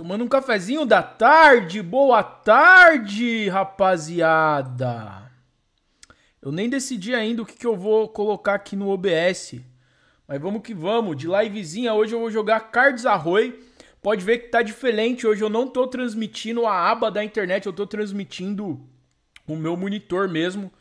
Tomando um cafezinho da tarde. Boa tarde, rapaziada. Eu nem decidi ainda o que, que eu vou colocar aqui no OBS. Mas vamos que vamos. De livezinha, hoje eu vou jogar Cards Arroy. Pode ver que tá diferente. Hoje eu não tô transmitindo a aba da internet. Eu tô transmitindo o meu monitor mesmo.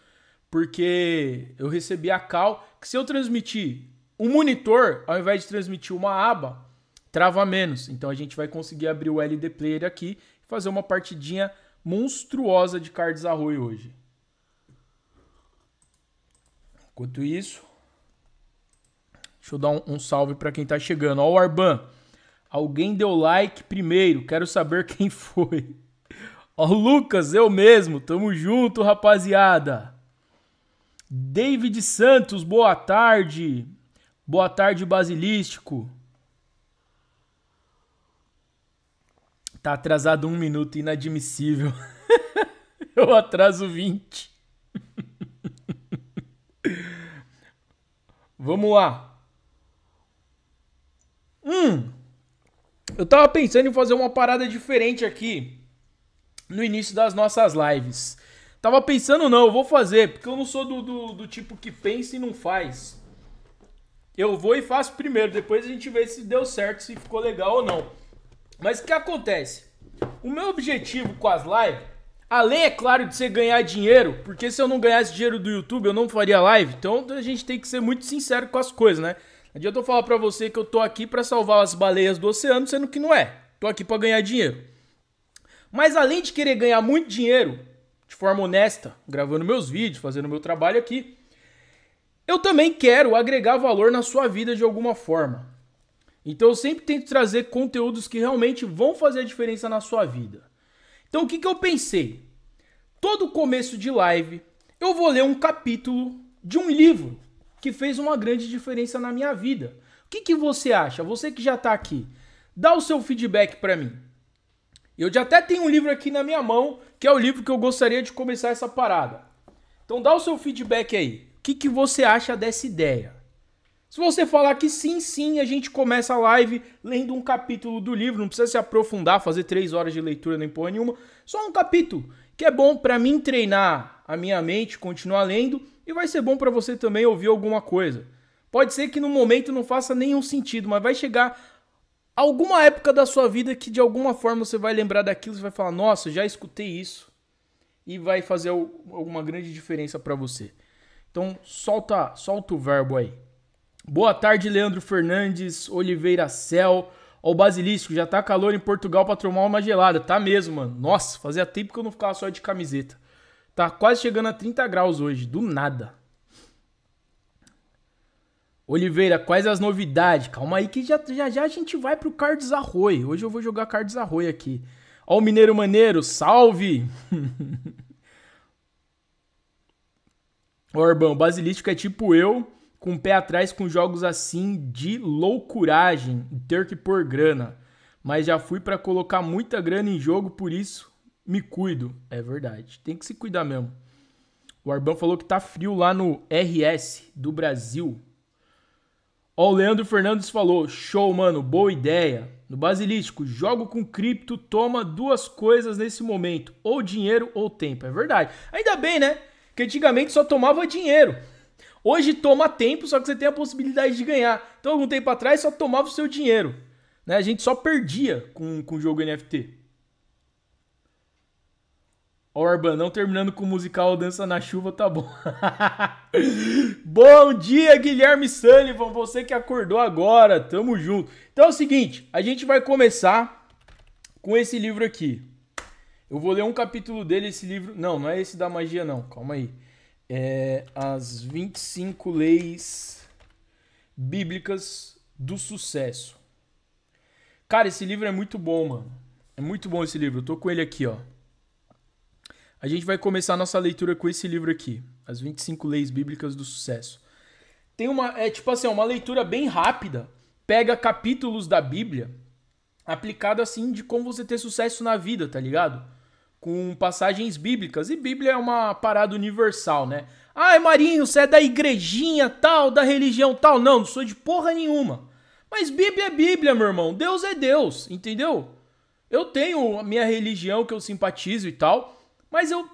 Porque eu recebi a cal. Que se eu transmitir o um monitor, ao invés de transmitir uma aba trava menos. Então a gente vai conseguir abrir o LD Player aqui e fazer uma partidinha monstruosa de cards arroi hoje. Enquanto isso, deixa eu dar um, um salve para quem está chegando. Ó, o Arban, alguém deu like primeiro, quero saber quem foi. Ó, o Lucas, eu mesmo, tamo junto, rapaziada. David Santos, boa tarde. Boa tarde, Basilístico. Tá atrasado um minuto, inadmissível. Eu atraso 20. Vamos lá. Hum. Eu tava pensando em fazer uma parada diferente aqui no início das nossas lives. Tava pensando, não, eu vou fazer, porque eu não sou do, do, do tipo que pensa e não faz. Eu vou e faço primeiro, depois a gente vê se deu certo, se ficou legal ou não. Mas o que acontece? O meu objetivo com as lives, além, é claro, de você ganhar dinheiro, porque se eu não ganhasse dinheiro do YouTube, eu não faria live. Então a gente tem que ser muito sincero com as coisas, né? Não adianta eu falar pra você que eu tô aqui para salvar as baleias do oceano, sendo que não é. Tô aqui para ganhar dinheiro. Mas além de querer ganhar muito dinheiro, de forma honesta, gravando meus vídeos, fazendo meu trabalho aqui, eu também quero agregar valor na sua vida de alguma forma. Então eu sempre tento trazer conteúdos que realmente vão fazer a diferença na sua vida. Então o que, que eu pensei? Todo começo de live eu vou ler um capítulo de um livro que fez uma grande diferença na minha vida. O que, que você acha? Você que já está aqui, dá o seu feedback para mim. Eu já até tenho um livro aqui na minha mão, que é o livro que eu gostaria de começar essa parada. Então dá o seu feedback aí. O que, que você acha dessa ideia? Se você falar que sim, sim, a gente começa a live lendo um capítulo do livro, não precisa se aprofundar, fazer três horas de leitura nem porra nenhuma, só um capítulo, que é bom para mim treinar a minha mente, continuar lendo, e vai ser bom para você também ouvir alguma coisa. Pode ser que no momento não faça nenhum sentido, mas vai chegar alguma época da sua vida que de alguma forma você vai lembrar daquilo, você vai falar, nossa, já escutei isso, e vai fazer alguma grande diferença para você. Então solta, solta o verbo aí. Boa tarde, Leandro Fernandes, Oliveira Cel. Ó, o Basilisco, já tá calor em Portugal pra tomar uma gelada. Tá mesmo, mano. Nossa, fazia tempo que eu não ficava só de camiseta. Tá quase chegando a 30 graus hoje, do nada. Oliveira, quais as novidades? Calma aí que já já, já a gente vai pro Cards Arroi. Hoje eu vou jogar Cards Arroi aqui. Ó o Mineiro Maneiro, salve! Ó, o Basilístico é tipo eu, com o pé atrás com jogos assim de loucuragem ter que pôr grana. Mas já fui para colocar muita grana em jogo, por isso me cuido. É verdade, tem que se cuidar mesmo. O Arban falou que tá frio lá no RS do Brasil. Ó, o Leandro Fernandes falou: show, mano, boa ideia. No Basilístico, jogo com cripto, toma duas coisas nesse momento: ou dinheiro ou tempo. É verdade. Ainda bem, né? Que antigamente só tomava dinheiro. Hoje toma tempo, só que você tem a possibilidade de ganhar. Então, algum tempo atrás, só tomava o seu dinheiro. Né? A gente só perdia com, com o jogo NFT. Ó, Urban, não terminando com o musical Dança na Chuva, tá bom. bom dia, Guilherme Sullivan, você que acordou agora, tamo junto. Então é o seguinte, a gente vai começar com esse livro aqui. Eu vou ler um capítulo dele, esse livro... Não, não é esse da magia não, calma aí é, as 25 leis bíblicas do sucesso. Cara, esse livro é muito bom, mano. É muito bom esse livro. Eu tô com ele aqui, ó. A gente vai começar a nossa leitura com esse livro aqui, As 25 Leis Bíblicas do Sucesso. Tem uma, é tipo assim, uma leitura bem rápida. Pega capítulos da Bíblia aplicado assim de como você ter sucesso na vida, tá ligado? com passagens bíblicas. E Bíblia é uma parada universal, né? Ah, é Marinho, você é da igrejinha tal, da religião tal. Não, não sou de porra nenhuma. Mas Bíblia é Bíblia, meu irmão. Deus é Deus, entendeu? Eu tenho a minha religião que eu simpatizo e tal, mas eu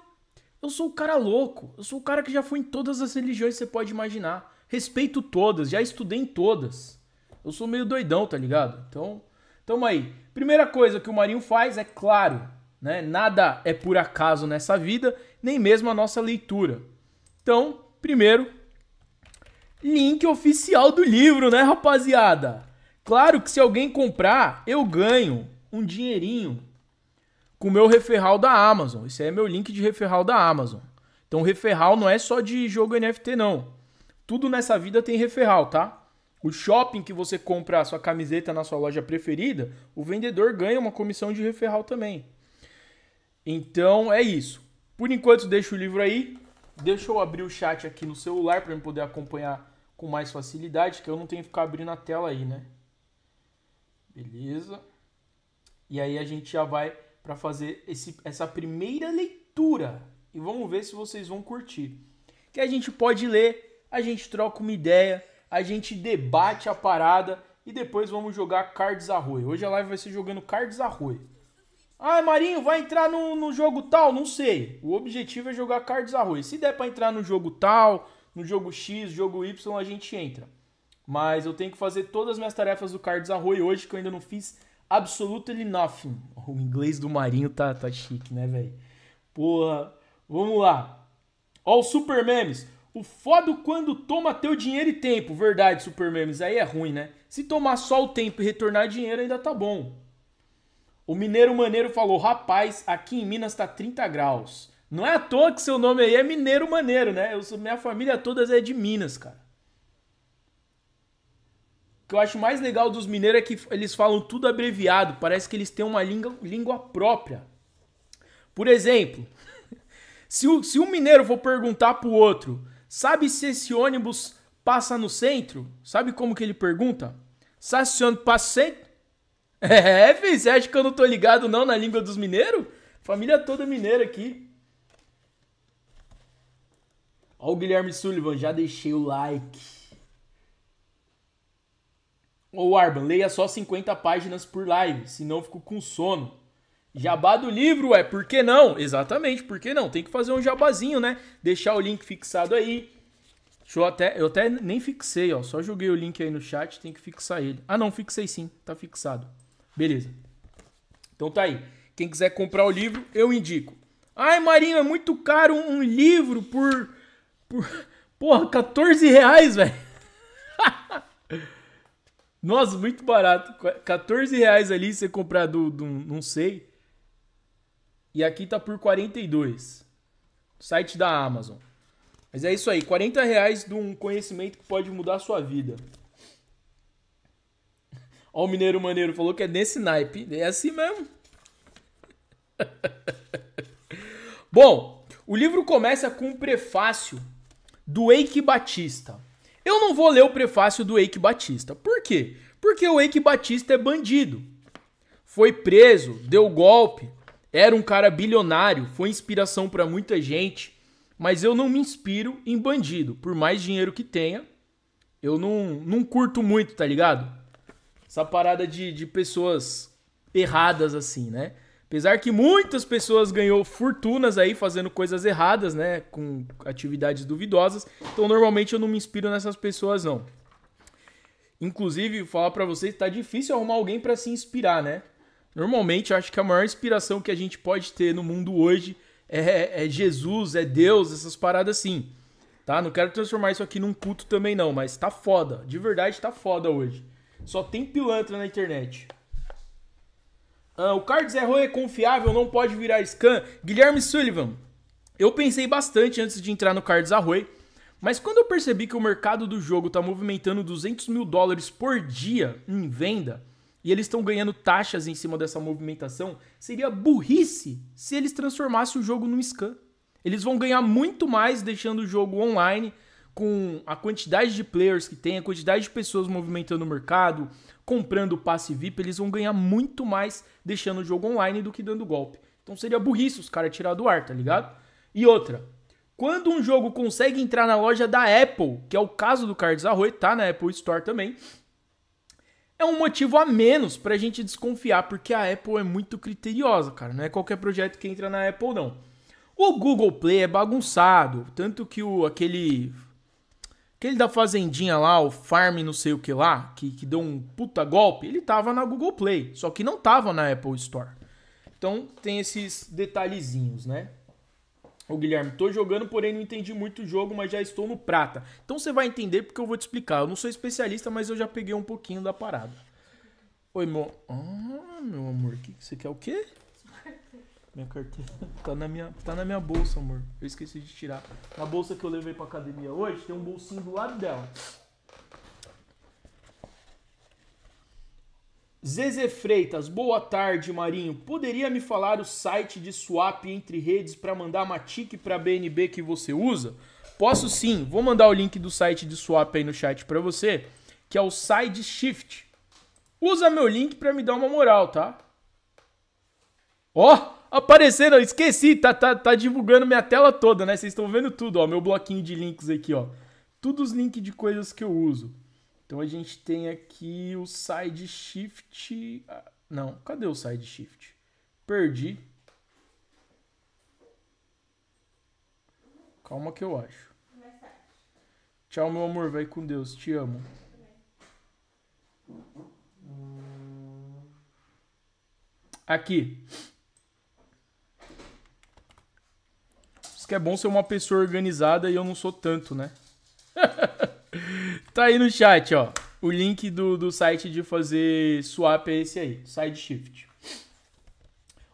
eu sou o cara louco. Eu sou o cara que já fui em todas as religiões que você pode imaginar. Respeito todas, já estudei em todas. Eu sou meio doidão, tá ligado? Então, tamo aí. Primeira coisa que o Marinho faz é, claro, né? Nada é por acaso nessa vida, nem mesmo a nossa leitura. Então, primeiro, link oficial do livro, né, rapaziada? Claro que se alguém comprar, eu ganho um dinheirinho com o meu referral da Amazon. Esse é meu link de referral da Amazon. Então, referral não é só de jogo NFT, não. Tudo nessa vida tem referral, tá? O shopping que você compra a sua camiseta na sua loja preferida, o vendedor ganha uma comissão de referral também. Então é isso. Por enquanto, deixa o livro aí. Deixa eu abrir o chat aqui no celular para eu poder acompanhar com mais facilidade, que eu não tenho que ficar abrindo a tela aí, né? Beleza. E aí a gente já vai para fazer esse, essa primeira leitura. E vamos ver se vocês vão curtir. Que a gente pode ler, a gente troca uma ideia, a gente debate a parada e depois vamos jogar Cards Arroio. Hoje a live vai ser jogando Cards Arroio. Ah, Marinho, vai entrar no, no jogo tal? Não sei. O objetivo é jogar cards arroz. Se der para entrar no jogo tal, no jogo X, jogo Y, a gente entra. Mas eu tenho que fazer todas as minhas tarefas do Cards Arroy hoje, que eu ainda não fiz absolutely nothing. O inglês do Marinho tá, tá chique, né, velho? Porra. Vamos lá. Ó, o Super Memes. O foda quando toma teu dinheiro e tempo. Verdade, Super Memes. Aí é ruim, né? Se tomar só o tempo e retornar dinheiro, ainda tá bom. O Mineiro Maneiro falou: rapaz, aqui em Minas tá 30 graus. Não é à toa que seu nome aí é Mineiro Maneiro, né? Eu sou, minha família todas é de Minas, cara. O que eu acho mais legal dos mineiros é que eles falam tudo abreviado. Parece que eles têm uma língua, língua própria. Por exemplo, se, o, se um mineiro for perguntar pro outro, sabe se esse ônibus passa no centro? Sabe como que ele pergunta? Sacione se passa centro? É, filho, você acha que eu não tô ligado não na língua dos mineiros? Família toda é mineira aqui. Ó o Guilherme Sullivan, já deixei o like. Ô Arban, leia só 50 páginas por live, senão fico com sono. Jabá do livro, é, por que não? Exatamente, por que não? Tem que fazer um jabazinho, né? Deixar o link fixado aí. Deixa eu até, eu até nem fixei, ó, só joguei o link aí no chat, tem que fixar ele. Ah não, fixei sim, tá fixado. Beleza. Então tá aí. Quem quiser comprar o livro, eu indico. Ai, Marinho, é muito caro um livro por. por porra, 14 reais, velho. Nossa, muito barato. 14 reais ali você comprar do, do, não sei. E aqui tá por 42. Site da Amazon. Mas é isso aí, 40 reais de um conhecimento que pode mudar a sua vida. Ó, o Mineiro Maneiro falou que é nesse naipe. É assim mesmo. Bom, o livro começa com um prefácio do Eike Batista. Eu não vou ler o prefácio do Eike Batista. Por quê? Porque o Eike Batista é bandido. Foi preso, deu golpe, era um cara bilionário, foi inspiração para muita gente, mas eu não me inspiro em bandido. Por mais dinheiro que tenha, eu não, não curto muito, tá ligado? essa parada de, de pessoas erradas, assim, né? Apesar que muitas pessoas ganhou fortunas aí fazendo coisas erradas, né? Com atividades duvidosas. Então, normalmente eu não me inspiro nessas pessoas, não. Inclusive, falar para vocês, tá difícil arrumar alguém para se inspirar, né? Normalmente, acho que a maior inspiração que a gente pode ter no mundo hoje é, é Jesus, é Deus, essas paradas assim. Tá? Não quero transformar isso aqui num culto também, não, mas tá foda. De verdade, tá foda hoje. Só tem pilantra na internet. Ah, o Cards Arroy é confiável, não pode virar scan. Guilherme Sullivan, eu pensei bastante antes de entrar no Cards Arroy, mas quando eu percebi que o mercado do jogo está movimentando 200 mil dólares por dia em venda e eles estão ganhando taxas em cima dessa movimentação, seria burrice se eles transformassem o jogo num scan. Eles vão ganhar muito mais deixando o jogo online com a quantidade de players que tem, a quantidade de pessoas movimentando o mercado, comprando o passe VIP, eles vão ganhar muito mais deixando o jogo online do que dando golpe. Então seria burrice os caras tirar do ar, tá ligado? E outra, quando um jogo consegue entrar na loja da Apple, que é o caso do Cards Arroy, tá na Apple Store também, é um motivo a menos pra gente desconfiar, porque a Apple é muito criteriosa, cara. Não é qualquer projeto que entra na Apple, não. O Google Play é bagunçado, tanto que o aquele Aquele da fazendinha lá, o farm não sei o que lá, que, que deu um puta golpe, ele tava na Google Play, só que não tava na Apple Store. Então tem esses detalhezinhos, né? Ô Guilherme, tô jogando, porém não entendi muito o jogo, mas já estou no prata. Então você vai entender porque eu vou te explicar. Eu não sou especialista, mas eu já peguei um pouquinho da parada. Oi, meu. Ah, meu amor, que você quer o quê? Minha carteira tá na minha, tá na minha bolsa, amor. Eu esqueci de tirar. Na bolsa que eu levei pra academia hoje, tem um bolsinho do lado dela. Zeze Freitas, boa tarde, Marinho. Poderia me falar o site de swap entre redes para mandar Matic para BNB que você usa? Posso sim. Vou mandar o link do site de swap aí no chat para você, que é o SideShift. Shift. Usa meu link para me dar uma moral, tá? Ó, oh! aparecendo, esqueci, tá, tá, tá divulgando minha tela toda, né? Vocês estão vendo tudo, ó, meu bloquinho de links aqui, ó. Tudo os links de coisas que eu uso. Então a gente tem aqui o side shift. Ah, não, cadê o side shift? Perdi. Calma que eu acho. Tchau, meu amor, vai com Deus, te amo. Aqui. Diz que é bom ser uma pessoa organizada e eu não sou tanto, né? tá aí no chat, ó. O link do, do site de fazer swap é esse aí, Sideshift.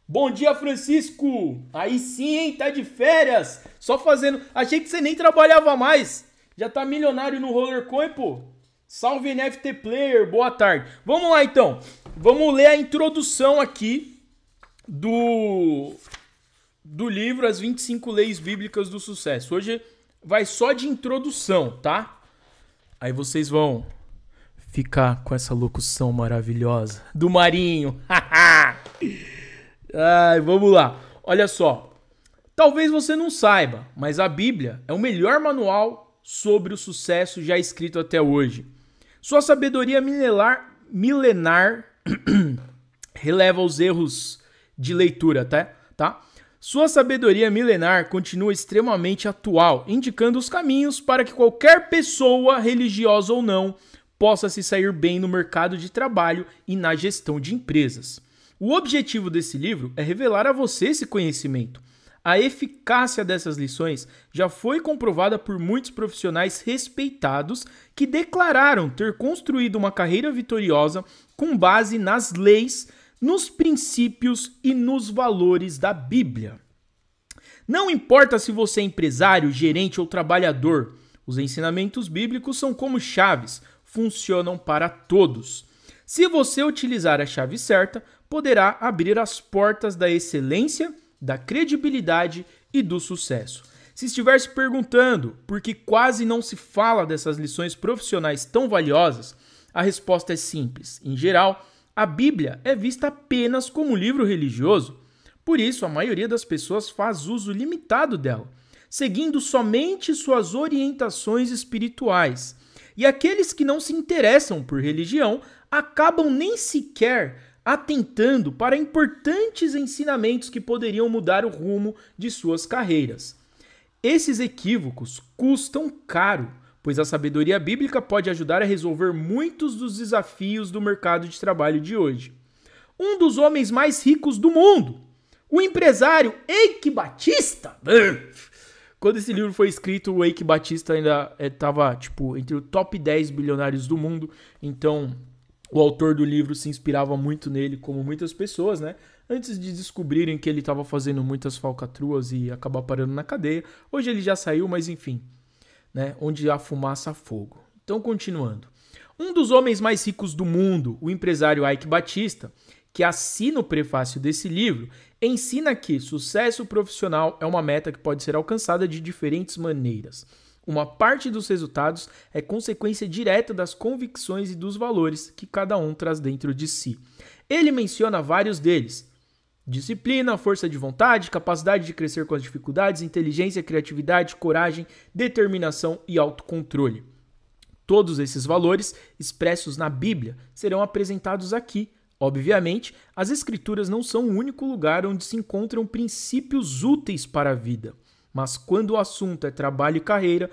Bom dia, Francisco! Aí sim, hein? Tá de férias! Só fazendo. Achei que você nem trabalhava mais. Já tá milionário no Rollercoin, pô. Salve NFT Player, boa tarde. Vamos lá então. Vamos ler a introdução aqui do do livro As 25 Leis Bíblicas do Sucesso. Hoje vai só de introdução, tá? Aí vocês vão ficar com essa locução maravilhosa do Marinho. Ai, vamos lá. Olha só. Talvez você não saiba, mas a Bíblia é o melhor manual sobre o sucesso já escrito até hoje. Sua sabedoria milenar, milenar releva os erros de leitura, tá? tá? Sua sabedoria milenar continua extremamente atual, indicando os caminhos para que qualquer pessoa, religiosa ou não, possa se sair bem no mercado de trabalho e na gestão de empresas. O objetivo desse livro é revelar a você esse conhecimento. A eficácia dessas lições já foi comprovada por muitos profissionais respeitados que declararam ter construído uma carreira vitoriosa com base nas leis nos princípios e nos valores da Bíblia. Não importa se você é empresário, gerente ou trabalhador, os ensinamentos bíblicos são como chaves, funcionam para todos. Se você utilizar a chave certa, poderá abrir as portas da excelência, da credibilidade e do sucesso. Se estiver se perguntando por que quase não se fala dessas lições profissionais tão valiosas, a resposta é simples. Em geral, a Bíblia é vista apenas como um livro religioso, por isso a maioria das pessoas faz uso limitado dela, seguindo somente suas orientações espirituais. E aqueles que não se interessam por religião acabam nem sequer atentando para importantes ensinamentos que poderiam mudar o rumo de suas carreiras. Esses equívocos custam caro pois a sabedoria bíblica pode ajudar a resolver muitos dos desafios do mercado de trabalho de hoje. Um dos homens mais ricos do mundo, o empresário Eike Batista. Quando esse livro foi escrito, o Eike Batista ainda estava eh, tipo entre o top 10 bilionários do mundo, então o autor do livro se inspirava muito nele, como muitas pessoas, né? Antes de descobrirem que ele estava fazendo muitas falcatruas e acabar parando na cadeia. Hoje ele já saiu, mas enfim, né, onde há fumaça há fogo. Então, continuando. Um dos homens mais ricos do mundo, o empresário Ike Batista, que assina o prefácio desse livro, ensina que sucesso profissional é uma meta que pode ser alcançada de diferentes maneiras. Uma parte dos resultados é consequência direta das convicções e dos valores que cada um traz dentro de si. Ele menciona vários deles, Disciplina, força de vontade, capacidade de crescer com as dificuldades, inteligência, criatividade, coragem, determinação e autocontrole. Todos esses valores, expressos na Bíblia, serão apresentados aqui. Obviamente, as Escrituras não são o único lugar onde se encontram princípios úteis para a vida, mas quando o assunto é trabalho e carreira,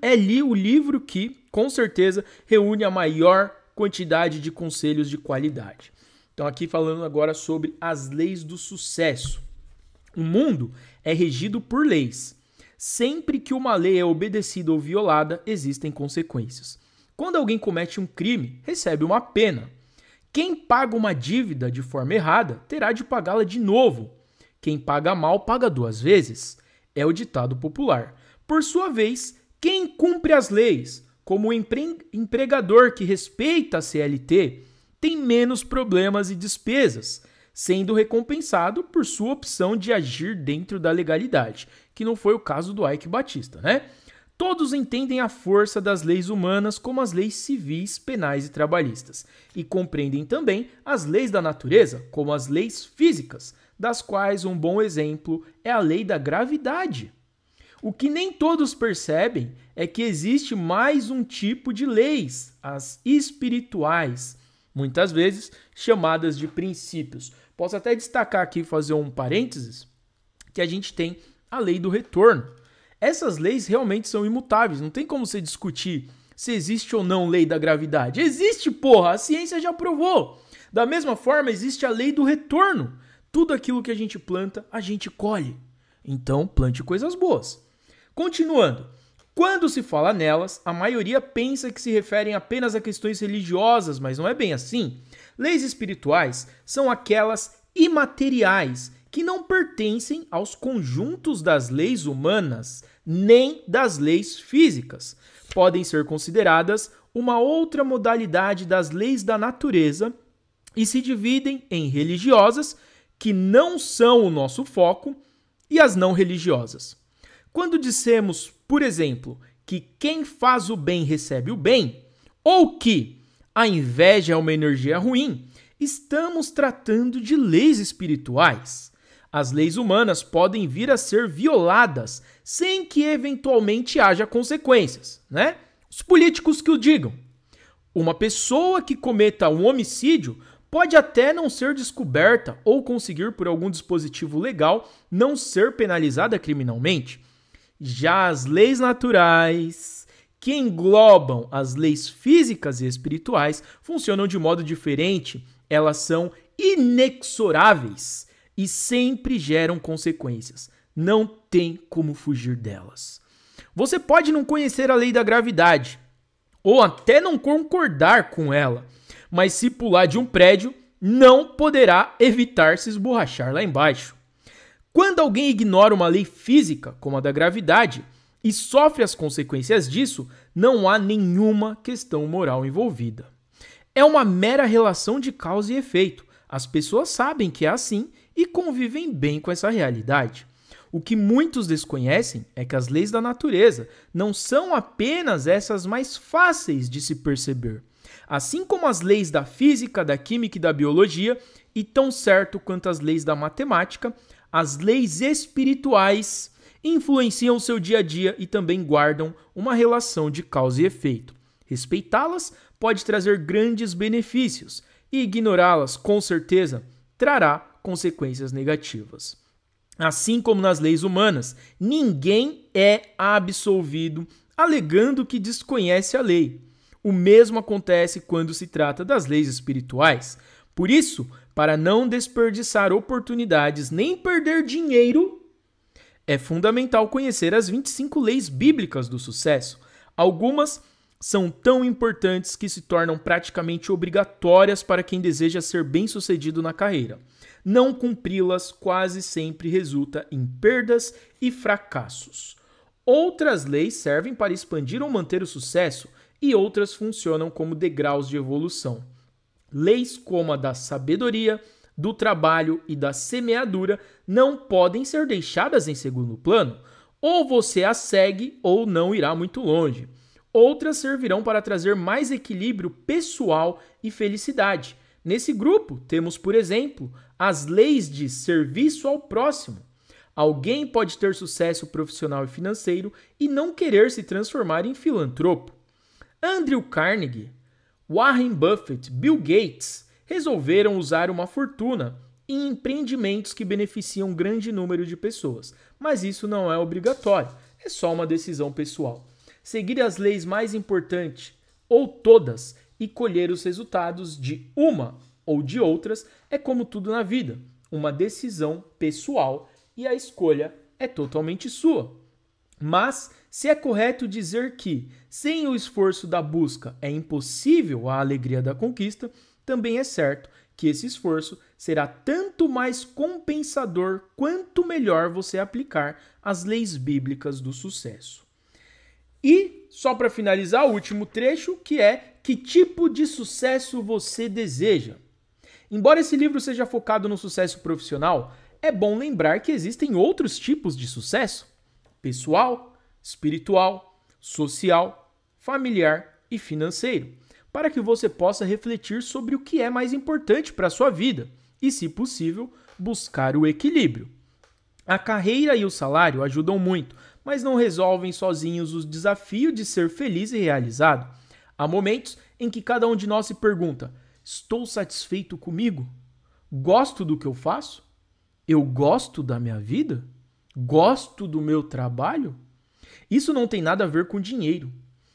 é ali o livro que, com certeza, reúne a maior quantidade de conselhos de qualidade. Então, aqui falando agora sobre as leis do sucesso. O mundo é regido por leis. Sempre que uma lei é obedecida ou violada, existem consequências. Quando alguém comete um crime, recebe uma pena. Quem paga uma dívida de forma errada terá de pagá-la de novo. Quem paga mal paga duas vezes. É o ditado popular. Por sua vez, quem cumpre as leis, como o empregador que respeita a CLT, tem menos problemas e despesas, sendo recompensado por sua opção de agir dentro da legalidade, que não foi o caso do Ike Batista, né? Todos entendem a força das leis humanas como as leis civis, penais e trabalhistas, e compreendem também as leis da natureza, como as leis físicas, das quais um bom exemplo é a lei da gravidade. O que nem todos percebem é que existe mais um tipo de leis, as espirituais, muitas vezes chamadas de princípios. Posso até destacar aqui, fazer um parênteses, que a gente tem a lei do retorno. Essas leis realmente são imutáveis, não tem como você discutir se existe ou não lei da gravidade. Existe, porra, a ciência já provou. Da mesma forma, existe a lei do retorno. Tudo aquilo que a gente planta, a gente colhe. Então, plante coisas boas. Continuando, quando se fala nelas, a maioria pensa que se referem apenas a questões religiosas, mas não é bem assim. Leis espirituais são aquelas imateriais que não pertencem aos conjuntos das leis humanas nem das leis físicas. Podem ser consideradas uma outra modalidade das leis da natureza e se dividem em religiosas, que não são o nosso foco, e as não religiosas. Quando dissemos, por exemplo, que quem faz o bem recebe o bem, ou que a inveja é uma energia ruim, estamos tratando de leis espirituais. As leis humanas podem vir a ser violadas sem que eventualmente haja consequências, né? Os políticos que o digam. Uma pessoa que cometa um homicídio pode até não ser descoberta ou conseguir por algum dispositivo legal não ser penalizada criminalmente. Já as leis naturais, que englobam as leis físicas e espirituais, funcionam de modo diferente. Elas são inexoráveis e sempre geram consequências. Não tem como fugir delas. Você pode não conhecer a lei da gravidade ou até não concordar com ela, mas se pular de um prédio, não poderá evitar se esborrachar lá embaixo. Quando alguém ignora uma lei física, como a da gravidade, e sofre as consequências disso, não há nenhuma questão moral envolvida. É uma mera relação de causa e efeito. As pessoas sabem que é assim e convivem bem com essa realidade. O que muitos desconhecem é que as leis da natureza não são apenas essas mais fáceis de se perceber. Assim como as leis da física, da química e da biologia, e tão certo quanto as leis da matemática, as leis espirituais influenciam seu dia a dia e também guardam uma relação de causa e efeito. Respeitá-las pode trazer grandes benefícios e ignorá-las, com certeza, trará consequências negativas. Assim como nas leis humanas, ninguém é absolvido alegando que desconhece a lei. O mesmo acontece quando se trata das leis espirituais. Por isso, para não desperdiçar oportunidades nem perder dinheiro, é fundamental conhecer as 25 leis bíblicas do sucesso. Algumas são tão importantes que se tornam praticamente obrigatórias para quem deseja ser bem-sucedido na carreira. Não cumpri-las quase sempre resulta em perdas e fracassos. Outras leis servem para expandir ou manter o sucesso e outras funcionam como degraus de evolução. Leis como a da sabedoria, do trabalho e da semeadura não podem ser deixadas em segundo plano. Ou você a segue ou não irá muito longe. Outras servirão para trazer mais equilíbrio pessoal e felicidade. Nesse grupo, temos, por exemplo, as leis de serviço ao próximo. Alguém pode ter sucesso profissional e financeiro e não querer se transformar em filantropo. Andrew Carnegie Warren Buffett, Bill Gates resolveram usar uma fortuna em empreendimentos que beneficiam um grande número de pessoas, mas isso não é obrigatório, é só uma decisão pessoal. Seguir as leis mais importantes ou todas e colher os resultados de uma ou de outras é como tudo na vida, uma decisão pessoal e a escolha é totalmente sua. Mas se é correto dizer que sem o esforço da busca é impossível a alegria da conquista, também é certo que esse esforço será tanto mais compensador quanto melhor você aplicar as leis bíblicas do sucesso. E, só para finalizar, o último trecho que é que tipo de sucesso você deseja. Embora esse livro seja focado no sucesso profissional, é bom lembrar que existem outros tipos de sucesso pessoal, espiritual, social, familiar e financeiro, para que você possa refletir sobre o que é mais importante para a sua vida e, se possível, buscar o equilíbrio. A carreira e o salário ajudam muito, mas não resolvem sozinhos o desafio de ser feliz e realizado. Há momentos em que cada um de nós se pergunta: estou satisfeito comigo? Gosto do que eu faço? Eu gosto da minha vida? gosto do meu trabalho? Isso não tem nada a ver com dinheiro,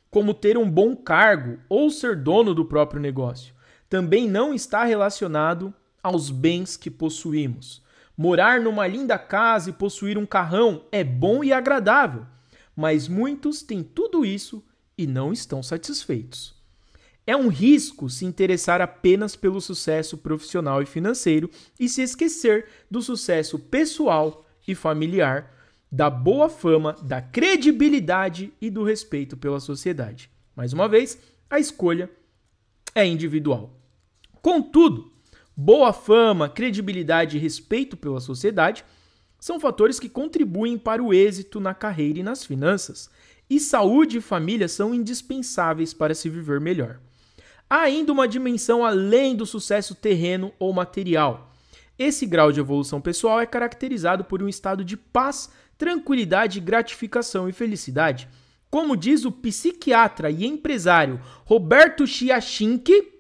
como ter um bom cargo ou ser dono do próprio negócio. Também não está relacionado aos bens que possuímos. Morar numa linda casa e possuir um carrão é bom e agradável, mas muitos têm tudo isso e não estão satisfeitos. É um risco se interessar apenas pelo sucesso profissional e financeiro e se esquecer do sucesso pessoal e familiar, da boa fama, da credibilidade e do respeito pela sociedade. Mais uma vez, a escolha é individual. Contudo, boa fama, credibilidade e respeito pela sociedade são fatores que contribuem para o êxito na carreira e nas finanças, e saúde e família são indispensáveis para se viver melhor. Há ainda uma dimensão além do sucesso terreno ou material, esse grau de evolução pessoal é caracterizado por um estado de paz, tranquilidade, gratificação e felicidade. Como diz o psiquiatra e empresário Roberto Chiachink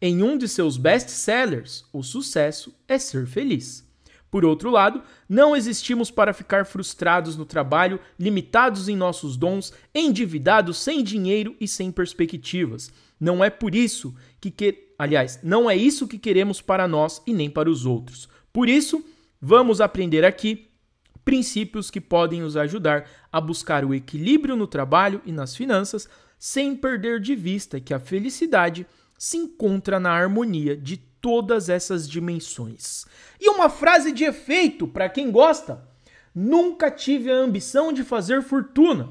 em um de seus best-sellers, O Sucesso é Ser Feliz. Por outro lado, não existimos para ficar frustrados no trabalho, limitados em nossos dons, endividados sem dinheiro e sem perspectivas. Não é por isso que, que Aliás, não é isso que queremos para nós e nem para os outros. Por isso, vamos aprender aqui princípios que podem nos ajudar a buscar o equilíbrio no trabalho e nas finanças, sem perder de vista que a felicidade se encontra na harmonia de todas essas dimensões. E uma frase de efeito para quem gosta: Nunca tive a ambição de fazer fortuna.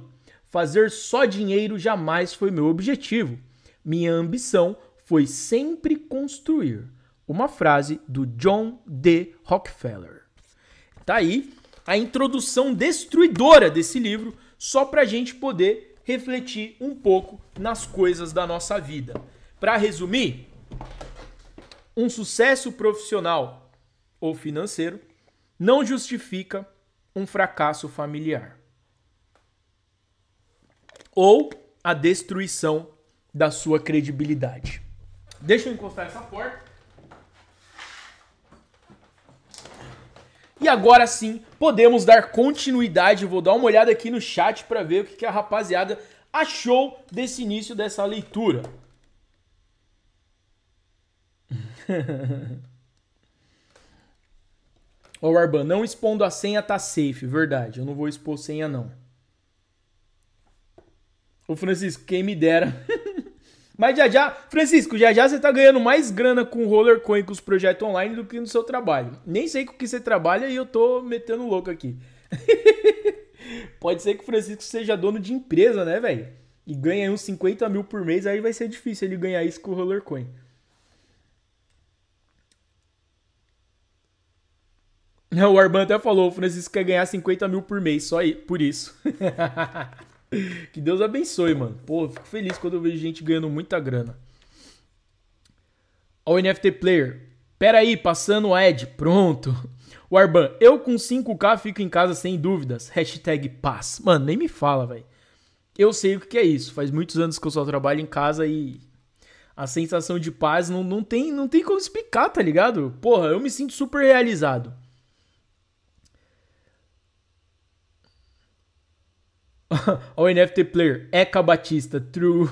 Fazer só dinheiro jamais foi meu objetivo. Minha ambição foi sempre construir. Uma frase do John D. Rockefeller. Tá aí a introdução destruidora desse livro, só para a gente poder refletir um pouco nas coisas da nossa vida. Para resumir, um sucesso profissional ou financeiro não justifica um fracasso familiar ou a destruição da sua credibilidade. Deixa eu encostar essa porta. E agora sim, podemos dar continuidade. Vou dar uma olhada aqui no chat para ver o que a rapaziada achou desse início dessa leitura. Ó, oh, Arban, não expondo a senha tá safe, verdade. Eu não vou expor senha, não. Ô, Francisco, quem me dera. Mas já já, Francisco, já já você tá ganhando mais grana com o Rollercoin com os projetos online do que no seu trabalho. Nem sei com o que você trabalha e eu tô metendo louco aqui. Pode ser que o Francisco seja dono de empresa, né, velho? E ganha uns 50 mil por mês, aí vai ser difícil ele ganhar isso com o Rollercoin. O Arban até falou, o Francisco quer ganhar 50 mil por mês, só aí, por isso. que Deus abençoe, mano. Pô, fico feliz quando eu vejo gente ganhando muita grana. Ó, o NFT Player. Pera aí, passando o Ed. Pronto. O Arban, eu com 5K fico em casa sem dúvidas. Hashtag paz. Mano, nem me fala, velho. Eu sei o que é isso. Faz muitos anos que eu só trabalho em casa e a sensação de paz não, não, tem, não tem como explicar, tá ligado? Porra, eu me sinto super realizado. O NFT Player, Eca Batista, true.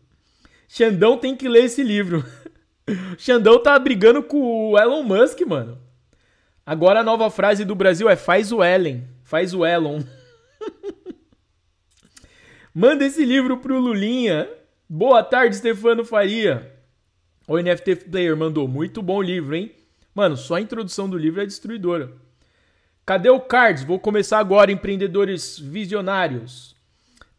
Xandão tem que ler esse livro. Xandão tá brigando com o Elon Musk, mano. Agora a nova frase do Brasil é faz o Ellen, faz o Elon. Manda esse livro pro Lulinha. Boa tarde, Stefano Faria. O NFT Player mandou muito bom livro, hein? Mano, só a introdução do livro é destruidora. Cadê o Cards? Vou começar agora, empreendedores visionários.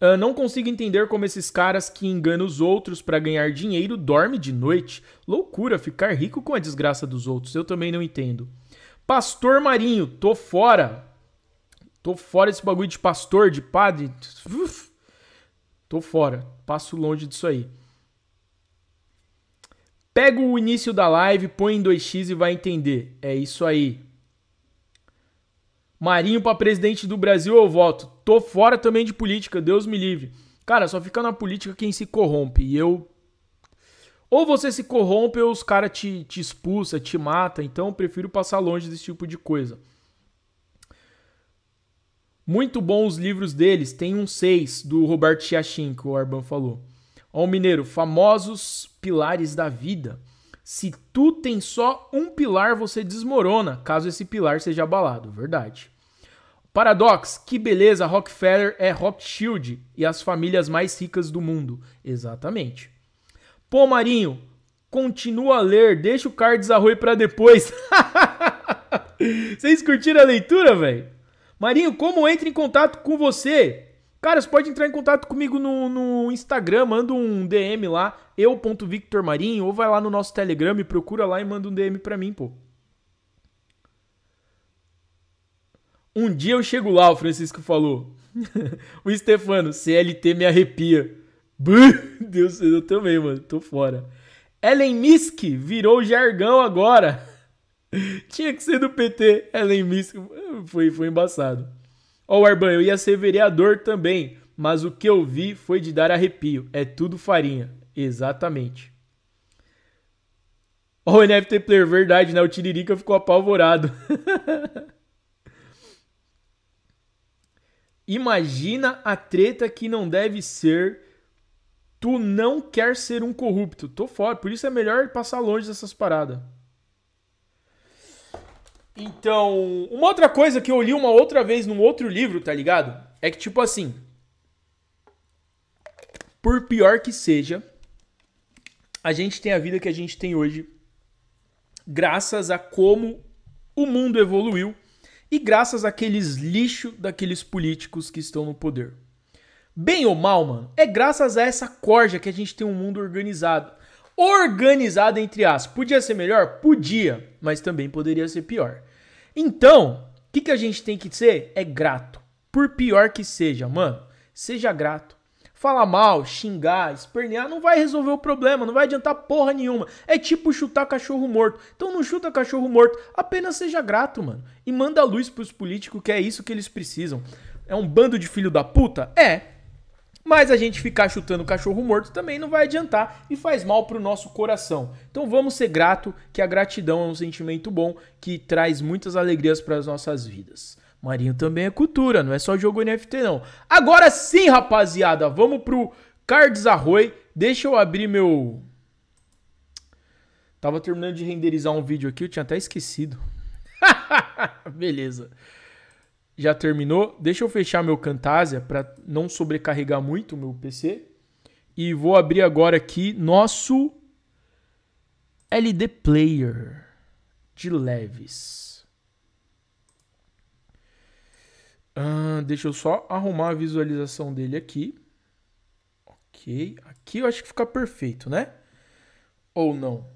Uh, não consigo entender como esses caras que enganam os outros para ganhar dinheiro dormem de noite. Loucura ficar rico com a desgraça dos outros. Eu também não entendo. Pastor Marinho, tô fora. Tô fora desse bagulho de pastor, de padre. Uf, tô fora. Passo longe disso aí. Pega o início da live, põe em 2x e vai entender. É isso aí. Marinho para presidente do Brasil eu voto. Tô fora também de política, Deus me livre. Cara, só fica na política quem se corrompe. E eu. Ou você se corrompe ou os caras te, te expulsa, te mata. Então eu prefiro passar longe desse tipo de coisa. Muito bom os livros deles. Tem um 6 do Roberto Chiachin, que o Arban falou. Ó, o Mineiro, famosos pilares da vida. Se tu tem só um pilar, você desmorona, caso esse pilar seja abalado. Verdade. Paradox, que beleza, Rockefeller é Rothschild e as famílias mais ricas do mundo. Exatamente. Pô, Marinho, continua a ler, deixa o card desarroi para depois. Vocês curtiram a leitura, velho? Marinho, como entra em contato com você? Cara, você pode entrar em contato comigo no, no Instagram, manda um DM lá, eu.victor Marinho, ou vai lá no nosso Telegram e procura lá e manda um DM pra mim, pô. Um dia eu chego lá, o Francisco falou. o Stefano, CLT me arrepia. Deus, eu também, mano. Tô fora. Ellen Misk virou jargão agora. Tinha que ser do PT. Ellen Misk foi, foi embaçado. Ó, oh, Arban, eu ia ser vereador também, mas o que eu vi foi de dar arrepio. É tudo farinha. Exatamente. Ó, o NFT Player, verdade, né? O Tiririca ficou apavorado. Imagina a treta que não deve ser. Tu não quer ser um corrupto. Tô fora. Por isso é melhor passar longe dessas paradas. Então, uma outra coisa que eu li uma outra vez num outro livro, tá ligado? É que, tipo assim. Por pior que seja, a gente tem a vida que a gente tem hoje graças a como o mundo evoluiu e graças àqueles lixo daqueles políticos que estão no poder. Bem ou mal, mano, é graças a essa corja que a gente tem um mundo organizado. Organizado entre as. Podia ser melhor? Podia, mas também poderia ser pior. Então, o que, que a gente tem que ser? É grato. Por pior que seja, mano, seja grato falar mal, xingar, espernear, não vai resolver o problema, não vai adiantar porra nenhuma. É tipo chutar cachorro morto. Então não chuta cachorro morto, apenas seja grato, mano. E manda luz pros políticos que é isso que eles precisam. É um bando de filho da puta? É. Mas a gente ficar chutando cachorro morto também não vai adiantar e faz mal pro nosso coração. Então vamos ser grato, que a gratidão é um sentimento bom que traz muitas alegrias para as nossas vidas. Marinho também é cultura, não é só jogo NFT não. Agora sim, rapaziada, vamos pro Cards Arroy. Deixa eu abrir meu... Tava terminando de renderizar um vídeo aqui, eu tinha até esquecido. Beleza. Já terminou? Deixa eu fechar meu Camtasia para não sobrecarregar muito o meu PC. E vou abrir agora aqui nosso LD Player de leves. deixa eu só arrumar a visualização dele aqui. Ok. Aqui eu acho que fica perfeito, né? Ou não?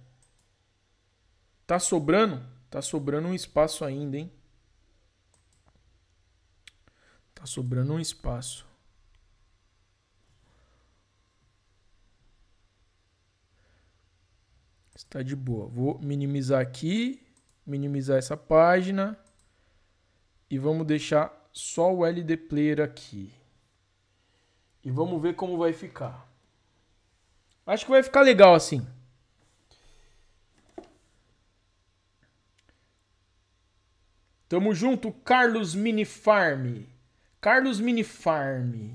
Tá sobrando? Tá sobrando um espaço ainda, hein? Tá sobrando um espaço. Está de boa. Vou minimizar aqui, minimizar essa página e vamos deixar só o LD Player aqui. E vamos ver como vai ficar. Acho que vai ficar legal assim. Tamo junto, Carlos Mini Farm. Carlos Mini Farm.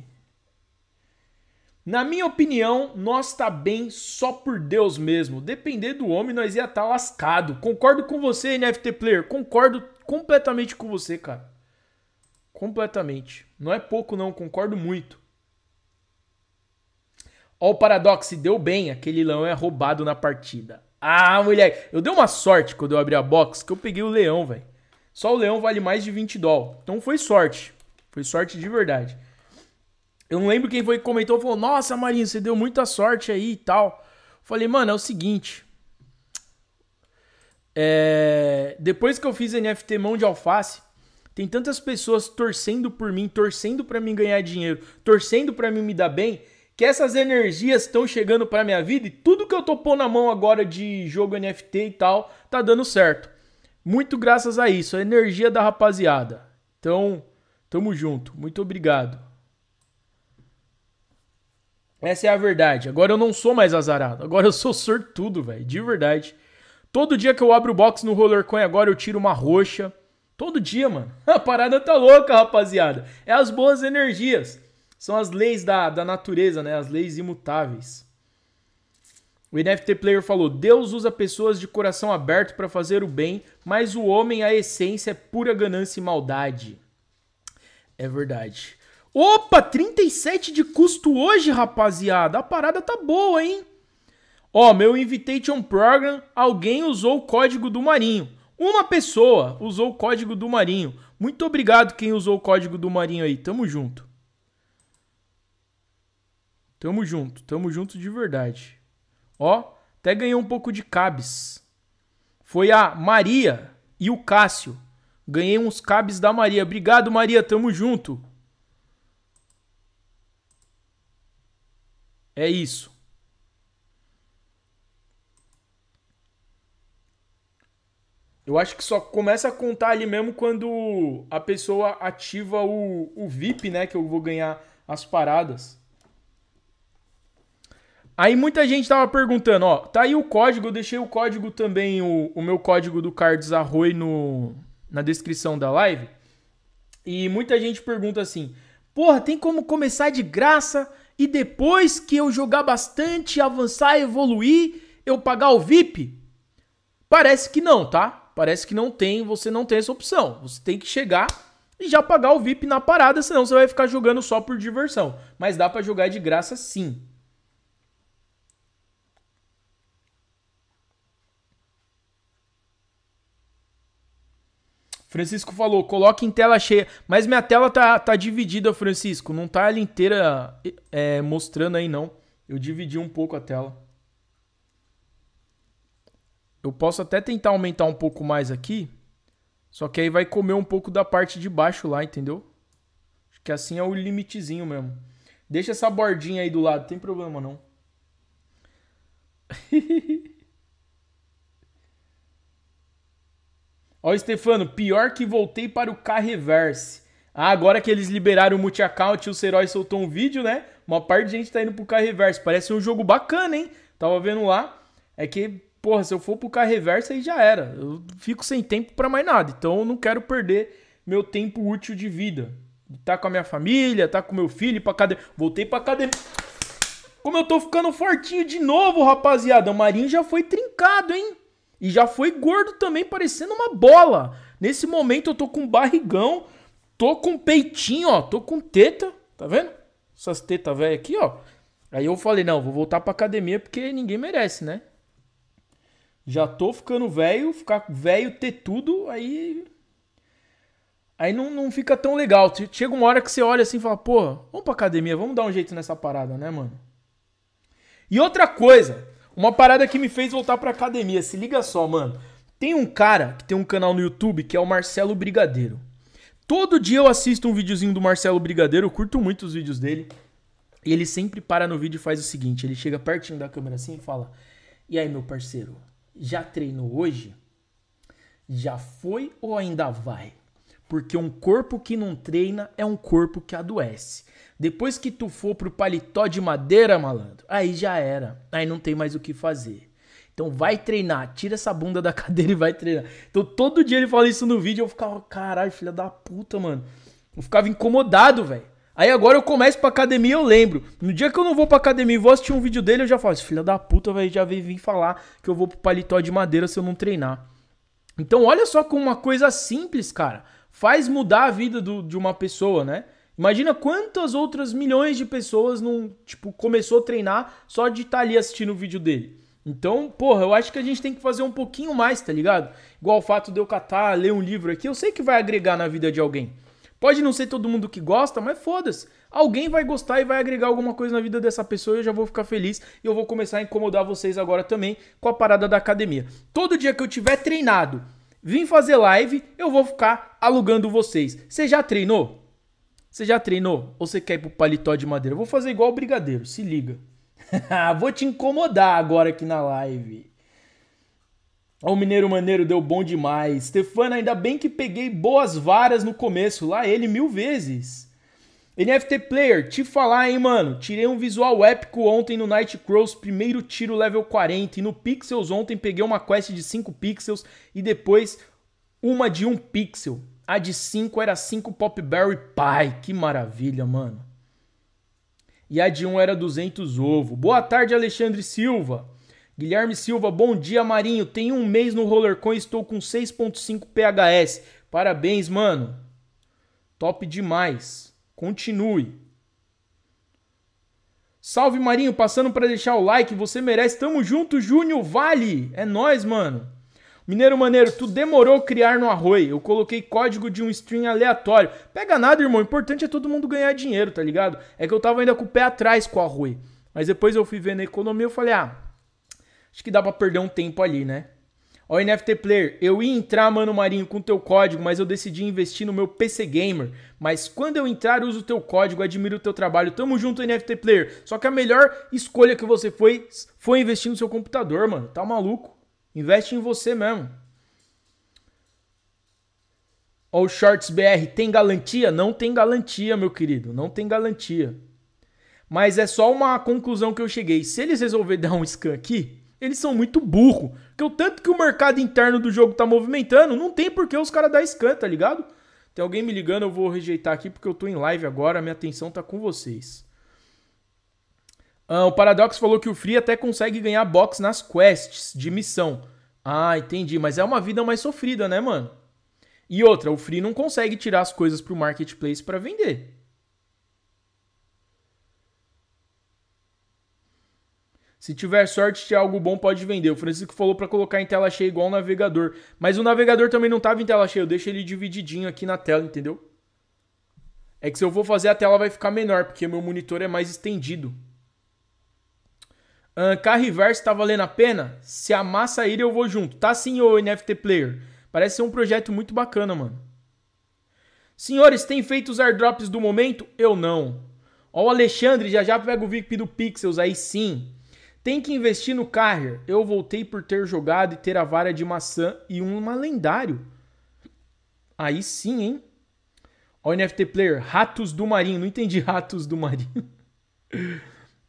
Na minha opinião, nós tá bem só por Deus mesmo. Depender do homem, nós ia estar tá lascado. Concordo com você, NFT Player. Concordo completamente com você, cara. Completamente. Não é pouco, não, concordo muito. Ó, o paradoxo, deu bem, aquele leão é roubado na partida. Ah, moleque, eu dei uma sorte quando eu abri a box que eu peguei o leão, velho. Só o leão vale mais de 20 dólares. Então foi sorte. Foi sorte de verdade. Eu não lembro quem foi que comentou e falou: Nossa, Marinho, você deu muita sorte aí e tal. Eu falei, mano, é o seguinte. É... Depois que eu fiz NFT mão de alface, tem tantas pessoas torcendo por mim, torcendo para mim ganhar dinheiro, torcendo para mim me dar bem, que essas energias estão chegando para minha vida e tudo que eu tô pondo na mão agora de jogo NFT e tal, tá dando certo. Muito graças a isso, a energia da rapaziada. Então, tamo junto. Muito obrigado. Essa é a verdade. Agora eu não sou mais azarado. Agora eu sou sortudo, velho. De verdade. Todo dia que eu abro o box no Rollercoin agora eu tiro uma roxa. Todo dia, mano. A parada tá louca, rapaziada. É as boas energias. São as leis da, da natureza, né? As leis imutáveis. O NFT Player falou: Deus usa pessoas de coração aberto para fazer o bem, mas o homem, a essência, é pura ganância e maldade. É verdade. Opa, 37 de custo hoje, rapaziada. A parada tá boa, hein? Ó, meu Invitation Program, alguém usou o código do Marinho. Uma pessoa usou o código do Marinho. Muito obrigado quem usou o código do Marinho aí. Tamo junto. Tamo junto, tamo junto de verdade. Ó, até ganhou um pouco de cabes. Foi a Maria e o Cássio. Ganhei uns cabes da Maria. Obrigado, Maria, tamo junto. É isso. Eu acho que só começa a contar ali mesmo quando a pessoa ativa o, o VIP, né? Que eu vou ganhar as paradas. Aí muita gente tava perguntando, ó, tá aí o código, eu deixei o código também, o, o meu código do Cards Arroi no, na descrição da live. E muita gente pergunta assim, porra, tem como começar de graça e depois que eu jogar bastante, avançar, evoluir, eu pagar o VIP? Parece que não, tá? Parece que não tem, você não tem essa opção. Você tem que chegar e já pagar o VIP na parada, senão você vai ficar jogando só por diversão. Mas dá para jogar de graça sim. Francisco falou, coloque em tela cheia. Mas minha tela tá, tá dividida, Francisco. Não tá ela inteira é, mostrando aí, não. Eu dividi um pouco a tela. Eu posso até tentar aumentar um pouco mais aqui, só que aí vai comer um pouco da parte de baixo lá, entendeu? Acho que assim é o limitezinho mesmo. Deixa essa bordinha aí do lado, tem problema não. Ó, Stefano, pior que voltei para o Carreverse. Ah, agora que eles liberaram o multi-account, o Serói soltou um vídeo, né? Uma parte de gente tá indo pro Carreverse. Parece um jogo bacana, hein? Tava vendo lá. É que porra, se eu for pro carro reverso aí já era. Eu fico sem tempo para mais nada. Então eu não quero perder meu tempo útil de vida. Tá com a minha família, tá com meu filho pra academia. Voltei pra academia. Como eu tô ficando fortinho de novo, rapaziada. O Marinho já foi trincado, hein? E já foi gordo também, parecendo uma bola. Nesse momento eu tô com barrigão, tô com peitinho, ó, tô com teta, tá vendo? Essas tetas velhas aqui, ó. Aí eu falei, não, vou voltar pra academia porque ninguém merece, né? Já tô ficando velho, ficar velho, ter tudo, aí. Aí não, não fica tão legal. Chega uma hora que você olha assim e fala, porra, vamos pra academia, vamos dar um jeito nessa parada, né, mano? E outra coisa, uma parada que me fez voltar pra academia, se liga só, mano. Tem um cara que tem um canal no YouTube que é o Marcelo Brigadeiro. Todo dia eu assisto um videozinho do Marcelo Brigadeiro, eu curto muito os vídeos dele. E ele sempre para no vídeo e faz o seguinte: ele chega pertinho da câmera assim e fala: E aí, meu parceiro, já treinou hoje? Já foi ou ainda vai? Porque um corpo que não treina é um corpo que adoece. Depois que tu for pro paletó de madeira, malandro, aí já era. Aí não tem mais o que fazer. Então vai treinar, tira essa bunda da cadeira e vai treinar. Então todo dia ele fala isso no vídeo, eu ficava, caralho, filha da puta, mano. Eu ficava incomodado, velho. Aí agora eu começo pra academia eu lembro. No dia que eu não vou pra academia e vou assistir um vídeo dele, eu já falo, filha da puta, velho, já vem vir falar que eu vou pro paletó de madeira se eu não treinar. Então olha só como uma coisa simples, cara, faz mudar a vida do, de uma pessoa, né? Imagina quantas outras milhões de pessoas não, tipo, começou a treinar só de estar tá ali assistindo o vídeo dele. Então, porra, eu acho que a gente tem que fazer um pouquinho mais, tá ligado? Igual o fato de eu catar, ler um livro aqui, eu sei que vai agregar na vida de alguém. Pode não ser todo mundo que gosta, mas foda-se. Alguém vai gostar e vai agregar alguma coisa na vida dessa pessoa e eu já vou ficar feliz e eu vou começar a incomodar vocês agora também com a parada da academia. Todo dia que eu tiver treinado, vim fazer live, eu vou ficar alugando vocês. Você já treinou? Você já treinou? Ou você quer ir pro paletó de madeira? Eu vou fazer igual o brigadeiro, se liga. Ah, vou te incomodar agora aqui na live. Ó, o Mineiro Maneiro deu bom demais. Stefano, ainda bem que peguei boas varas no começo. Lá ele mil vezes. NFT Player, te falar, hein, mano. Tirei um visual épico ontem no Night Crows, primeiro tiro level 40. E no Pixels ontem peguei uma quest de 5 pixels e depois uma de 1 um pixel. A de 5 era 5 Pop Berry Pie. Que maravilha, mano. E a de 1 um era 200 ovo. Boa tarde, Alexandre Silva. Guilherme Silva, bom dia, Marinho. Tem um mês no Rollercoin, estou com 6.5 PHS. Parabéns, mano. Top demais. Continue. Salve, Marinho. Passando para deixar o like, você merece. Tamo junto, Júnior Vale. É nós, mano. Mineiro Maneiro, tu demorou criar no Arroi. Eu coloquei código de um stream aleatório. Pega nada, irmão. O importante é todo mundo ganhar dinheiro, tá ligado? É que eu tava ainda com o pé atrás com o Arroi. Mas depois eu fui vendo a economia e falei, ah, acho que dá pra perder um tempo ali, né? Ó, NFT Player, eu ia entrar, mano Marinho, com teu código, mas eu decidi investir no meu PC Gamer. Mas quando eu entrar, uso o teu código, admiro o teu trabalho. Tamo junto, NFT Player. Só que a melhor escolha que você foi foi investir no seu computador, mano. Tá maluco? Investe em você mesmo. Ó, o Shorts BR, tem garantia? Não tem garantia, meu querido. Não tem garantia. Mas é só uma conclusão que eu cheguei. Se eles resolverem dar um scan aqui, eles são muito burro. Porque o tanto que o mercado interno do jogo tá movimentando, não tem por que os caras dar scan, tá ligado? Tem alguém me ligando, eu vou rejeitar aqui porque eu tô em live agora, minha atenção tá com vocês. Ah, o Paradox falou que o Free até consegue ganhar box nas quests de missão. Ah, entendi, mas é uma vida mais sofrida, né, mano? E outra, o Free não consegue tirar as coisas pro marketplace para vender. Se tiver sorte de algo bom, pode vender. O Francisco falou para colocar em tela cheia igual o navegador. Mas o navegador também não tava em tela cheia. Eu deixo ele divididinho aqui na tela, entendeu? É que se eu for fazer, a tela vai ficar menor, porque meu monitor é mais estendido. Uh, ah, Carriverse tá valendo a pena? Se a massa ir, eu vou junto. Tá sim, ô NFT Player. Parece ser um projeto muito bacana, mano. Senhores, tem feito os airdrops do momento? Eu não. Ó, o Alexandre já já pega o VIP do Pixels aí sim. Tem que investir no Carrier. Eu voltei por ter jogado e ter a vara de maçã e uma lendário. Aí sim, hein? Ó, NFT Player, Ratos do Marinho. Não entendi Ratos do Marinho.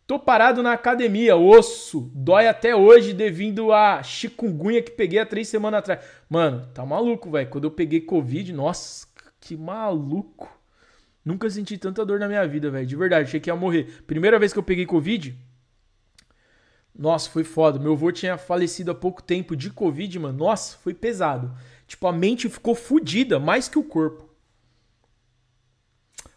Tô parado na academia, osso. Dói até hoje devido à chikungunya que peguei há três semanas atrás. Mano, tá maluco, velho. Quando eu peguei Covid, nossa, que maluco. Nunca senti tanta dor na minha vida, velho. De verdade, achei que ia morrer. Primeira vez que eu peguei Covid, nossa, foi foda. Meu avô tinha falecido há pouco tempo de Covid, mano. Nossa, foi pesado. Tipo, a mente ficou fodida mais que o corpo.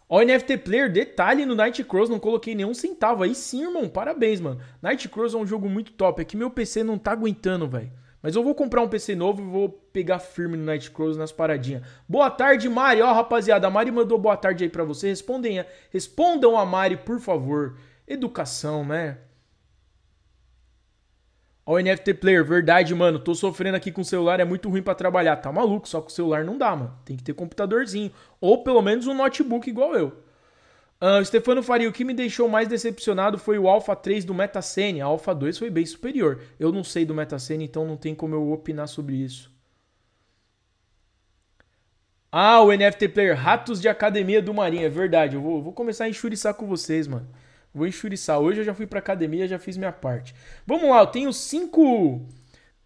Ó, NFT Player, detalhe no Night Cross, não coloquei nenhum centavo. Aí sim, irmão, parabéns, mano. Night Cross é um jogo muito top. É que meu PC não tá aguentando, velho. Mas eu vou comprar um PC novo e vou pegar firme no Night Cross nas paradinhas. Boa tarde, Mari. Ó, rapaziada, a Mari mandou boa tarde aí pra você. Respondem, respondam a Mari, por favor. Educação, né? Ó, o NFT Player, verdade, mano. Tô sofrendo aqui com o celular, é muito ruim para trabalhar. Tá maluco, só que o celular não dá, mano. Tem que ter computadorzinho. Ou pelo menos um notebook igual eu. Uh, Stefano Faria, o que me deixou mais decepcionado foi o Alpha 3 do Metacene. A Alpha 2 foi bem superior. Eu não sei do Metacene, então não tem como eu opinar sobre isso. Ah, o NFT Player, Ratos de Academia do Marinho. É verdade, eu vou, vou começar a enxuriçar com vocês, mano. Vou enxuriçar. Hoje eu já fui pra academia, já fiz minha parte. Vamos lá, eu tenho cinco,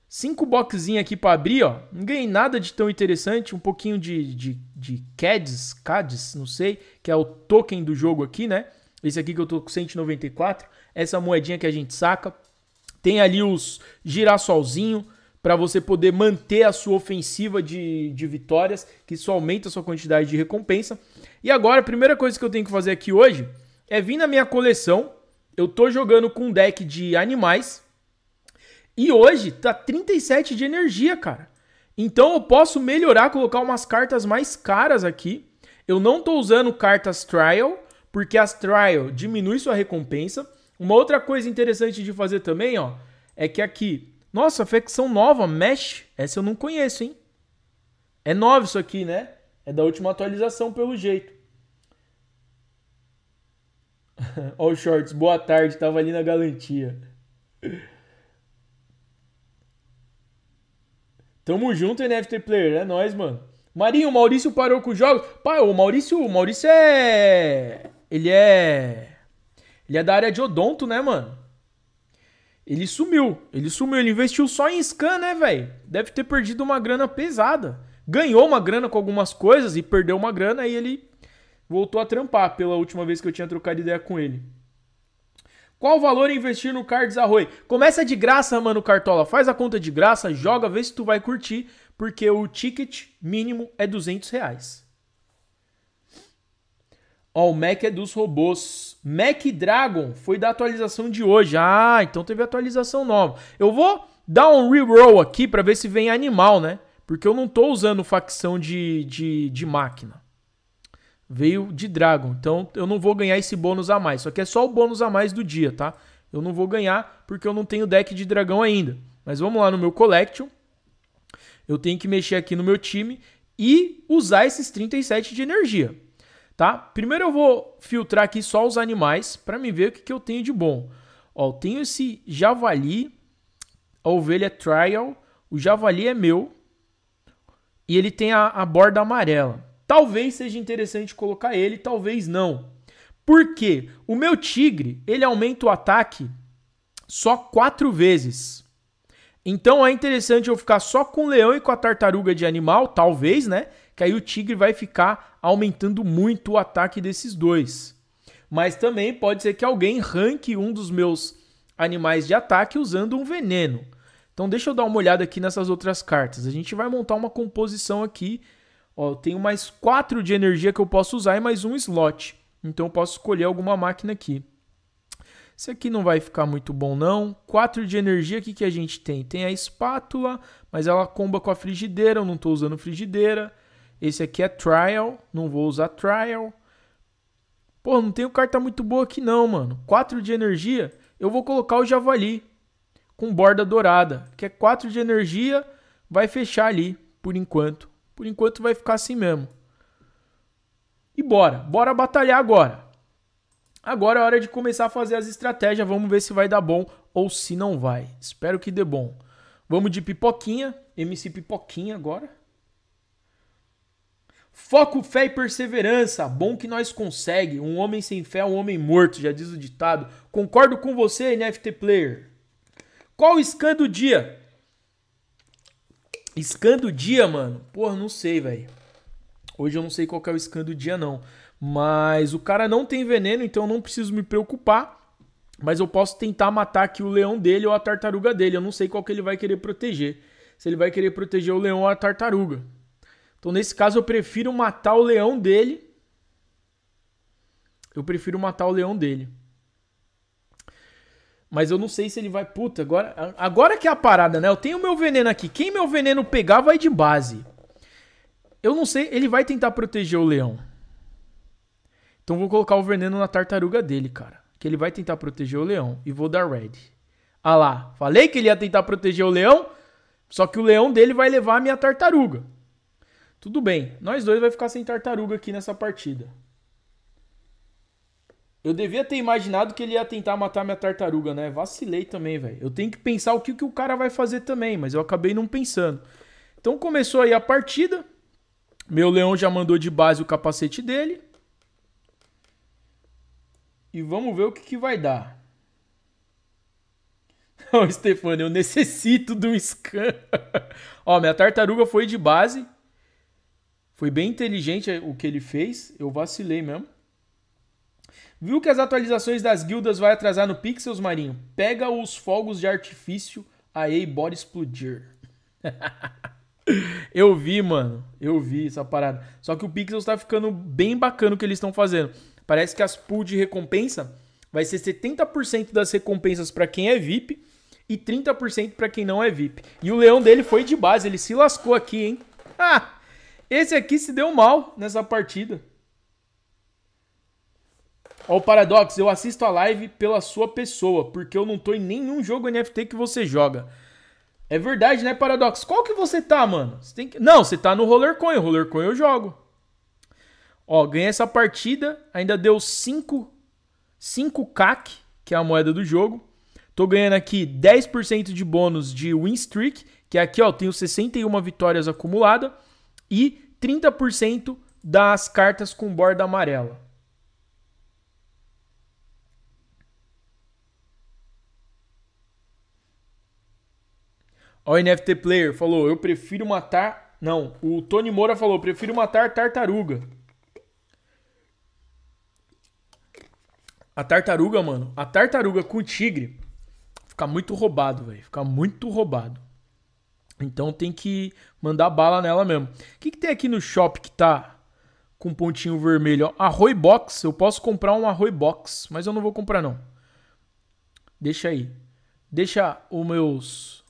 cinco boxinhos aqui pra abrir, ó. Não ganhei nada de tão interessante. Um pouquinho de, de, de CADs, CADs, não sei, que é o token do jogo aqui, né? Esse aqui que eu tô com 194. Essa moedinha que a gente saca. Tem ali os girassolzinho para você poder manter a sua ofensiva de, de vitórias, que isso aumenta a sua quantidade de recompensa. E agora, a primeira coisa que eu tenho que fazer aqui hoje é vir na minha coleção. Eu tô jogando com um deck de animais. E hoje tá 37 de energia, cara. Então eu posso melhorar, colocar umas cartas mais caras aqui. Eu não tô usando cartas trial, porque as trial diminui sua recompensa. Uma outra coisa interessante de fazer também, ó, é que aqui, nossa, facção nova, Mesh, essa eu não conheço, hein? É nova isso aqui, né? É da última atualização, pelo jeito. Ó, o shorts, boa tarde, tava ali na galantia. Tamo junto, NFT Player, é nóis, mano. Marinho, o Maurício parou com os jogos. Pai, o Maurício, o Maurício é. Ele é. Ele é da área de odonto, né, mano? Ele sumiu, ele sumiu, ele investiu só em scan, né, velho? Deve ter perdido uma grana pesada. Ganhou uma grana com algumas coisas e perdeu uma grana e ele voltou a trampar pela última vez que eu tinha trocado ideia com ele. Qual o valor investir no Cards Arroy? Começa de graça, mano, Cartola. Faz a conta de graça, joga, vê se tu vai curtir, porque o ticket mínimo é 200 reais. Ó, o Mac é dos robôs. Mac Dragon foi da atualização de hoje. Ah, então teve atualização nova. Eu vou dar um reroll aqui para ver se vem animal, né? Porque eu não tô usando facção de, de, de máquina veio de Dragon. Então eu não vou ganhar esse bônus a mais. Só que é só o bônus a mais do dia, tá? Eu não vou ganhar porque eu não tenho deck de dragão ainda. Mas vamos lá no meu Collection. Eu tenho que mexer aqui no meu time e usar esses 37 de energia, tá? Primeiro eu vou filtrar aqui só os animais para me ver o que, que eu tenho de bom. Ó, eu tenho esse javali, a ovelha é trial, o javali é meu e ele tem a, a borda amarela. Talvez seja interessante colocar ele, talvez não. Por quê? O meu tigre, ele aumenta o ataque só quatro vezes. Então é interessante eu ficar só com o leão e com a tartaruga de animal, talvez, né? Que aí o tigre vai ficar aumentando muito o ataque desses dois. Mas também pode ser que alguém ranque um dos meus animais de ataque usando um veneno. Então deixa eu dar uma olhada aqui nessas outras cartas. A gente vai montar uma composição aqui Ó, eu tenho mais 4 de energia que eu posso usar e mais um slot. Então eu posso escolher alguma máquina aqui. esse aqui não vai ficar muito bom não. 4 de energia, o que, que a gente tem? Tem a espátula, mas ela comba com a frigideira, eu não estou usando frigideira. Esse aqui é trial, não vou usar trial. Pô, não tenho carta muito boa aqui não, mano. 4 de energia, eu vou colocar o javali com borda dourada, que é 4 de energia, vai fechar ali por enquanto. Por enquanto vai ficar assim mesmo. E bora, bora batalhar agora. Agora é hora de começar a fazer as estratégias. Vamos ver se vai dar bom ou se não vai. Espero que dê bom. Vamos de pipoquinha, MC Pipoquinha agora. Foco, fé e perseverança. Bom que nós consegue. Um homem sem fé é um homem morto, já diz o ditado. Concordo com você, NFT Player. Qual o scan do dia? Scan do dia, mano. Porra, não sei, velho. Hoje eu não sei qual é o scan do dia, não. Mas o cara não tem veneno, então eu não preciso me preocupar. Mas eu posso tentar matar aqui o leão dele ou a tartaruga dele. Eu não sei qual que ele vai querer proteger. Se ele vai querer proteger o leão ou a tartaruga. Então, nesse caso, eu prefiro matar o leão dele. Eu prefiro matar o leão dele. Mas eu não sei se ele vai. Puta, agora, agora que é a parada, né? Eu tenho meu veneno aqui. Quem meu veneno pegar vai de base. Eu não sei. Ele vai tentar proteger o leão. Então vou colocar o veneno na tartaruga dele, cara. Que ele vai tentar proteger o leão. E vou dar red. Ah lá. Falei que ele ia tentar proteger o leão. Só que o leão dele vai levar a minha tartaruga. Tudo bem. Nós dois vai ficar sem tartaruga aqui nessa partida. Eu devia ter imaginado que ele ia tentar matar minha tartaruga, né? Vacilei também, velho. Eu tenho que pensar o que, que o cara vai fazer também, mas eu acabei não pensando. Então começou aí a partida. Meu leão já mandou de base o capacete dele. E vamos ver o que, que vai dar. Não, Stefano, eu necessito do scan. Ó, minha tartaruga foi de base. Foi bem inteligente o que ele fez. Eu vacilei mesmo. Viu que as atualizações das guildas vai atrasar no Pixels, Marinho? Pega os fogos de artifício, aí bora explodir. eu vi, mano. Eu vi essa parada. Só que o Pixels tá ficando bem bacana o que eles estão fazendo. Parece que as pool de recompensa vai ser 70% das recompensas para quem é VIP e 30% para quem não é VIP. E o leão dele foi de base, ele se lascou aqui, hein? Ah! Esse aqui se deu mal nessa partida. Ó, o Paradox, eu assisto a live pela sua pessoa, porque eu não tô em nenhum jogo NFT que você joga. É verdade, né, Paradox? Qual que você tá, mano? Você que... Não, você tá no Rollercoin. Rollercoin eu jogo. Ó, ganhei essa partida. Ainda deu 5, cinco CAC, que é a moeda do jogo. Tô ganhando aqui 10% de bônus de win streak, que é aqui, ó, tenho 61 vitórias acumulada. E 30% das cartas com borda amarela. Ó, o NFT Player falou, eu prefiro matar... Não, o Tony Moura falou, prefiro matar tartaruga. A tartaruga, mano, a tartaruga com o tigre fica muito roubado, velho. Fica muito roubado. Então tem que mandar bala nela mesmo. O que, que tem aqui no shop que tá com pontinho vermelho? Arroy box. Eu posso comprar um Arroy box, mas eu não vou comprar não. Deixa aí. Deixa os meus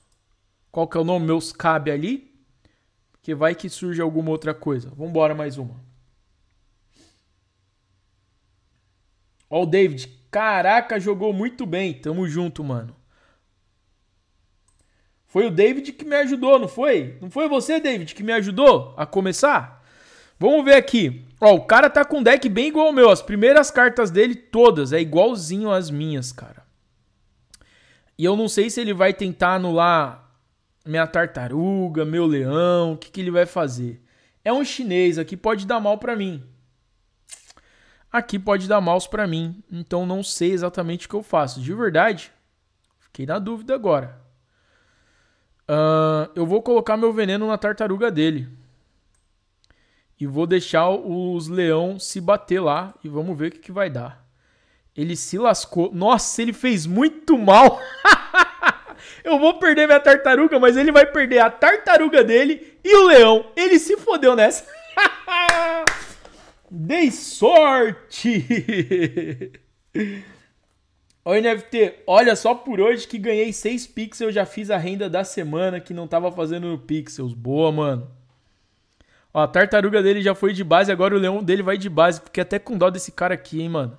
qual que é o nome? Meus cabe ali. Porque vai que surge alguma outra coisa. Vamos embora mais uma. Ó o David. Caraca, jogou muito bem. Tamo junto, mano. Foi o David que me ajudou, não foi? Não foi você, David, que me ajudou a começar? Vamos ver aqui. Ó, o cara tá com um deck bem igual ao meu. As primeiras cartas dele, todas, é igualzinho às minhas, cara. E eu não sei se ele vai tentar anular minha tartaruga, meu leão, o que, que ele vai fazer? É um chinês, aqui pode dar mal para mim. Aqui pode dar mal para mim, então não sei exatamente o que eu faço. De verdade, fiquei na dúvida agora. Uh, eu vou colocar meu veneno na tartaruga dele. E vou deixar os leão se bater lá e vamos ver o que, que vai dar. Ele se lascou. Nossa, ele fez muito mal! Eu vou perder minha tartaruga, mas ele vai perder a tartaruga dele e o leão. Ele se fodeu nessa. Dei sorte! Ô NFT, olha só por hoje que ganhei 6 pixels, já fiz a renda da semana que não tava fazendo no pixels. Boa, mano. Ó, a tartaruga dele já foi de base, agora o leão dele vai de base. Fiquei até com dó desse cara aqui, hein, mano.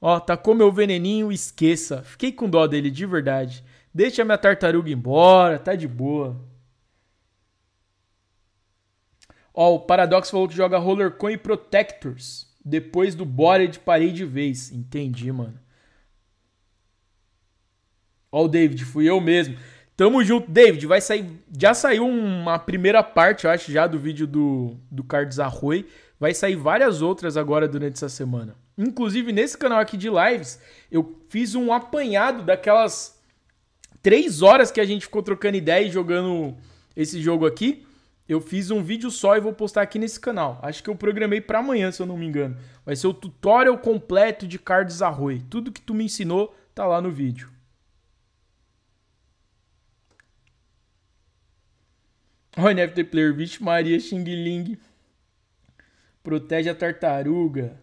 Ó, tacou meu veneninho, esqueça. Fiquei com dó dele, de verdade. Deixa minha tartaruga embora, tá de boa. Ó, o Paradox falou que joga Rollercoin Protectors. Depois do Bored parei de vez. Entendi, mano. Ó, o David, fui eu mesmo. Tamo junto, David. Vai sair. Já saiu uma primeira parte, eu acho, já do vídeo do, do Cards Arroi. Vai sair várias outras agora durante essa semana. Inclusive, nesse canal aqui de lives, eu fiz um apanhado daquelas três horas que a gente ficou trocando ideia e jogando esse jogo aqui. Eu fiz um vídeo só e vou postar aqui nesse canal. Acho que eu programei para amanhã, se eu não me engano. Vai ser o tutorial completo de cards Arroy. Tudo que tu me ensinou tá lá no vídeo. Olha, After Player, vixe Maria Xing Ling. Protege a tartaruga.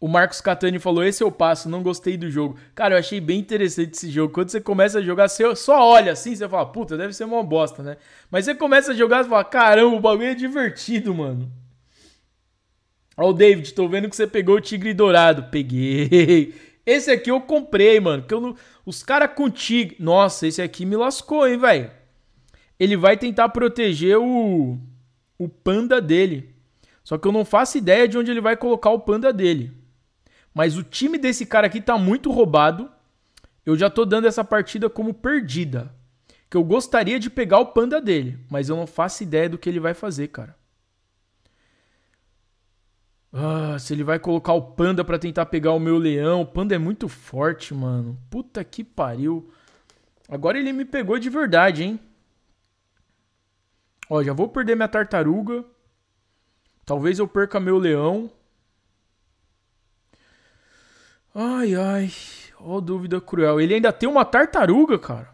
O Marcos Catani falou: esse eu passo, não gostei do jogo. Cara, eu achei bem interessante esse jogo. Quando você começa a jogar, você só olha assim, você fala, puta, deve ser uma bosta, né? Mas você começa a jogar e fala, caramba, o bagulho é divertido, mano. Ó, o David, tô vendo que você pegou o Tigre Dourado. Peguei. Esse aqui eu comprei, mano. Que eu não... Os caras com tigre. Nossa, esse aqui me lascou, hein, velho. Ele vai tentar proteger o. O panda dele. Só que eu não faço ideia de onde ele vai colocar o panda dele. Mas o time desse cara aqui tá muito roubado. Eu já tô dando essa partida como perdida. Que eu gostaria de pegar o panda dele, mas eu não faço ideia do que ele vai fazer, cara. Ah, se ele vai colocar o panda para tentar pegar o meu leão. O panda é muito forte, mano. Puta que pariu. Agora ele me pegou de verdade, hein? Ó, já vou perder minha tartaruga. Talvez eu perca meu leão. Ai, ai. Ó, dúvida cruel. Ele ainda tem uma tartaruga, cara.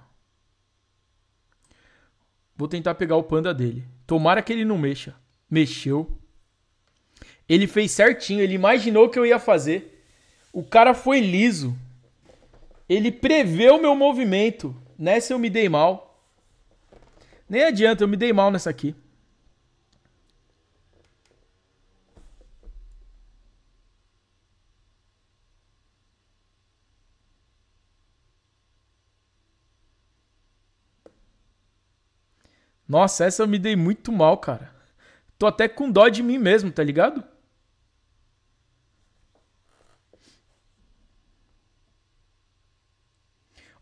Vou tentar pegar o panda dele. Tomara que ele não mexa. Mexeu. Ele fez certinho. Ele imaginou o que eu ia fazer. O cara foi liso. Ele preveu meu movimento. Nessa eu me dei mal. Nem adianta, eu me dei mal nessa aqui. Nossa, essa eu me dei muito mal, cara. Tô até com dó de mim mesmo, tá ligado?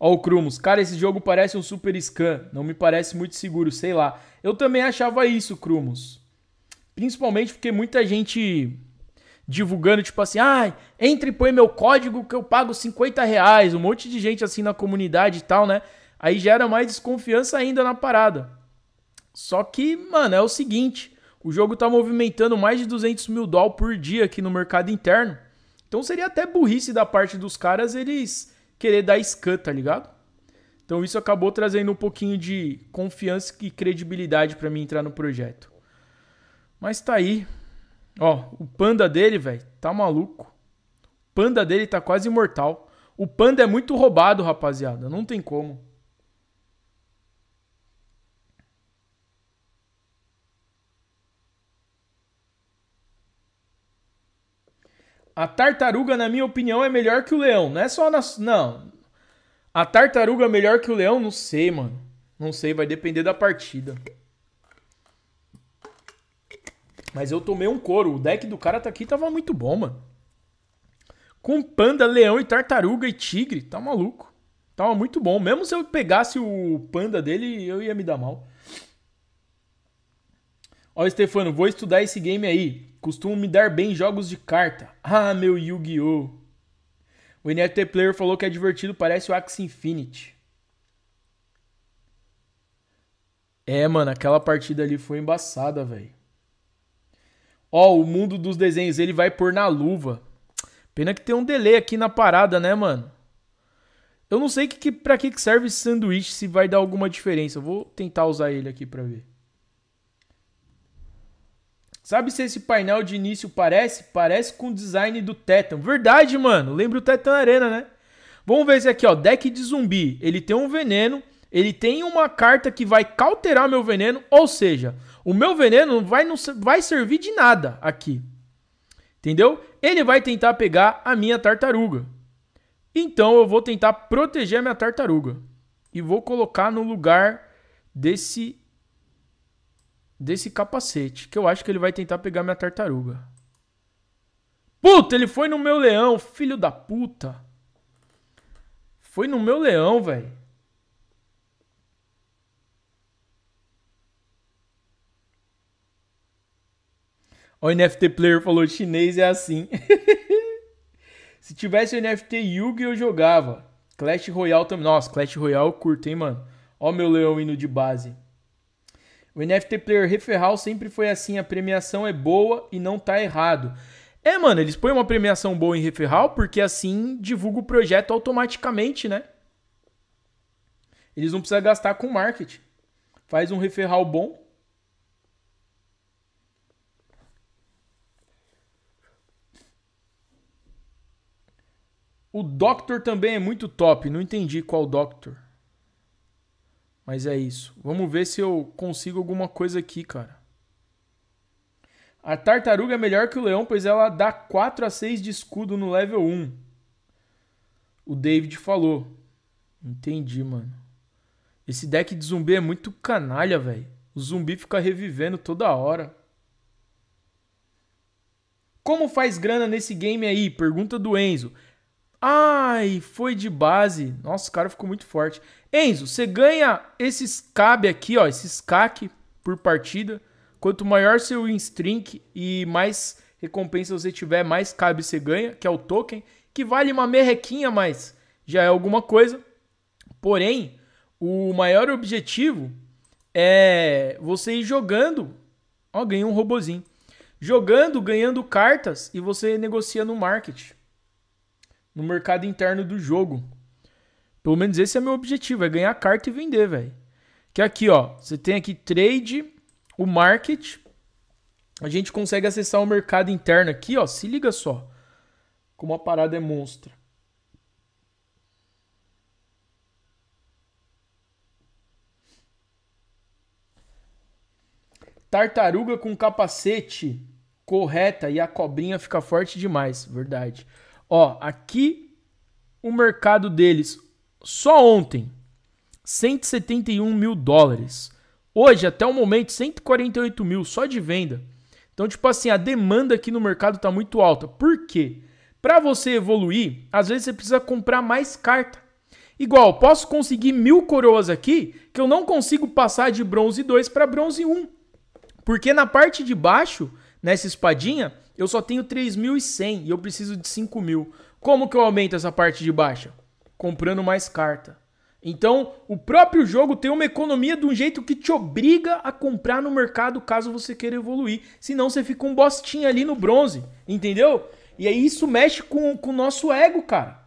Ó o Crumos, cara, esse jogo parece um super scan, não me parece muito seguro, sei lá. Eu também achava isso, Crumos. Principalmente porque muita gente divulgando, tipo assim, ah, entre e põe meu código que eu pago 50 reais, um monte de gente assim na comunidade e tal, né? Aí gera mais desconfiança ainda na parada. Só que, mano, é o seguinte: o jogo tá movimentando mais de 200 mil dólares por dia aqui no mercado interno. Então seria até burrice da parte dos caras eles querer dar scan, tá ligado? Então isso acabou trazendo um pouquinho de confiança e credibilidade para mim entrar no projeto. Mas tá aí. Ó, o panda dele, velho, tá maluco. O panda dele tá quase imortal. O panda é muito roubado, rapaziada. Não tem como. A tartaruga, na minha opinião, é melhor que o leão. Não é só na. Não. A tartaruga é melhor que o leão? Não sei, mano. Não sei, vai depender da partida. Mas eu tomei um couro. O deck do cara tá aqui tava muito bom, mano. Com panda, leão e tartaruga e tigre. Tá maluco. Tava muito bom. Mesmo se eu pegasse o panda dele, eu ia me dar mal. Ó, Stefano, vou estudar esse game aí. Costumo me dar bem jogos de carta. Ah, meu Yu-Gi-Oh! O NFT Player falou que é divertido, parece o Axie Infinity. É, mano, aquela partida ali foi embaçada, velho. Ó, o mundo dos desenhos, ele vai pôr na luva. Pena que tem um delay aqui na parada, né, mano? Eu não sei que, que, pra que serve esse sanduíche, se vai dar alguma diferença. vou tentar usar ele aqui pra ver. Sabe se esse painel de início parece? Parece com o design do Tetan. Verdade, mano. Lembra o Tetan Arena, né? Vamos ver esse aqui, ó. Deck de zumbi. Ele tem um veneno. Ele tem uma carta que vai cauterar meu veneno. Ou seja, o meu veneno vai não vai servir de nada aqui. Entendeu? Ele vai tentar pegar a minha tartaruga. Então eu vou tentar proteger a minha tartaruga. E vou colocar no lugar desse desse capacete, que eu acho que ele vai tentar pegar minha tartaruga. Puta, ele foi no meu leão, filho da puta. Foi no meu leão, velho. O NFT Player falou: chinês é assim. Se tivesse o NFT Yugi, eu jogava. Clash Royale também. Nossa, Clash Royale eu curto, hein, mano. Ó, meu leão indo de base. O NFT Player Referral sempre foi assim, a premiação é boa e não tá errado. É, mano, eles põem uma premiação boa em referral porque assim divulga o projeto automaticamente, né? Eles não precisam gastar com marketing. Faz um referral bom. O Doctor também é muito top. Não entendi qual Doctor. Mas é isso. Vamos ver se eu consigo alguma coisa aqui, cara. A tartaruga é melhor que o leão, pois ela dá 4 a 6 de escudo no level 1. O David falou. Entendi, mano. Esse deck de zumbi é muito canalha, velho. O zumbi fica revivendo toda hora. Como faz grana nesse game aí? Pergunta do Enzo. Ai, foi de base. Nossa, o cara ficou muito forte. Enzo, você ganha esses cab aqui, ó, esses CAC por partida. Quanto maior seu string e mais recompensa você tiver, mais cab você ganha, que é o token, que vale uma merrequinha, mas já é alguma coisa. Porém, o maior objetivo é você ir jogando. Ó, ganhei um robozinho. Jogando, ganhando cartas e você negocia no market. No mercado interno do jogo. Pelo menos esse é meu objetivo, é ganhar carta e vender, velho. Que aqui, ó, você tem aqui trade, o market, a gente consegue acessar o mercado interno aqui, ó, se liga só. Como a parada é monstra. Tartaruga com capacete correta e a cobrinha fica forte demais, verdade. Ó, aqui o mercado deles só ontem, 171 mil dólares. Hoje, até o momento, 148 mil só de venda. Então, tipo assim, a demanda aqui no mercado está muito alta. Por quê? Para você evoluir, às vezes você precisa comprar mais carta. Igual, posso conseguir mil coroas aqui que eu não consigo passar de bronze 2 para bronze 1. Porque na parte de baixo, nessa espadinha, eu só tenho 3.100 e eu preciso de 5.000. Como que eu aumento essa parte de baixo? comprando mais carta. Então, o próprio jogo tem uma economia de um jeito que te obriga a comprar no mercado caso você queira evoluir. Senão você fica um bostinho ali no bronze, entendeu? E aí isso mexe com o nosso ego, cara.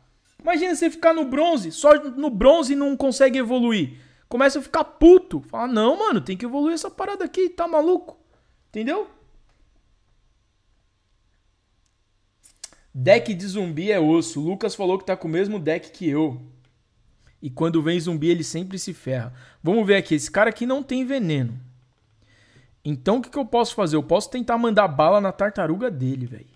Imagina você ficar no bronze, só no bronze não consegue evoluir. Começa a ficar puto. Fala, não, mano, tem que evoluir essa parada aqui, tá maluco? Entendeu? Deck de zumbi é osso. O Lucas falou que tá com o mesmo deck que eu. E quando vem zumbi, ele sempre se ferra. Vamos ver aqui. Esse cara aqui não tem veneno. Então o que, que eu posso fazer? Eu posso tentar mandar bala na tartaruga dele, velho.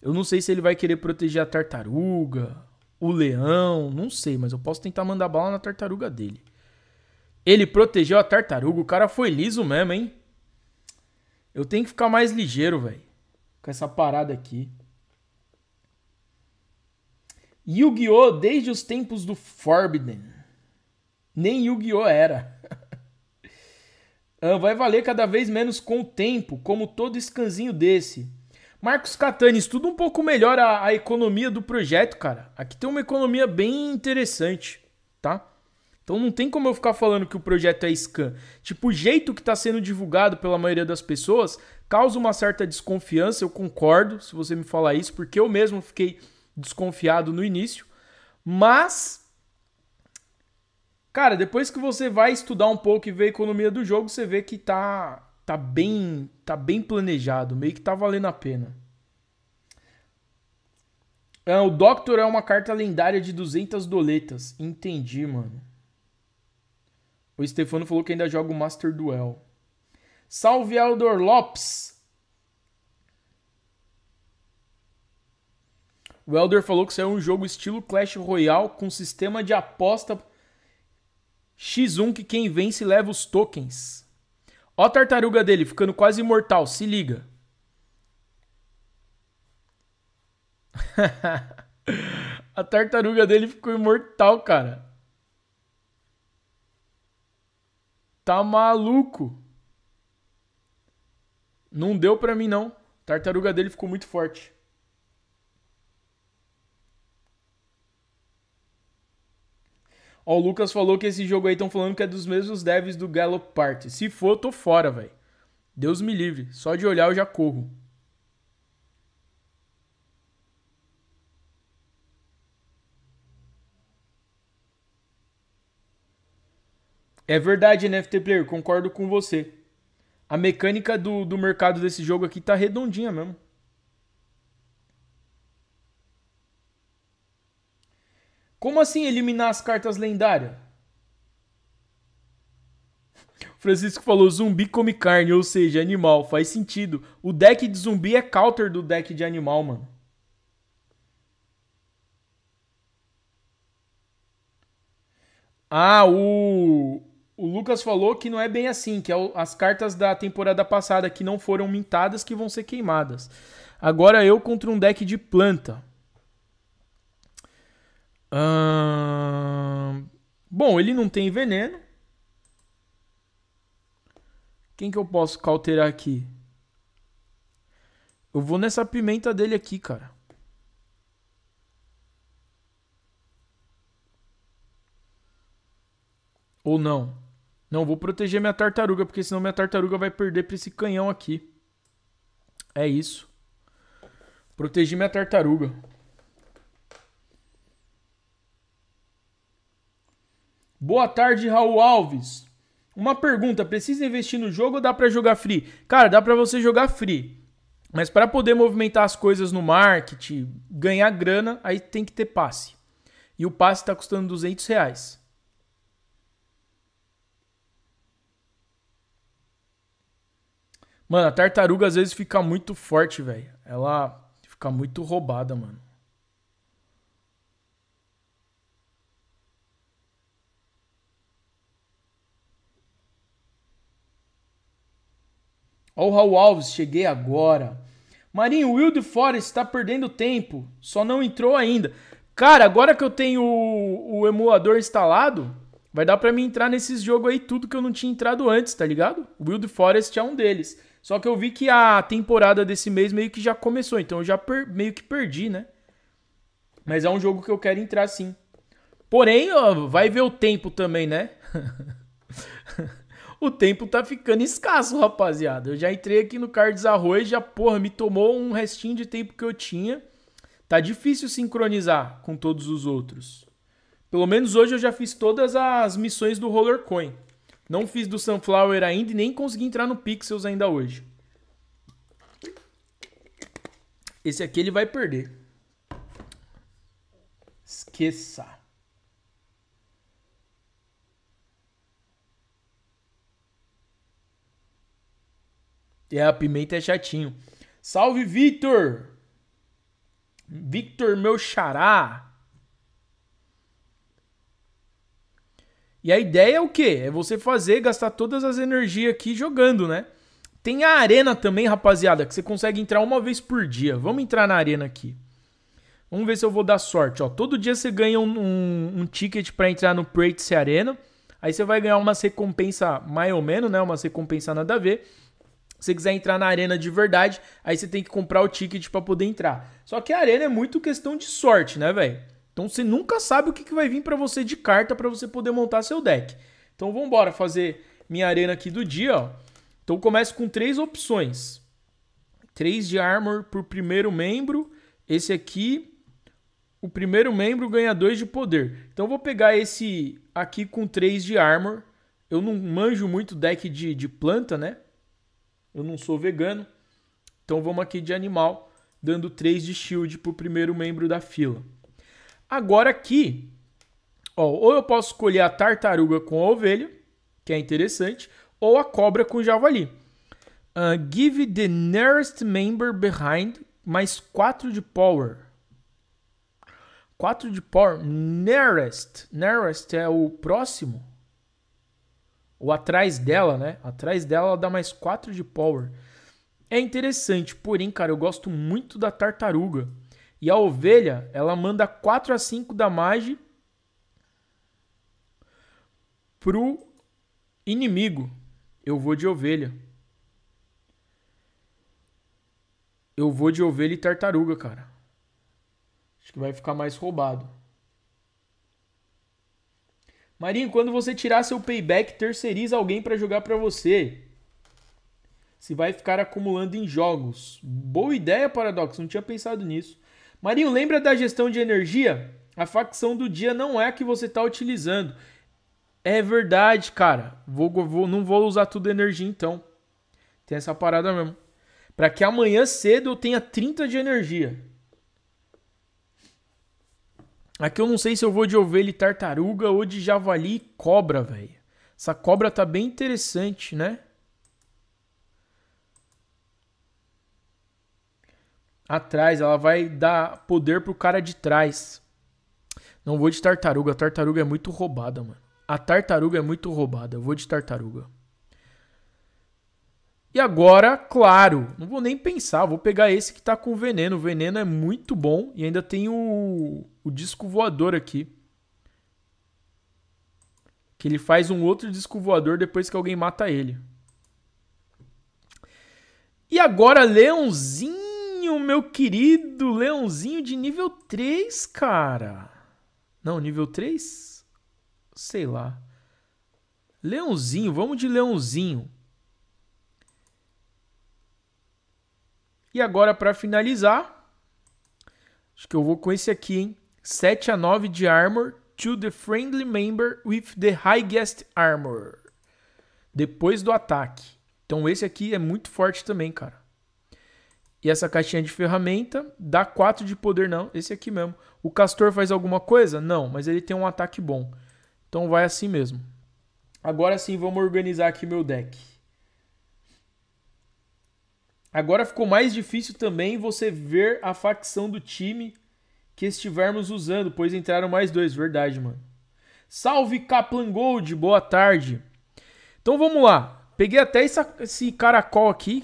Eu não sei se ele vai querer proteger a tartaruga, o leão, não sei, mas eu posso tentar mandar bala na tartaruga dele. Ele protegeu a tartaruga, o cara foi liso mesmo, hein? Eu tenho que ficar mais ligeiro, velho, com essa parada aqui. Yu-Gi-Oh! desde os tempos do Forbidden. Nem Yu-Gi-Oh! era. Ah, vai valer cada vez menos com o tempo, como todo escanzinho desse. Marcos Catani, estuda um pouco melhor a, a, economia do projeto, cara. Aqui tem uma economia bem interessante, tá? Então não tem como eu ficar falando que o projeto é scan. Tipo, o jeito que está sendo divulgado pela maioria das pessoas causa uma certa desconfiança, eu concordo se você me falar isso, porque eu mesmo fiquei desconfiado no início, mas cara, depois que você vai estudar um pouco e ver a economia do jogo, você vê que tá tá bem, tá bem planejado, meio que tá valendo a pena. É, o Doctor é uma carta lendária de 200 doletas. Entendi, mano. O Stefano falou que ainda joga o Master Duel. Salve, Aldor Lopes. O Elder falou que isso é um jogo estilo Clash Royale com sistema de aposta X1 que quem vence leva os tokens. Ó a tartaruga dele ficando quase imortal, se liga. a tartaruga dele ficou imortal, cara. Tá maluco? Não deu pra mim, não. A tartaruga dele ficou muito forte. Ó, o Lucas falou que esse jogo aí estão falando que é dos mesmos devs do Gallop Party. Se for, eu tô fora, velho. Deus me livre. Só de olhar eu já corro. É verdade, NFT Player, concordo com você. A mecânica do, do mercado desse jogo aqui tá redondinha mesmo. Como assim eliminar as cartas lendárias? Francisco falou: zumbi come carne, ou seja, animal. Faz sentido. O deck de zumbi é counter do deck de animal, mano. Ah, o, o Lucas falou que não é bem assim, que é o, as cartas da temporada passada que não foram mintadas que vão ser queimadas. Agora eu contra um deck de planta. Bom, ele não tem veneno. Quem que eu posso cauterar aqui? Eu vou nessa pimenta dele aqui, cara. Ou não. Não, vou proteger minha tartaruga, porque senão minha tartaruga vai perder pra esse canhão aqui. É isso. Protegi minha tartaruga. Boa tarde, Raul Alves. Uma pergunta: precisa investir no jogo ou dá para jogar free? Cara, dá para você jogar free. Mas para poder movimentar as coisas no marketing, ganhar grana, aí tem que ter passe. E o passe está custando 200 reais. Mano, a tartaruga às vezes fica muito forte, velho. Ela fica muito roubada, mano. Olha o Raul Alves, cheguei agora. Marinho, o Wilde Forest está perdendo tempo, só não entrou ainda. Cara, agora que eu tenho o, o emulador instalado, vai dar para mim entrar nesses jogos aí tudo que eu não tinha entrado antes, tá ligado? O Wild Forest é um deles. Só que eu vi que a temporada desse mês meio que já começou, então eu já meio que perdi, né? Mas é um jogo que eu quero entrar sim. Porém, ó, vai ver o tempo também, né? O tempo tá ficando escasso, rapaziada. Eu já entrei aqui no Cards Arroz, já, porra, me tomou um restinho de tempo que eu tinha. Tá difícil sincronizar com todos os outros. Pelo menos hoje eu já fiz todas as missões do Roller Coin. Não fiz do Sunflower ainda e nem consegui entrar no Pixels ainda hoje. Esse aqui ele vai perder. Esqueça. E a pimenta é chatinho. Salve, Victor! Victor, meu xará! E a ideia é o quê? É você fazer, gastar todas as energias aqui jogando, né? Tem a arena também, rapaziada, que você consegue entrar uma vez por dia. Vamos entrar na arena aqui. Vamos ver se eu vou dar sorte, ó. Todo dia você ganha um, um, um ticket para entrar no Prates Arena. Aí você vai ganhar uma recompensa mais ou menos, né? Uma recompensa nada a ver. Se você quiser entrar na arena de verdade, aí você tem que comprar o ticket para poder entrar. Só que a arena é muito questão de sorte, né, velho? Então você nunca sabe o que, que vai vir para você de carta para você poder montar seu deck. Então vamos embora fazer minha arena aqui do dia, ó. Então começo com três opções. três de armor por primeiro membro. Esse aqui, o primeiro membro ganha dois de poder. Então eu vou pegar esse aqui com três de armor. Eu não manjo muito deck de, de planta, né? eu não sou vegano. Então vamos aqui de animal, dando 3 de shield para o primeiro membro da fila. Agora aqui, ó, ou eu posso escolher a tartaruga com a ovelha, que é interessante, ou a cobra com o javali. Uh, give the nearest member behind mais 4 de power. 4 de power, nearest. Nearest é o próximo ou atrás dela, né? Atrás dela ela dá mais 4 de power. É interessante, porém, cara, eu gosto muito da tartaruga. E a ovelha, ela manda 4 a 5 da mage pro inimigo. Eu vou de ovelha. Eu vou de ovelha e tartaruga, cara. Acho que vai ficar mais roubado. Marinho, quando você tirar seu payback, terceiriza alguém para jogar para você. Se vai ficar acumulando em jogos. Boa ideia, Paradox, não tinha pensado nisso. Marinho, lembra da gestão de energia? A facção do dia não é a que você está utilizando. É verdade, cara. Vou, vou, não vou usar tudo energia então. Tem essa parada mesmo. Para que amanhã cedo eu tenha 30 de energia. Aqui eu não sei se eu vou de ovelha e tartaruga ou de javali e cobra, velho. Essa cobra tá bem interessante, né? Atrás, ela vai dar poder pro cara de trás. Não vou de tartaruga, a tartaruga é muito roubada, mano. A tartaruga é muito roubada, eu vou de tartaruga. E agora, claro, não vou nem pensar, vou pegar esse que tá com veneno. O veneno é muito bom e ainda tem o, o disco voador aqui. Que ele faz um outro disco voador depois que alguém mata ele. E agora, Leãozinho, meu querido Leãozinho de nível 3, cara. Não, nível 3? Sei lá. Leãozinho, vamos de Leãozinho. E agora, para finalizar, acho que eu vou com esse aqui, hein? 7 a 9 de armor to the friendly member with the highest armor. Depois do ataque. Então esse aqui é muito forte também, cara. E essa caixinha de ferramenta dá 4 de poder, não. Esse aqui mesmo. O castor faz alguma coisa? Não, mas ele tem um ataque bom. Então vai assim mesmo. Agora sim, vamos organizar aqui meu deck. Agora ficou mais difícil também você ver a facção do time que estivermos usando, pois entraram mais dois, verdade, mano. Salve Kaplan Gold, boa tarde. Então vamos lá. Peguei até essa, esse caracol aqui,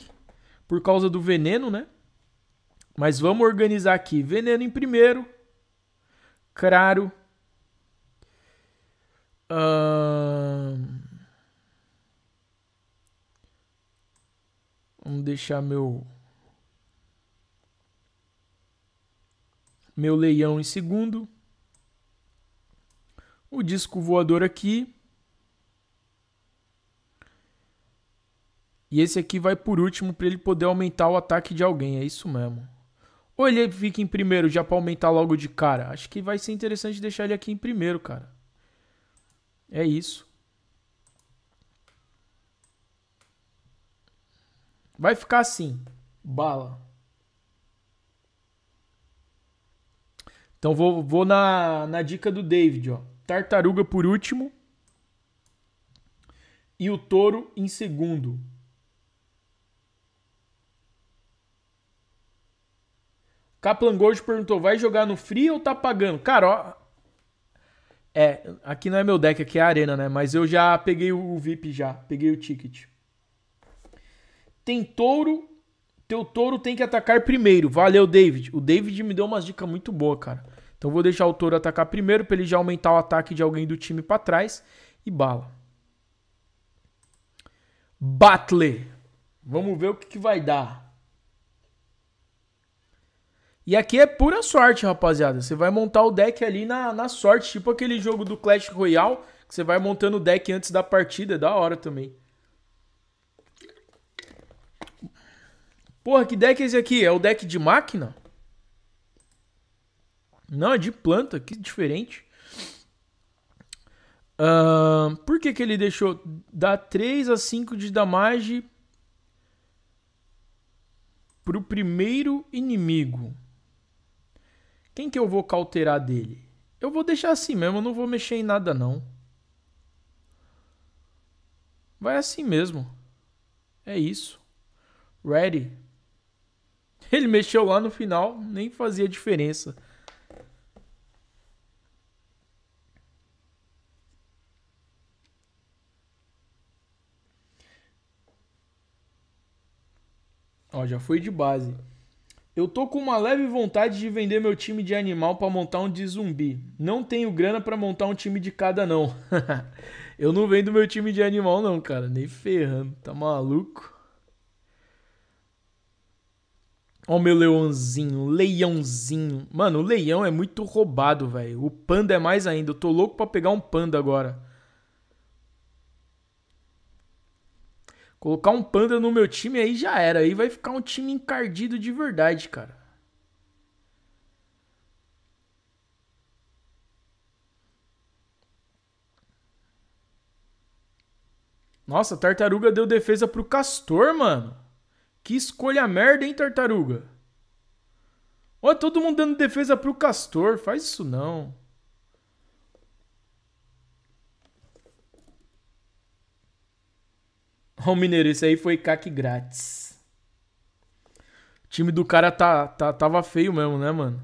por causa do veneno, né? Mas vamos organizar aqui. Veneno em primeiro. Claro. Ahn. Vamos deixar meu meu leão em segundo. O disco voador aqui. E esse aqui vai por último para ele poder aumentar o ataque de alguém, é isso mesmo. Ou ele fica em primeiro já para aumentar logo de cara. Acho que vai ser interessante deixar ele aqui em primeiro, cara. É isso. Vai ficar assim. Bala. Então vou, vou na, na dica do David, ó. Tartaruga por último. E o touro em segundo. Kaplan Gold perguntou: vai jogar no free ou tá pagando? Cara, ó. É, aqui não é meu deck, aqui é a arena, né? Mas eu já peguei o VIP já, peguei o ticket tem touro, teu touro tem que atacar primeiro. Valeu, David. O David me deu umas dicas muito boas, cara. Então vou deixar o touro atacar primeiro para ele já aumentar o ataque de alguém do time para trás e bala. Butler. Vamos ver o que, que vai dar. E aqui é pura sorte, rapaziada. Você vai montar o deck ali na, na sorte, tipo aquele jogo do Clash Royale, que você vai montando o deck antes da partida, é da hora também. Porra, que deck é esse aqui? É o deck de máquina? Não, é de planta, que diferente. Uh, por que, que ele deixou? Dá 3 a 5 de damage pro primeiro inimigo. Quem que eu vou cauterar dele? Eu vou deixar assim mesmo, eu não vou mexer em nada não. Vai assim mesmo. É isso. Ready. Ele mexeu lá no final, nem fazia diferença. Ó, já foi de base. Eu tô com uma leve vontade de vender meu time de animal para montar um de zumbi. Não tenho grana para montar um time de cada não. eu não vendo meu time de animal não, cara, nem ferrando, tá maluco? Ó meu leãozinho, leãozinho. Mano, o leão é muito roubado, velho. O panda é mais ainda. Eu tô louco pra pegar um panda agora. Colocar um panda no meu time aí já era. Aí vai ficar um time encardido de verdade, cara. Nossa, a tartaruga deu defesa pro castor, mano. Que escolha merda, hein, tartaruga? Ó, todo mundo dando defesa pro Castor. Faz isso não. Ó, o Mineiro, esse aí foi caque grátis. O time do cara tá, tá, tava feio mesmo, né, mano?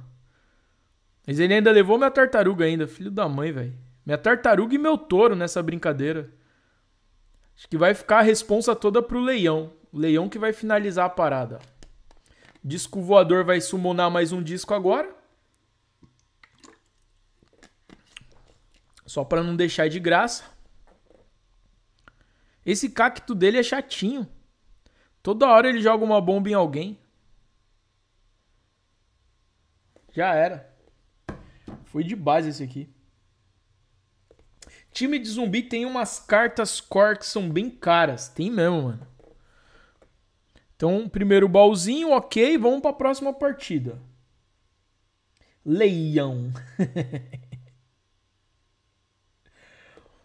Mas ele ainda levou minha tartaruga ainda. Filho da mãe, velho. Minha tartaruga e meu touro nessa brincadeira. Acho que vai ficar a responsa toda pro leão. Leão que vai finalizar a parada. Disco voador vai summonar mais um disco agora. Só para não deixar de graça. Esse cacto dele é chatinho. Toda hora ele joga uma bomba em alguém. Já era. Foi de base esse aqui. Time de zumbi tem umas cartas core que são bem caras. Tem mesmo, mano. Então, primeiro baúzinho, ok, vamos para a próxima partida. Leão.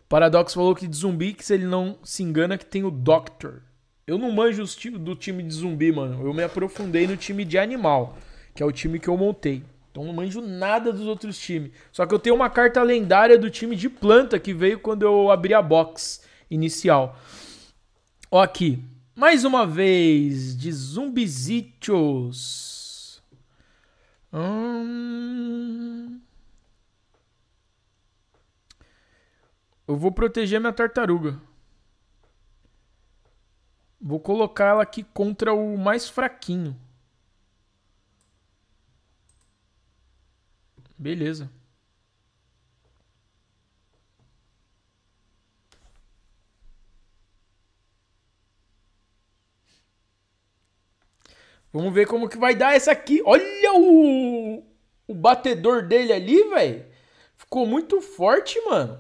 Paradox falou que de zumbi, que se ele não se engana, que tem o Doctor. Eu não manjo do time de zumbi, mano. Eu me aprofundei no time de animal, que é o time que eu montei. Então não manjo nada dos outros times. Só que eu tenho uma carta lendária do time de planta que veio quando eu abri a box inicial. Ó aqui mais uma vez de zumbizitos. Hum... Eu vou proteger minha tartaruga. Vou colocar ela aqui contra o mais fraquinho. Beleza. Vamos ver como que vai dar essa aqui. Olha o, o batedor dele ali, velho. Ficou muito forte, mano.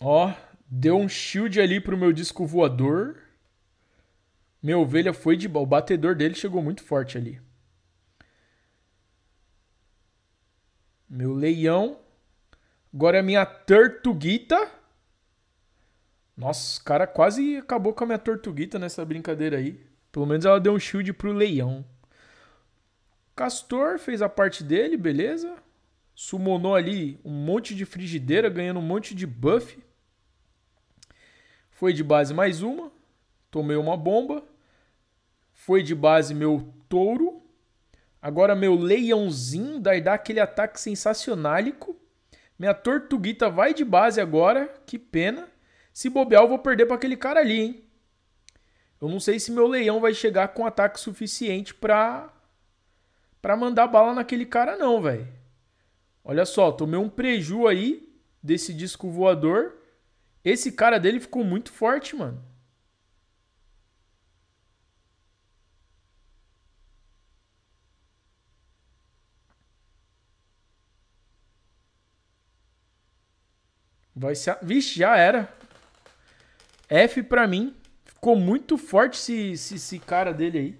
Ó, deu um shield ali pro meu disco voador. Minha ovelha foi de boa. O batedor dele chegou muito forte ali. Meu leão Agora é a minha Tortuguita. Nossa, o cara quase acabou com a minha Tortuguita nessa brincadeira aí. Pelo menos ela deu um shield pro Leão. Castor fez a parte dele, beleza. Sumonou ali um monte de frigideira, ganhando um monte de buff. Foi de base mais uma. Tomei uma bomba. Foi de base meu touro. Agora meu leãozinho daí dá aquele ataque sensacionálico. Minha tortuguita vai de base agora. Que pena. Se bobear, eu vou perder para aquele cara ali, hein? Eu não sei se meu leão vai chegar com ataque suficiente para para mandar bala naquele cara não, velho. Olha só, tomei um preju aí desse disco voador. Esse cara dele ficou muito forte, mano. Vai ser... Vixe, já era. F pra mim. Ficou muito forte esse, esse, esse cara dele aí.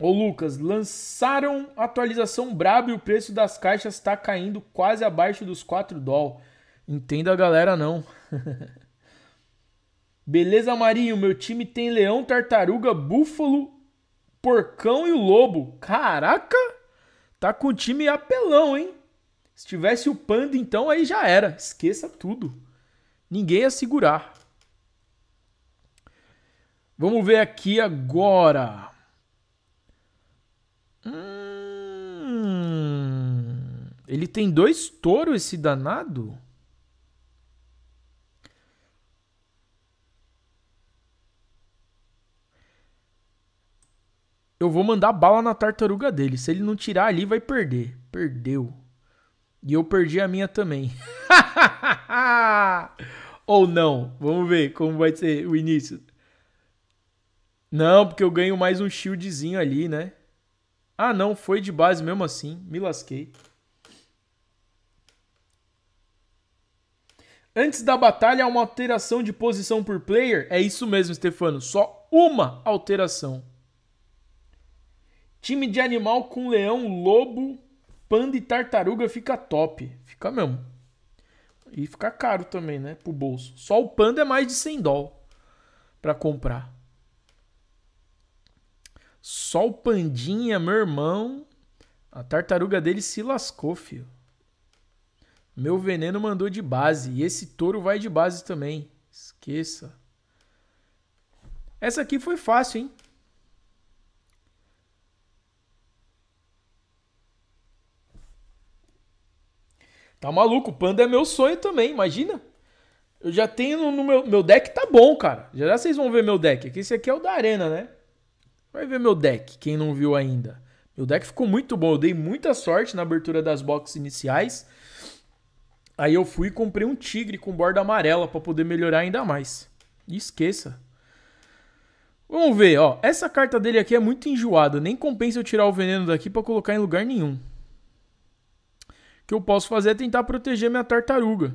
Ô Lucas, lançaram atualização braba e o preço das caixas está caindo quase abaixo dos 4 doll. Entenda a galera não. Beleza, Marinho? Meu time tem leão, tartaruga, búfalo, porcão e o lobo. Caraca! Tá com o time apelão, hein? Se tivesse o Panda, então aí já era. Esqueça tudo. Ninguém ia segurar. Vamos ver aqui agora. Hum, ele tem dois touros, esse danado? Eu vou mandar bala na tartaruga dele. Se ele não tirar ali, vai perder. Perdeu. E eu perdi a minha também. Ou não? Vamos ver como vai ser o início. Não, porque eu ganho mais um shieldzinho ali, né? Ah, não, foi de base mesmo assim. Me lasquei. Antes da batalha, há uma alteração de posição por player? É isso mesmo, Stefano. Só uma alteração. Time de animal com leão, lobo, Panda e tartaruga fica top. Fica mesmo. E fica caro também, né? Pro bolso. Só o panda é mais de 100 dólares pra comprar. Só o pandinha, meu irmão. A tartaruga dele se lascou, filho. Meu veneno mandou de base. E esse touro vai de base também. Esqueça. Essa aqui foi fácil, hein? Tá maluco, panda é meu sonho também, imagina. Eu já tenho no meu, meu deck, tá bom, cara. Já, já vocês vão ver meu deck. Esse aqui é o da Arena, né? Vai ver meu deck, quem não viu ainda. Meu deck ficou muito bom. Eu dei muita sorte na abertura das boxes iniciais. Aí eu fui e comprei um tigre com borda amarela para poder melhorar ainda mais. esqueça. Vamos ver, ó. Essa carta dele aqui é muito enjoada. Nem compensa eu tirar o veneno daqui para colocar em lugar nenhum que eu posso fazer é tentar proteger minha tartaruga.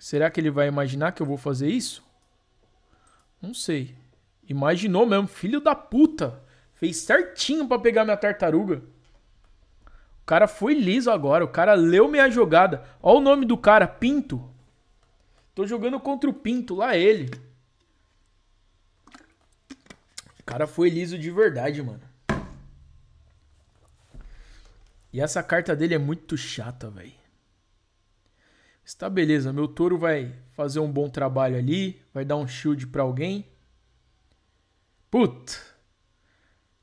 Será que ele vai imaginar que eu vou fazer isso? Não sei. Imaginou mesmo, filho da puta. Fez certinho para pegar minha tartaruga. O cara foi liso agora, o cara leu minha jogada. Olha o nome do cara, Pinto. Tô jogando contra o Pinto, lá ele. O cara foi liso de verdade, mano. E essa carta dele é muito chata, velho. Está beleza, meu touro vai fazer um bom trabalho ali, vai dar um shield para alguém. Putz.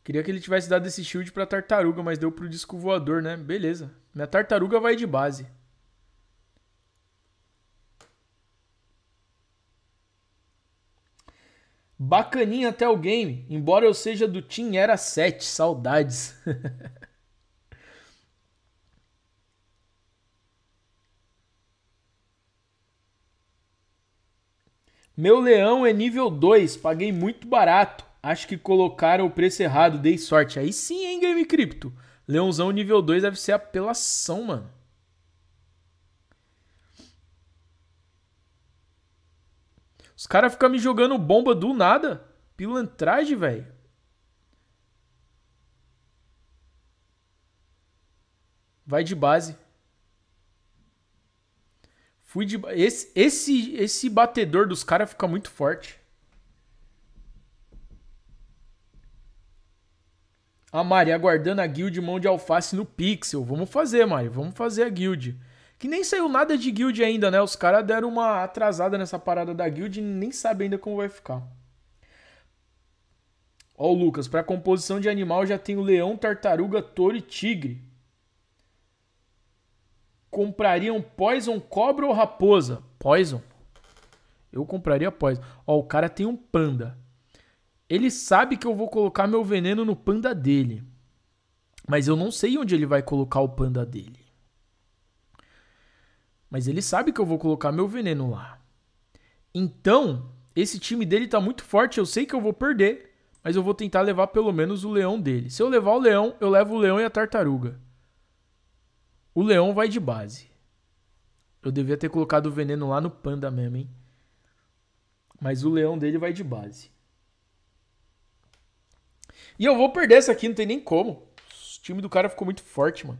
Queria que ele tivesse dado esse shield pra tartaruga, mas deu pro disco voador, né? Beleza. Minha tartaruga vai de base. Bacaninha até o game, embora eu seja do Team Era 7, saudades. Meu leão é nível 2, paguei muito barato. Acho que colocaram o preço errado, dei sorte. Aí sim, hein, Game Cripto. Leãozão nível 2 deve ser apelação, mano. Os caras ficam me jogando bomba do nada. Pilantragem, velho. Vai de base. Fui de esse esse esse batedor dos caras fica muito forte. A Mari aguardando a guild mão de alface no pixel. Vamos fazer, Mari, vamos fazer a guild. Que nem saiu nada de guild ainda, né? Os caras deram uma atrasada nessa parada da guild e nem sabem ainda como vai ficar. Ó, o Lucas, para composição de animal já tem o leão, tartaruga, touro e tigre. Comprariam poison, cobra ou raposa? Poison. Eu compraria poison. Ó, o cara tem um panda. Ele sabe que eu vou colocar meu veneno no panda dele. Mas eu não sei onde ele vai colocar o panda dele. Mas ele sabe que eu vou colocar meu veneno lá. Então, esse time dele tá muito forte, eu sei que eu vou perder, mas eu vou tentar levar pelo menos o leão dele. Se eu levar o leão, eu levo o leão e a tartaruga. O leão vai de base. Eu devia ter colocado o veneno lá no panda mesmo, hein? Mas o leão dele vai de base. E eu vou perder essa aqui, não tem nem como. O time do cara ficou muito forte, mano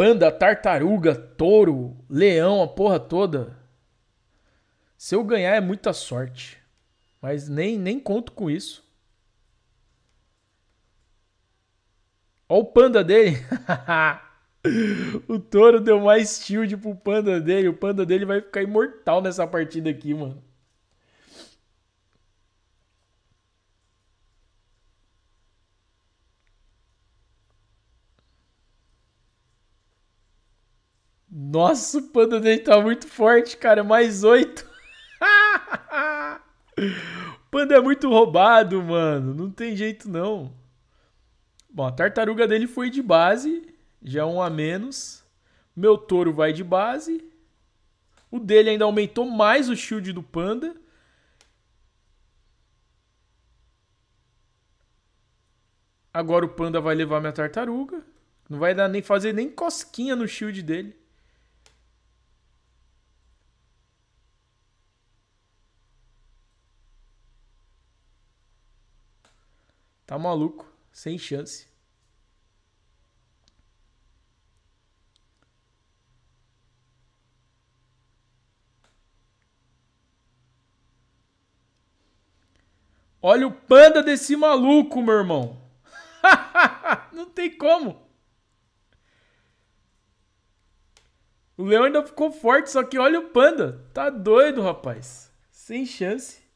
panda, tartaruga, touro, leão, a porra toda. Se eu ganhar é muita sorte. Mas nem, nem conto com isso. Olha o panda dele. o touro deu mais shield pro panda dele. O panda dele vai ficar imortal nessa partida aqui, mano. Nossa, o Panda dele tá muito forte, cara. Mais oito. O Panda é muito roubado, mano. Não tem jeito, não. Bom, a tartaruga dele foi de base. Já é um a menos. Meu touro vai de base. O dele ainda aumentou mais o shield do panda. Agora o panda vai levar minha tartaruga. Não vai dar nem fazer nem cosquinha no shield dele. Tá maluco? Sem chance. Olha o panda desse maluco, meu irmão. Não tem como. O leão ainda ficou forte, só que olha o panda. Tá doido, rapaz. Sem chance.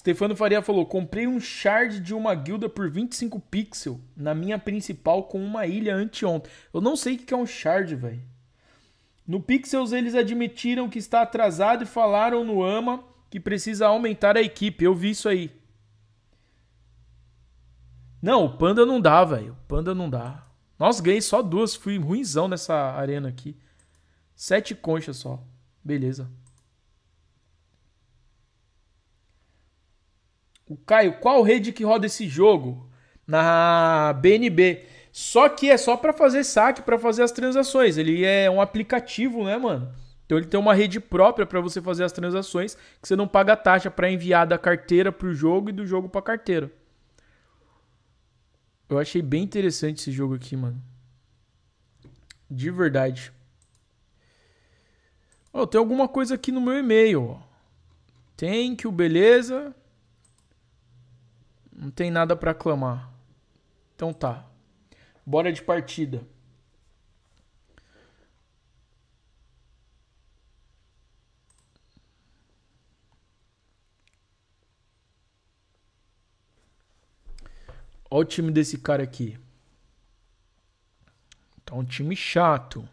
Stefano Faria falou: comprei um shard de uma guilda por 25 pixel na minha principal com uma ilha anteontem. Eu não sei o que é um shard, velho. No Pixels eles admitiram que está atrasado e falaram no AMA que precisa aumentar a equipe. Eu vi isso aí. Não, o Panda não dá, velho. O Panda não dá. Nossa, ganhei só duas. Fui ruimzão nessa arena aqui. Sete conchas só. Beleza. O Caio, qual rede que roda esse jogo? Na BNB. Só que é só para fazer saque, para fazer as transações. Ele é um aplicativo, né, mano? Então ele tem uma rede própria para você fazer as transações, que você não paga taxa para enviar da carteira pro jogo e do jogo para carteira. Eu achei bem interessante esse jogo aqui, mano. De verdade. Oh, tem alguma coisa aqui no meu e-mail. Ó. Thank you, beleza. Não tem nada para aclamar. Então tá. Bora de partida. Olha o time desse cara aqui. Tá um time chato.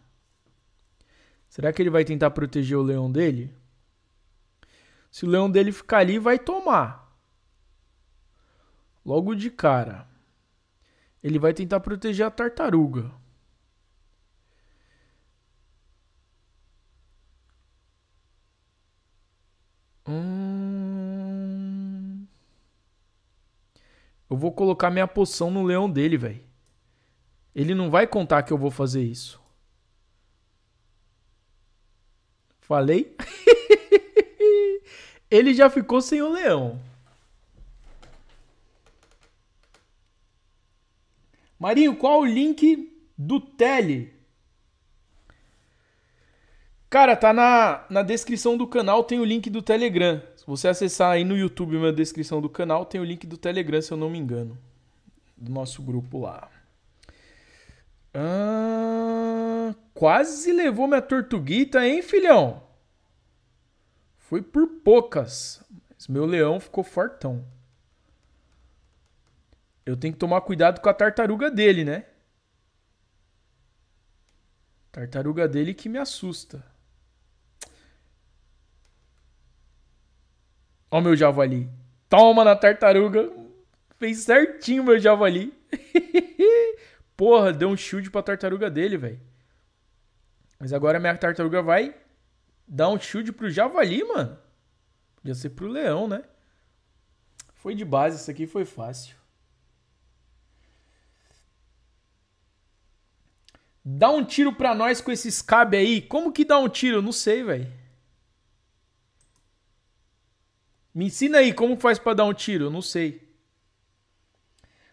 Será que ele vai tentar proteger o leão dele? Se o leão dele ficar ali, vai tomar. Logo de cara, ele vai tentar proteger a tartaruga. Hum... Eu vou colocar minha poção no leão dele, velho. Ele não vai contar que eu vou fazer isso. Falei? ele já ficou sem o leão. Marinho, qual o link do Tele? Cara, tá na, na descrição do canal, tem o link do Telegram. Se você acessar aí no YouTube, na descrição do canal, tem o link do Telegram, se eu não me engano. Do nosso grupo lá. Ah, quase levou minha tortuguita, hein, filhão? Foi por poucas. Mas meu leão ficou fortão. Eu tenho que tomar cuidado com a tartaruga dele, né? Tartaruga dele que me assusta. Ó meu javali. Toma na tartaruga. Fez certinho meu javali. Porra, deu um shield pra tartaruga dele, velho. Mas agora minha tartaruga vai dar um shield pro javali, mano. Podia ser pro leão, né? Foi de base, isso aqui foi fácil. Dá um tiro pra nós com esses cabe aí. Como que dá um tiro? Não sei, velho. Me ensina aí como faz para dar um tiro. Não sei.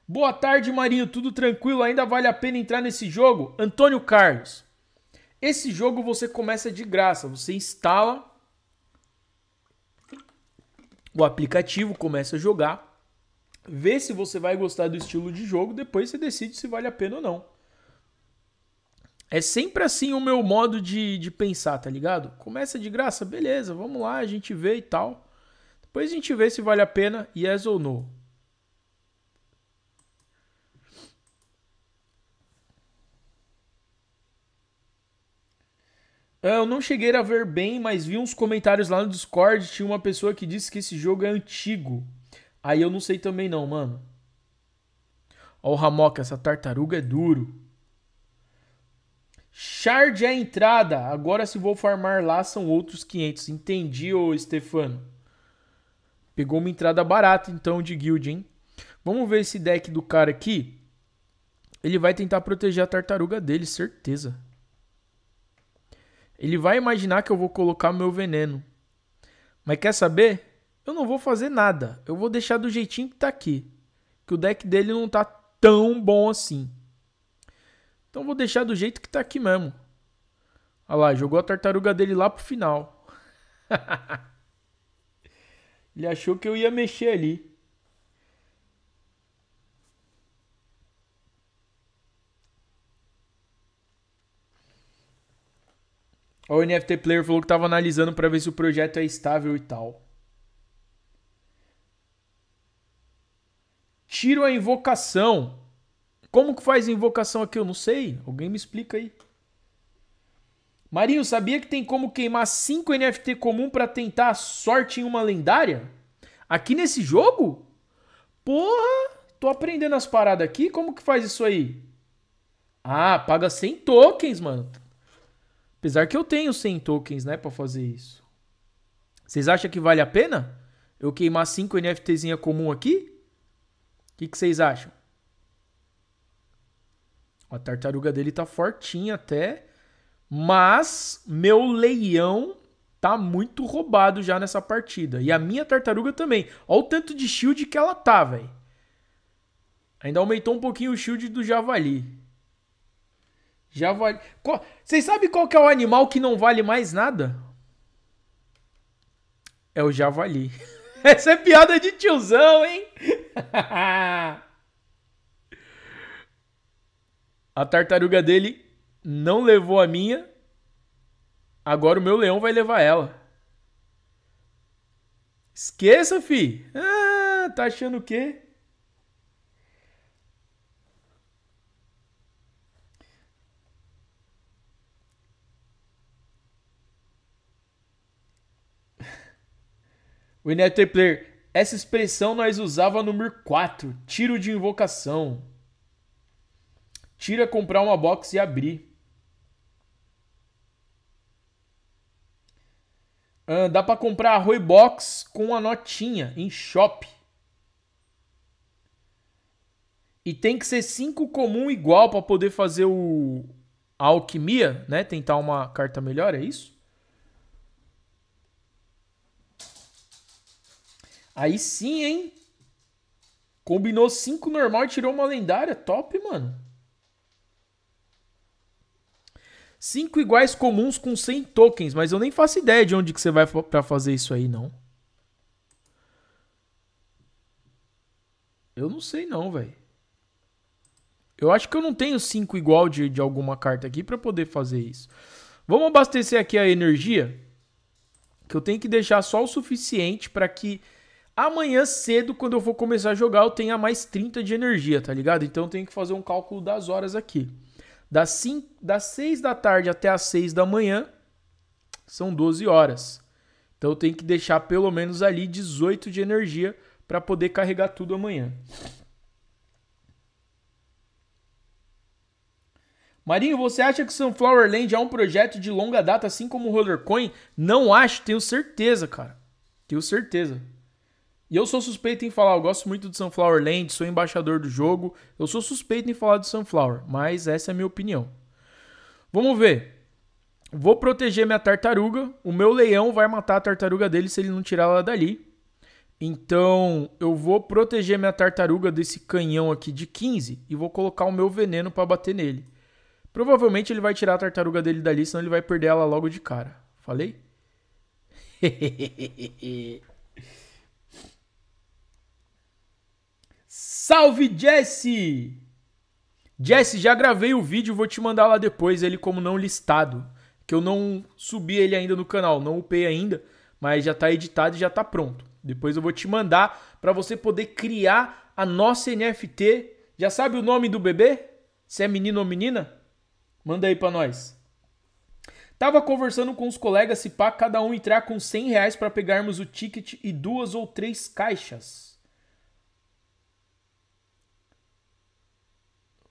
Boa tarde, Marinho. Tudo tranquilo? Ainda vale a pena entrar nesse jogo? Antônio Carlos. Esse jogo você começa de graça. Você instala o aplicativo, começa a jogar, vê se você vai gostar do estilo de jogo, depois você decide se vale a pena ou não. É sempre assim o meu modo de, de pensar, tá ligado? Começa de graça, beleza, vamos lá, a gente vê e tal. Depois a gente vê se vale a pena, yes ou no. É, eu não cheguei a ver bem, mas vi uns comentários lá no Discord. Tinha uma pessoa que disse que esse jogo é antigo. Aí eu não sei também não, mano. Ó o Ramoca, essa tartaruga é duro. Shard é a entrada. Agora se vou farmar lá são outros 500. Entendi, ô Stefano. Pegou uma entrada barata então de guild, hein? Vamos ver esse deck do cara aqui. Ele vai tentar proteger a tartaruga dele, certeza. Ele vai imaginar que eu vou colocar meu veneno. Mas quer saber? Eu não vou fazer nada. Eu vou deixar do jeitinho que tá aqui. Que o deck dele não tá tão bom assim. Então vou deixar do jeito que tá aqui mesmo. Olha lá, jogou a tartaruga dele lá pro final. Ele achou que eu ia mexer ali. O NFT Player falou que estava analisando para ver se o projeto é estável e tal. Tiro a invocação. Como que faz invocação aqui? Eu não sei. Alguém me explica aí. Marinho, sabia que tem como queimar 5 NFT comum para tentar a sorte em uma lendária? Aqui nesse jogo? Porra! Tô aprendendo as paradas aqui. Como que faz isso aí? Ah, paga 100 tokens, mano. Apesar que eu tenho 100 tokens, né, para fazer isso. Vocês acham que vale a pena eu queimar 5 NFTzinha comum aqui? O que, que vocês acham? A tartaruga dele tá fortinha até, mas meu leão tá muito roubado já nessa partida. E a minha tartaruga também. Olha o tanto de shield que ela tá, velho. Ainda aumentou um pouquinho o shield do javali. Javali. Qual... Vocês sabem qual que é o animal que não vale mais nada? É o javali. Essa é piada de tiozão, hein? A tartaruga dele não levou a minha. Agora o meu leão vai levar ela. Esqueça, fi. Ah, tá achando o quê? O NFT Player, essa expressão nós usava Mir 4, tiro de invocação. Tira comprar uma box e abrir. Ah, dá para comprar arroz box com a notinha em shop. E tem que ser cinco comum igual para poder fazer o a alquimia, né? Tentar uma carta melhor, é isso? Aí sim, hein? Combinou cinco normal e tirou uma lendária. Top, mano. Cinco iguais comuns com 100 tokens, mas eu nem faço ideia de onde que você vai para fazer isso aí, não. Eu não sei não, velho. Eu acho que eu não tenho cinco igual de, de alguma carta aqui para poder fazer isso. Vamos abastecer aqui a energia, que eu tenho que deixar só o suficiente para que amanhã cedo, quando eu for começar a jogar, eu tenha mais 30 de energia, tá ligado? Então eu tenho que fazer um cálculo das horas aqui. Das, 5, das 6 da tarde até as 6 da manhã são 12 horas. Então eu tenho que deixar pelo menos ali 18 de energia para poder carregar tudo amanhã. Marinho, você acha que Sunflower Land é um projeto de longa data, assim como o Rollercoin? Não acho, tenho certeza, cara. Tenho certeza. E eu sou suspeito em falar, eu gosto muito do Sunflower Land, sou embaixador do jogo. Eu sou suspeito em falar do Sunflower, mas essa é a minha opinião. Vamos ver. Vou proteger minha tartaruga. O meu leão vai matar a tartaruga dele se ele não tirar ela dali. Então, eu vou proteger minha tartaruga desse canhão aqui de 15 e vou colocar o meu veneno para bater nele. Provavelmente ele vai tirar a tartaruga dele dali, senão ele vai perder ela logo de cara. Falei? Salve, Jesse! Jesse, já gravei o vídeo, vou te mandar lá depois ele como não listado, que eu não subi ele ainda no canal, não upei ainda, mas já está editado e já está pronto. Depois eu vou te mandar para você poder criar a nossa NFT. Já sabe o nome do bebê? Se é menino ou menina? Manda aí para nós. Tava conversando com os colegas se pá cada um entrar com 100 reais para pegarmos o ticket e duas ou três caixas.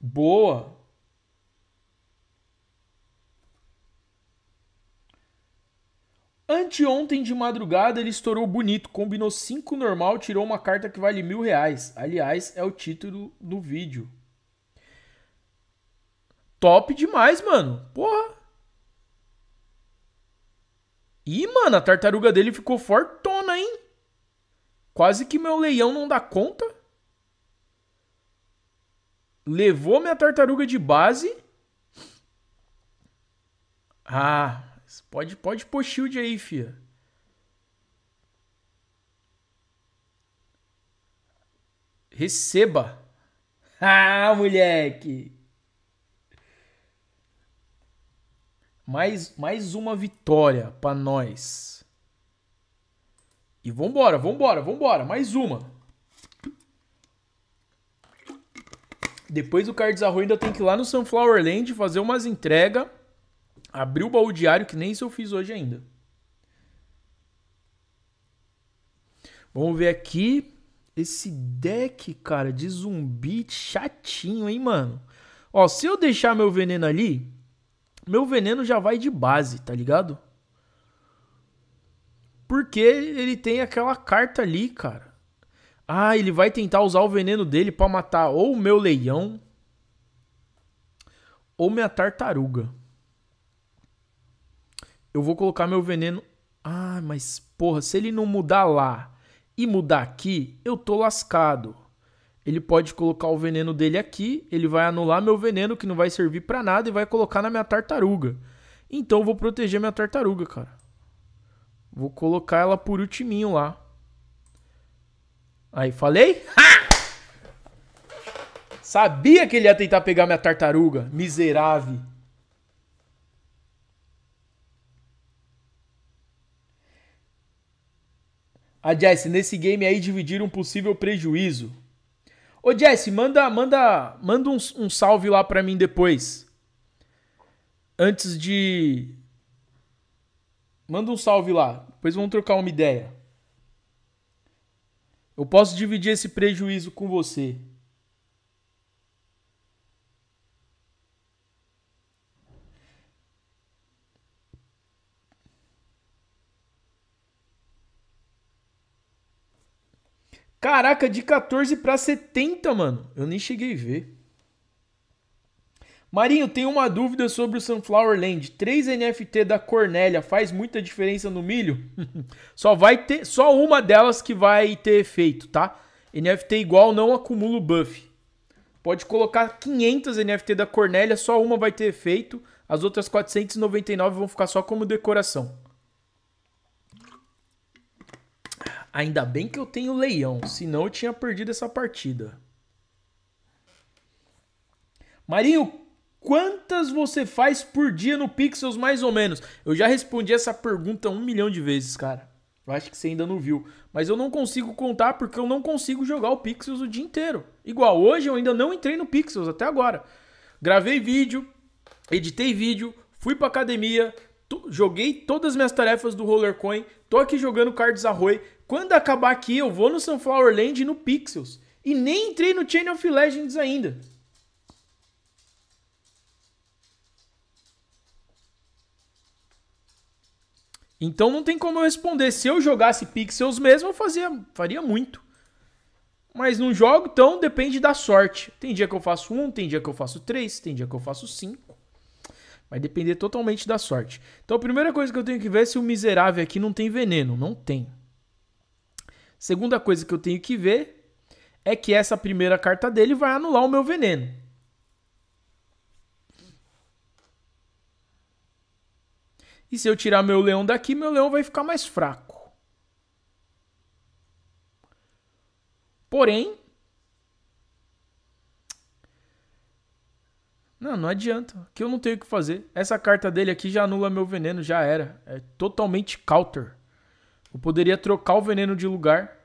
boa. Anteontem de madrugada ele estourou bonito, combinou 5 normal, tirou uma carta que vale mil reais. Aliás, é o título do vídeo. Top demais, mano. Porra. Ih, mano, a tartaruga dele ficou fortona, hein? Quase que meu leão não dá conta levou minha tartaruga de base. Ah, pode, pode pôr shield aí, fia. Receba. Ah, moleque. Mais, mais uma vitória para nós. E vambora, vambora, vambora. Mais uma. Depois o Cards Arroio ainda tem que ir lá no Sunflower Land fazer umas entregas. Abrir o baú diário, que nem isso eu fiz hoje ainda. Vamos ver aqui. Esse deck, cara, de zumbi chatinho, hein, mano? Ó, se eu deixar meu veneno ali, meu veneno já vai de base, tá ligado? Porque ele tem aquela carta ali, cara. Ah, ele vai tentar usar o veneno dele para matar ou o meu leão ou minha tartaruga. Eu vou colocar meu veneno. Ah, mas porra, se ele não mudar lá e mudar aqui, eu tô lascado. Ele pode colocar o veneno dele aqui, ele vai anular meu veneno que não vai servir para nada e vai colocar na minha tartaruga. Então eu vou proteger minha tartaruga, cara. Vou colocar ela por ultiminho lá. Aí falei. Ha! Sabia que ele ia tentar pegar minha tartaruga, miserável. A ah, Jess, nesse game aí dividir um possível prejuízo. Ô Jess, manda, manda, manda um, um salve lá para mim depois. Antes de Manda um salve lá, depois vamos trocar uma ideia. Eu posso dividir esse prejuízo com você. Caraca, de 14 para 70, mano. Eu nem cheguei a ver. Marinho, tem uma dúvida sobre o Sunflower Land. 3 NFT da Cornélia faz muita diferença no milho? só vai ter, só uma delas que vai ter efeito, tá? NFT igual não acumula o buff. Pode colocar 500 NFT da Cornélia, só uma vai ter efeito, as outras 499 vão ficar só como decoração. Ainda bem que eu tenho leão, senão eu tinha perdido essa partida. Marinho, Quantas você faz por dia no Pixels, mais ou menos? Eu já respondi essa pergunta um milhão de vezes, cara. Eu acho que você ainda não viu. Mas eu não consigo contar porque eu não consigo jogar o Pixels o dia inteiro. Igual, hoje eu ainda não entrei no Pixels até agora. Gravei vídeo, editei vídeo, fui pra academia, joguei todas as minhas tarefas do Roller Coin, tô aqui jogando Cards arroi. Quando acabar aqui, eu vou no Sunflower Land e no Pixels. E nem entrei no Chain of Legends ainda. Então não tem como eu responder. Se eu jogasse pixels mesmo, eu fazia, faria muito. Mas não jogo, então depende da sorte. Tem dia que eu faço um, tem dia que eu faço três, tem dia que eu faço cinco. Vai depender totalmente da sorte. Então a primeira coisa que eu tenho que ver é se o miserável aqui não tem veneno. Não tem. Segunda coisa que eu tenho que ver é que essa primeira carta dele vai anular o meu veneno. E se eu tirar meu leão daqui, meu leão vai ficar mais fraco. Porém. Não, não adianta. Que eu não tenho o que fazer. Essa carta dele aqui já anula meu veneno, já era. É totalmente counter. Eu poderia trocar o veneno de lugar.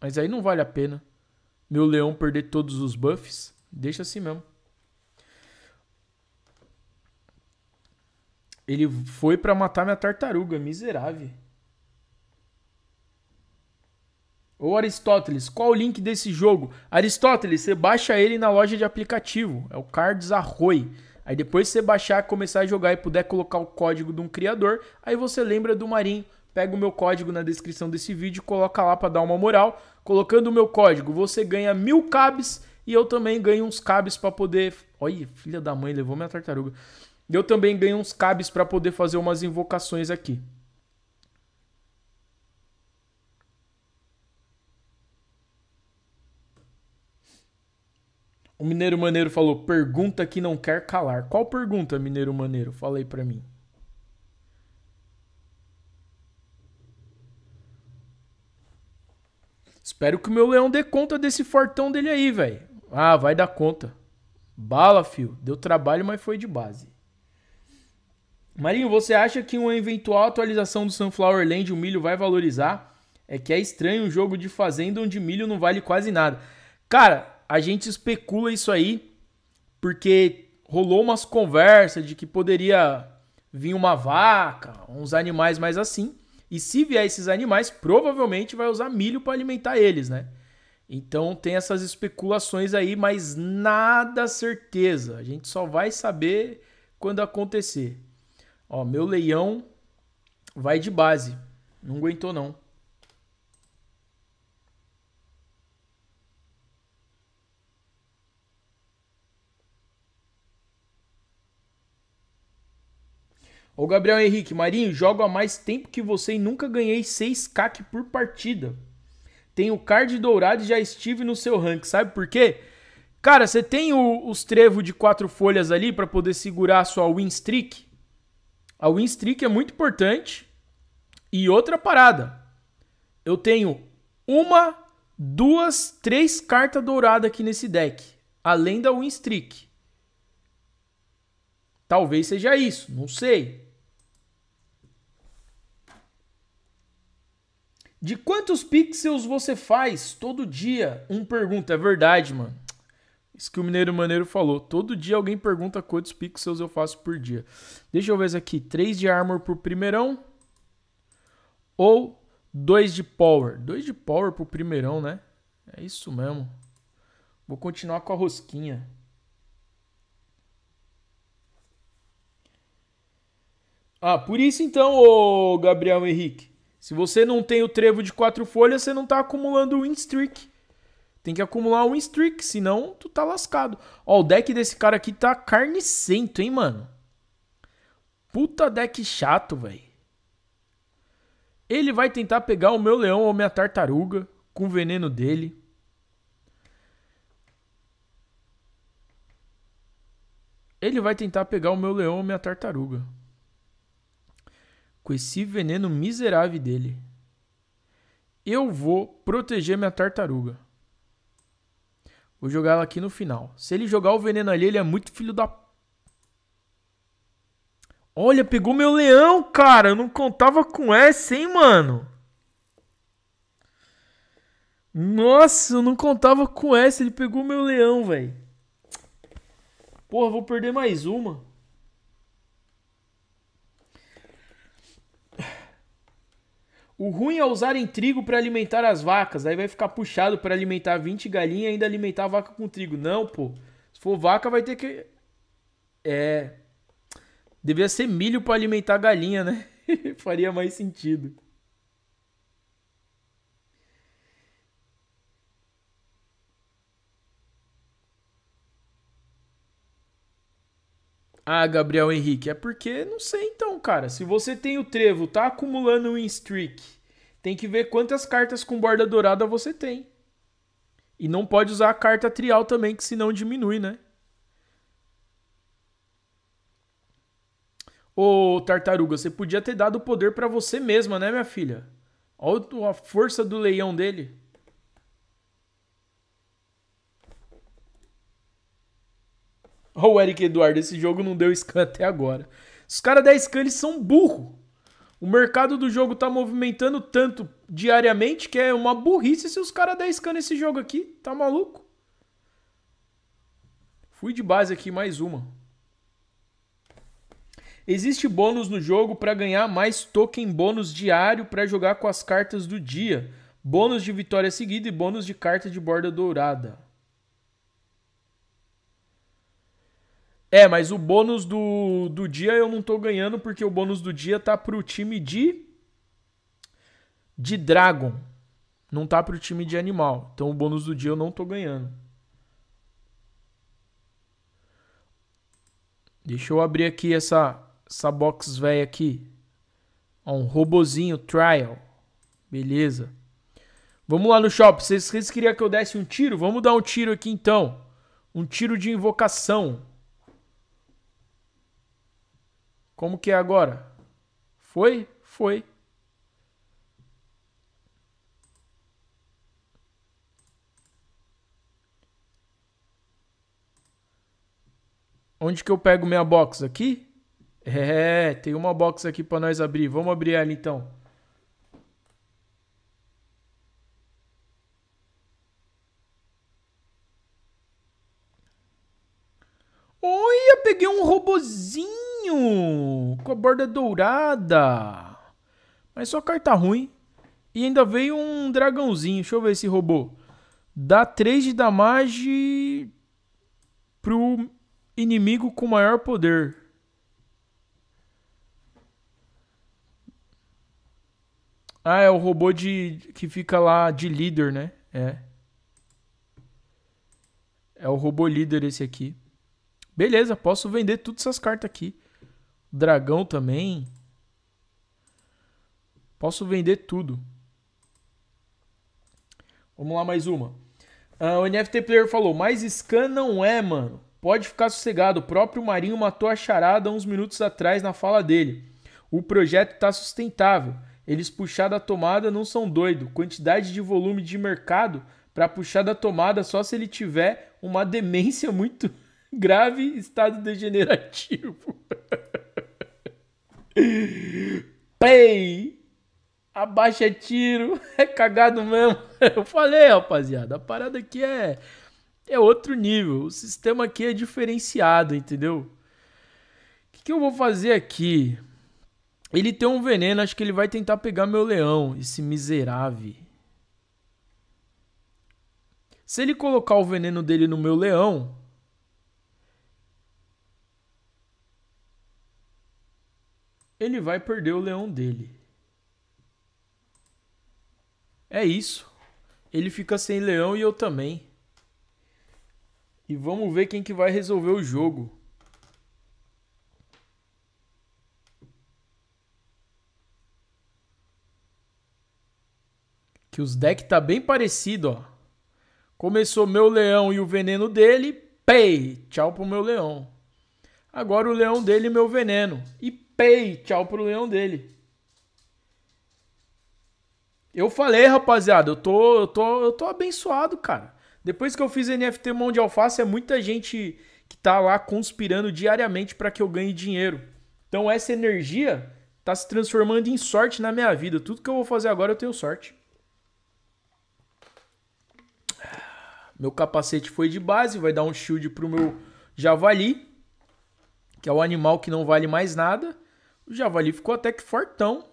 Mas aí não vale a pena. Meu leão perder todos os buffs. Deixa assim mesmo. Ele foi para matar minha tartaruga, miserável. Ô Aristóteles, qual o link desse jogo? Aristóteles, você baixa ele na loja de aplicativo. É o Cards Arroi. Aí depois você baixar, começar a jogar e puder colocar o código de um criador, aí você lembra do Marinho. Pega o meu código na descrição desse vídeo, coloca lá para dar uma moral. Colocando o meu código, você ganha mil cabs e eu também ganho uns cabs para poder. Olha, filha da mãe, levou minha tartaruga. Eu também ganho uns cabes para poder fazer umas invocações aqui. O Mineiro Maneiro falou: pergunta que não quer calar. Qual pergunta, Mineiro Maneiro? Falei para mim. Espero que o meu leão dê conta desse fortão dele aí, velho. Ah, vai dar conta. Bala, fio. Deu trabalho, mas foi de base. Marinho, você acha que uma eventual atualização do Sunflower Land o milho vai valorizar? É que é estranho um jogo de fazenda onde milho não vale quase nada. Cara, a gente especula isso aí porque rolou umas conversas de que poderia vir uma vaca, uns animais mais assim. E se vier esses animais, provavelmente vai usar milho para alimentar eles, né? Então tem essas especulações aí, mas nada certeza. A gente só vai saber quando acontecer. Ó, meu leão vai de base. Não aguentou, não. O Gabriel Henrique, Marinho, jogo há mais tempo que você e nunca ganhei 6 CAC por partida. Tenho card dourado e já estive no seu rank, sabe por quê? Cara, você tem o, os trevo de quatro folhas ali para poder segurar a sua win streak? A win streak é muito importante. E outra parada. Eu tenho uma, duas, três cartas douradas aqui nesse deck. Além da win streak. Talvez seja isso, não sei. De quantos pixels você faz todo dia? Um pergunta, é verdade, mano. Isso que o Mineiro Maneiro falou. Todo dia alguém pergunta quantos pixels eu faço por dia. Deixa eu ver isso aqui. 3 de armor pro primeirão. Ou 2 de power. 2 de power pro primeirão, né? É isso mesmo. Vou continuar com a rosquinha. Ah, por isso então, ô Gabriel Henrique. Se você não tem o trevo de quatro folhas, você não tá acumulando win streak. Tem que acumular um streak, senão tu tá lascado. Ó, o deck desse cara aqui tá carnicento, hein, mano? Puta deck chato, velho. Ele vai tentar pegar o meu leão ou minha tartaruga com o veneno dele. Ele vai tentar pegar o meu leão ou minha tartaruga. Com esse veneno miserável dele. Eu vou proteger minha tartaruga. Vou jogar ela aqui no final. Se ele jogar o veneno ali, ele é muito filho da... Olha, pegou meu leão, cara. Eu não contava com essa, hein, mano. Nossa, eu não contava com essa. Ele pegou meu leão, velho. Porra, vou perder mais uma. O ruim é usarem trigo para alimentar as vacas. Aí vai ficar puxado para alimentar 20 galinhas e ainda alimentar a vaca com trigo. Não, pô. Se for vaca, vai ter que. É. Devia ser milho para alimentar galinha, né? Faria mais sentido. Ah, Gabriel Henrique, é porque não sei então, cara. Se você tem o trevo, tá acumulando um streak, tem que ver quantas cartas com borda dourada você tem. E não pode usar a carta trial também, que senão diminui, né? Ô, Tartaruga, você podia ter dado o poder para você mesma, né, minha filha? Olha a força do leão dele. Ó o Eric Eduardo, esse jogo não deu scan até agora. Os caras da scan, eles são burro. O mercado do jogo tá movimentando tanto diariamente que é uma burrice se os caras da scan nesse jogo aqui. Tá maluco? Fui de base aqui, mais uma. Existe bônus no jogo para ganhar mais token bônus diário para jogar com as cartas do dia. Bônus de vitória seguida e bônus de carta de borda dourada. É, mas o bônus do, do dia eu não tô ganhando porque o bônus do dia tá pro time de. de Dragon. Não tá pro time de animal. Então o bônus do dia eu não tô ganhando. Deixa eu abrir aqui essa, essa box velha aqui. Ó, um robozinho trial. Beleza. Vamos lá no shop. Vocês, vocês queriam que eu desse um tiro? Vamos dar um tiro aqui então. Um tiro de invocação. Como que é agora? Foi? Foi. Onde que eu pego minha box aqui? É, tem uma box aqui para nós abrir. Vamos abrir ela então. Olha, peguei um robozinho. Com a borda dourada. Mas só carta ruim. E ainda veio um dragãozinho. Deixa eu ver esse robô. Dá 3 de damage pro inimigo com maior poder. Ah, é o robô de que fica lá de líder, né? É. É o robô líder esse aqui. Beleza, posso vender todas essas cartas aqui. Dragão também. Posso vender tudo. Vamos lá, mais uma. Uh, o NFT Player falou, mas scan não é, mano. Pode ficar sossegado. O próprio Marinho matou a charada uns minutos atrás na fala dele. O projeto está sustentável. Eles puxar da tomada não são doido. Quantidade de volume de mercado para puxar da tomada só se ele tiver uma demência muito grave, estado degenerativo. Pei! Abaixa é tiro, é cagado mesmo. Eu falei, rapaziada, a parada aqui é é outro nível. O sistema aqui é diferenciado, entendeu? O que, que eu vou fazer aqui? Ele tem um veneno, acho que ele vai tentar pegar meu leão, esse miserável. Se ele colocar o veneno dele no meu leão, ele vai perder o leão dele. É isso. Ele fica sem leão e eu também. E vamos ver quem que vai resolver o jogo. Que os decks tá bem parecido, ó. Começou meu leão e o veneno dele. Pei! Tchau pro meu leão. Agora o leão dele e meu veneno. E Pei, tchau pro leão dele. Eu falei, rapaziada, eu tô, eu tô, eu tô abençoado, cara. Depois que eu fiz NFT mão de alface, é muita gente que tá lá conspirando diariamente para que eu ganhe dinheiro. Então essa energia tá se transformando em sorte na minha vida. Tudo que eu vou fazer agora eu tenho sorte. Meu capacete foi de base, vai dar um shield pro meu javali, que é o animal que não vale mais nada. O Javali ficou até que fortão.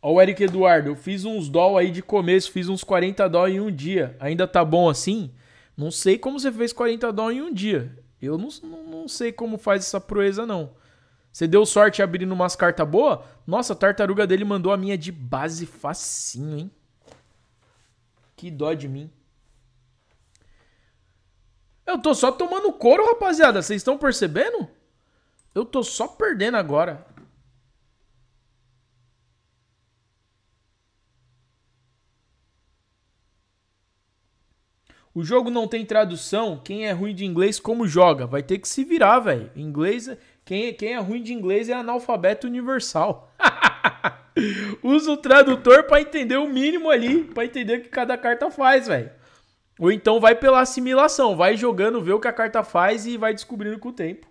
Ó o Eric Eduardo, eu fiz uns doll aí de começo, fiz uns 40 doll em um dia. Ainda tá bom assim? Não sei como você fez 40 doll em um dia. Eu não, não, não sei como faz essa proeza, não. Você deu sorte abrindo umas cartas boas? Nossa, a tartaruga dele mandou a minha de base facinho, hein? Que dó de mim. Eu tô só tomando couro, rapaziada. Vocês estão percebendo? Eu tô só perdendo agora. O jogo não tem tradução. Quem é ruim de inglês, como joga? Vai ter que se virar, velho. Inglês. É- quem, é- quem é ruim de inglês é analfabeto universal. Usa o tradutor para entender o mínimo ali, para entender o que cada carta faz, velho. Ou então vai pela assimilação, vai jogando, vê o que a carta faz e vai descobrindo com o tempo.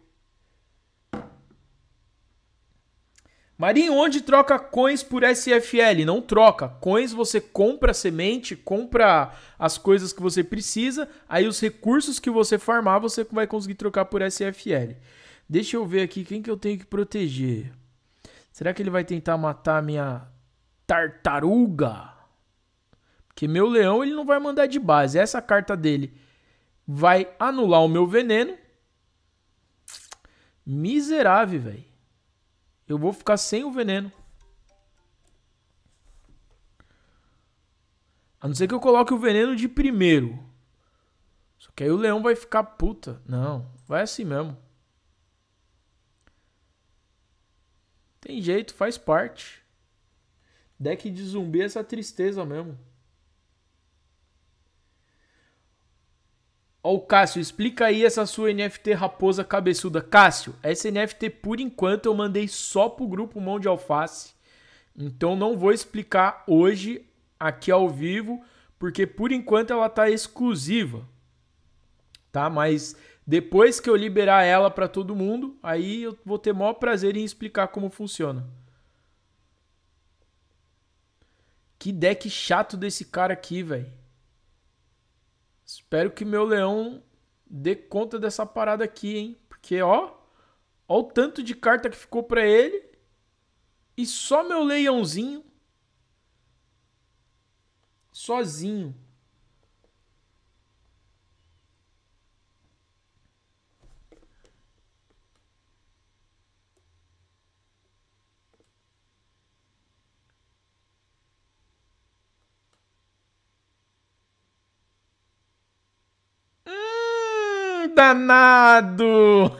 Marinho, onde troca coins por SFL? Não troca. Coins você compra semente, compra as coisas que você precisa, aí os recursos que você farmar você vai conseguir trocar por SFL. Deixa eu ver aqui quem que eu tenho que proteger. Será que ele vai tentar matar minha tartaruga? Porque meu leão ele não vai mandar de base. Essa carta dele vai anular o meu veneno. Miserável, velho. Eu vou ficar sem o veneno. A não ser que eu coloque o veneno de primeiro. Só que aí o leão vai ficar puta. Não, vai assim mesmo. Tem jeito, faz parte. Deck de zumbi é essa tristeza mesmo. Ó, o Cássio, explica aí essa sua NFT raposa cabeçuda. Cássio, essa NFT por enquanto eu mandei só pro grupo Mão de Alface. Então não vou explicar hoje aqui ao vivo, porque por enquanto ela tá exclusiva. Tá? Mas depois que eu liberar ela para todo mundo, aí eu vou ter maior prazer em explicar como funciona. Que deck chato desse cara aqui, velho. Espero que meu leão dê conta dessa parada aqui, hein? Porque, ó, ó o tanto de carta que ficou pra ele. E só meu leãozinho. Sozinho. danado!